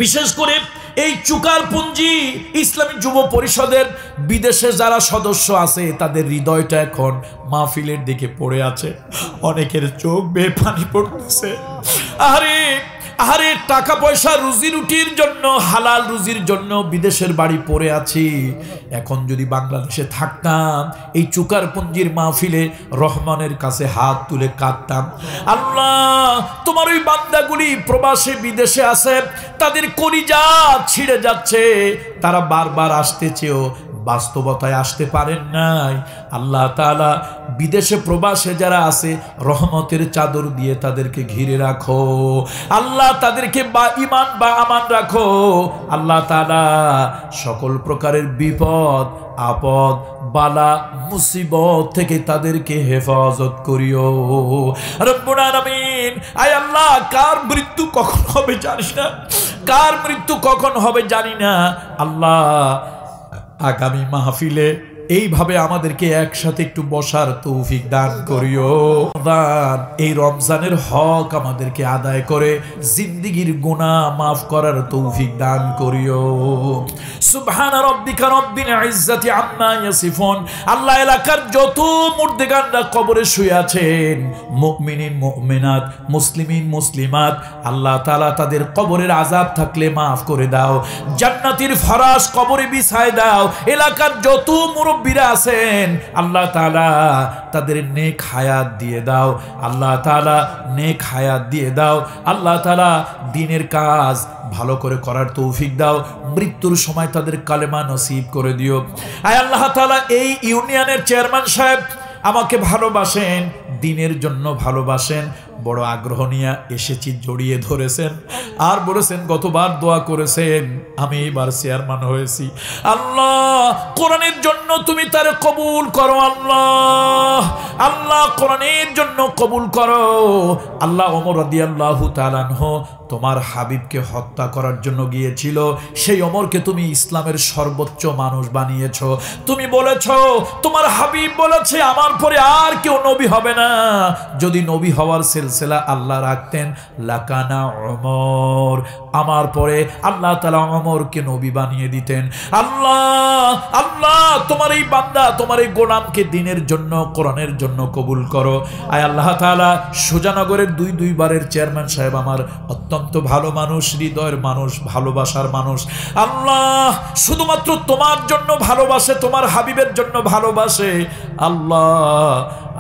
বিশেষ করে এই চুকার পুঞ্জি ইসলামী যুব পরিষদের বিদেশে যারা সদস্য আছে তাদের হৃদয়টা এখন মাহফিলের দিকে পড়ে আছে অনেকের চোখ বেয়ে পানি পড়তেছে আরে আরে টাকা পয়সা রুজি রুটির জন্য হালাল রুজির জন্য বিদেশের বাড়ি পড়ে আছি এখন যদি বাংলাদেশে থাকতাম এই চুকারপঞ্জির মাহফিলে রহমানের কাছে হাত তুলে কাঁদতাম আল্লাহ তোমার ওই বান্দাগুলি প্রবাসে বিদেশে আছে তাদের কলিজা ছিঁড়ে যাচ্ছে তারা বারবার আসতে চেয়েও বাস্তবতায় আসতে পারেন নাই আল্লাহ তালা বিদেশে প্রবাসে যারা আছে রহমতের চাদর দিয়ে তাদেরকে ঘিরে রাখো আল্লাহ তাদেরকে বা ইমান বা আমান রাখো আল্লাহ তালা সকল প্রকারের বিপদ আপদ বালা মুসিবত থেকে তাদেরকে হেফাজত করিও রব্বুল আমিন আয় আল্লাহ কার মৃত্যু কখন হবে জানিস না কার মৃত্যু কখন হবে জানি না আল্লাহ acá mismo এইভাবে আমাদেরকে একসাথে একটু বসার তৌফিক দান করিও দান এই রমজানের হক আমাদেরকে আদায় করে জিন্দিগির গুণা মাফ করার তৌফিক দান করিও আল্লাহ এলাকার যত মুর্দিগানরা কবরে শুয়ে আছেন মুমিনিন মুমিনাত মুসলিমিন মুসলিমাত আল্লাহ তালা তাদের কবরের আযাব থাকলে মাফ করে দাও জান্নাতির ফরাস কবরে বিছায় দাও এলাকার যত মুরব্বী মুরব্বীরা আছেন আল্লাহ তালা তাদের নেক হায়াত দিয়ে দাও আল্লাহ তালা নেক হায়াত দিয়ে দাও আল্লাহ তালা দিনের কাজ ভালো করে করার তৌফিক দাও মৃত্যুর সময় তাদের কালেমা নসিব করে দিও আয় আল্লাহ তালা এই ইউনিয়নের চেয়ারম্যান সাহেব আমাকে ভালোবাসেন দিনের জন্য ভালোবাসেন বড় আগ্রহ নিয়ে এসেছি জড়িয়ে ধরেছেন আর বলেছেন গতবার দোয়া করেছেন আমি এবার চেয়ারম্যান হয়েছি আল্লাহ কোরআনের জন্য তুমি তার কবুল করো আল্লাহ আল্লাহ কোরআনের জন্য কবুল করো আল্লাহ অমর আদি আল্লাহ তালানহ তোমার হাবিবকে হত্যা করার জন্য গিয়েছিল সেই অমরকে তুমি ইসলামের সর্বোচ্চ মানুষ বানিয়েছ তুমি বলেছ তোমার হাবিব বলেছে আমার পরে আর কেউ নবী হবে না যদি নবী হওয়ার সেল সিলসিলা আল্লাহ রাখতেন লাকানা অমর আমার পরে আল্লাহ তালা অমরকে নবী বানিয়ে দিতেন আল্লাহ আল্লাহ তোমার এই বান্দা তোমার এই গোলামকে দিনের জন্য কোরআনের জন্য কবুল করো আয় আল্লাহ তালা সুজানগরের দুই দুইবারের চেয়ারম্যান সাহেব আমার অত্যন্ত ভালো মানুষ হৃদয়ের মানুষ ভালোবাসার মানুষ আল্লাহ শুধুমাত্র তোমার জন্য ভালোবাসে তোমার হাবিবের জন্য ভালোবাসে আল্লাহ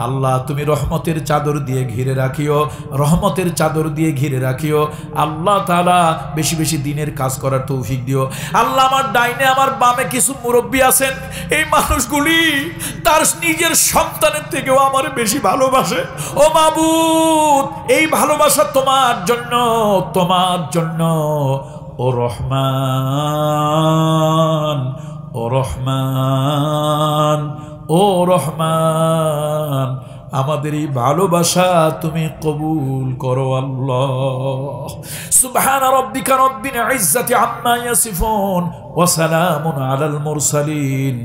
আল্লাহ তুমি রহমতের চাদর দিয়ে ঘিরে রাখিও রহমতের চাদর দিয়ে ঘিরে রাখিও আল্লাহ তালা বেশি বেশি দিনের কাজ করার তৌফিক দিও আল্লাহ আমার ডাইনে আমার বামে কিছু মুরব্বী আছেন এই মানুষগুলি তার নিজের সন্তানের থেকেও আমার বেশি ভালোবাসে ও মাবুদ এই ভালোবাসা তোমার জন্য তোমার জন্য ও রহমান ও রহমান ও রহমান আমাদের এই ভালোবাসা তুমি কবুল করো আল্লাহ সুবহান রাব্বিকা রব্বিল ইজ্জাতি আম্মা ইয়াসিফুন ওয়া সালামুন আলাল মুরসালিন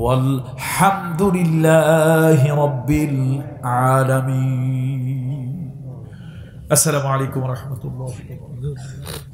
ওয়াল হামদুলিল্লাহি রাব্বিল আসসালামু আলাইকুম ওয়া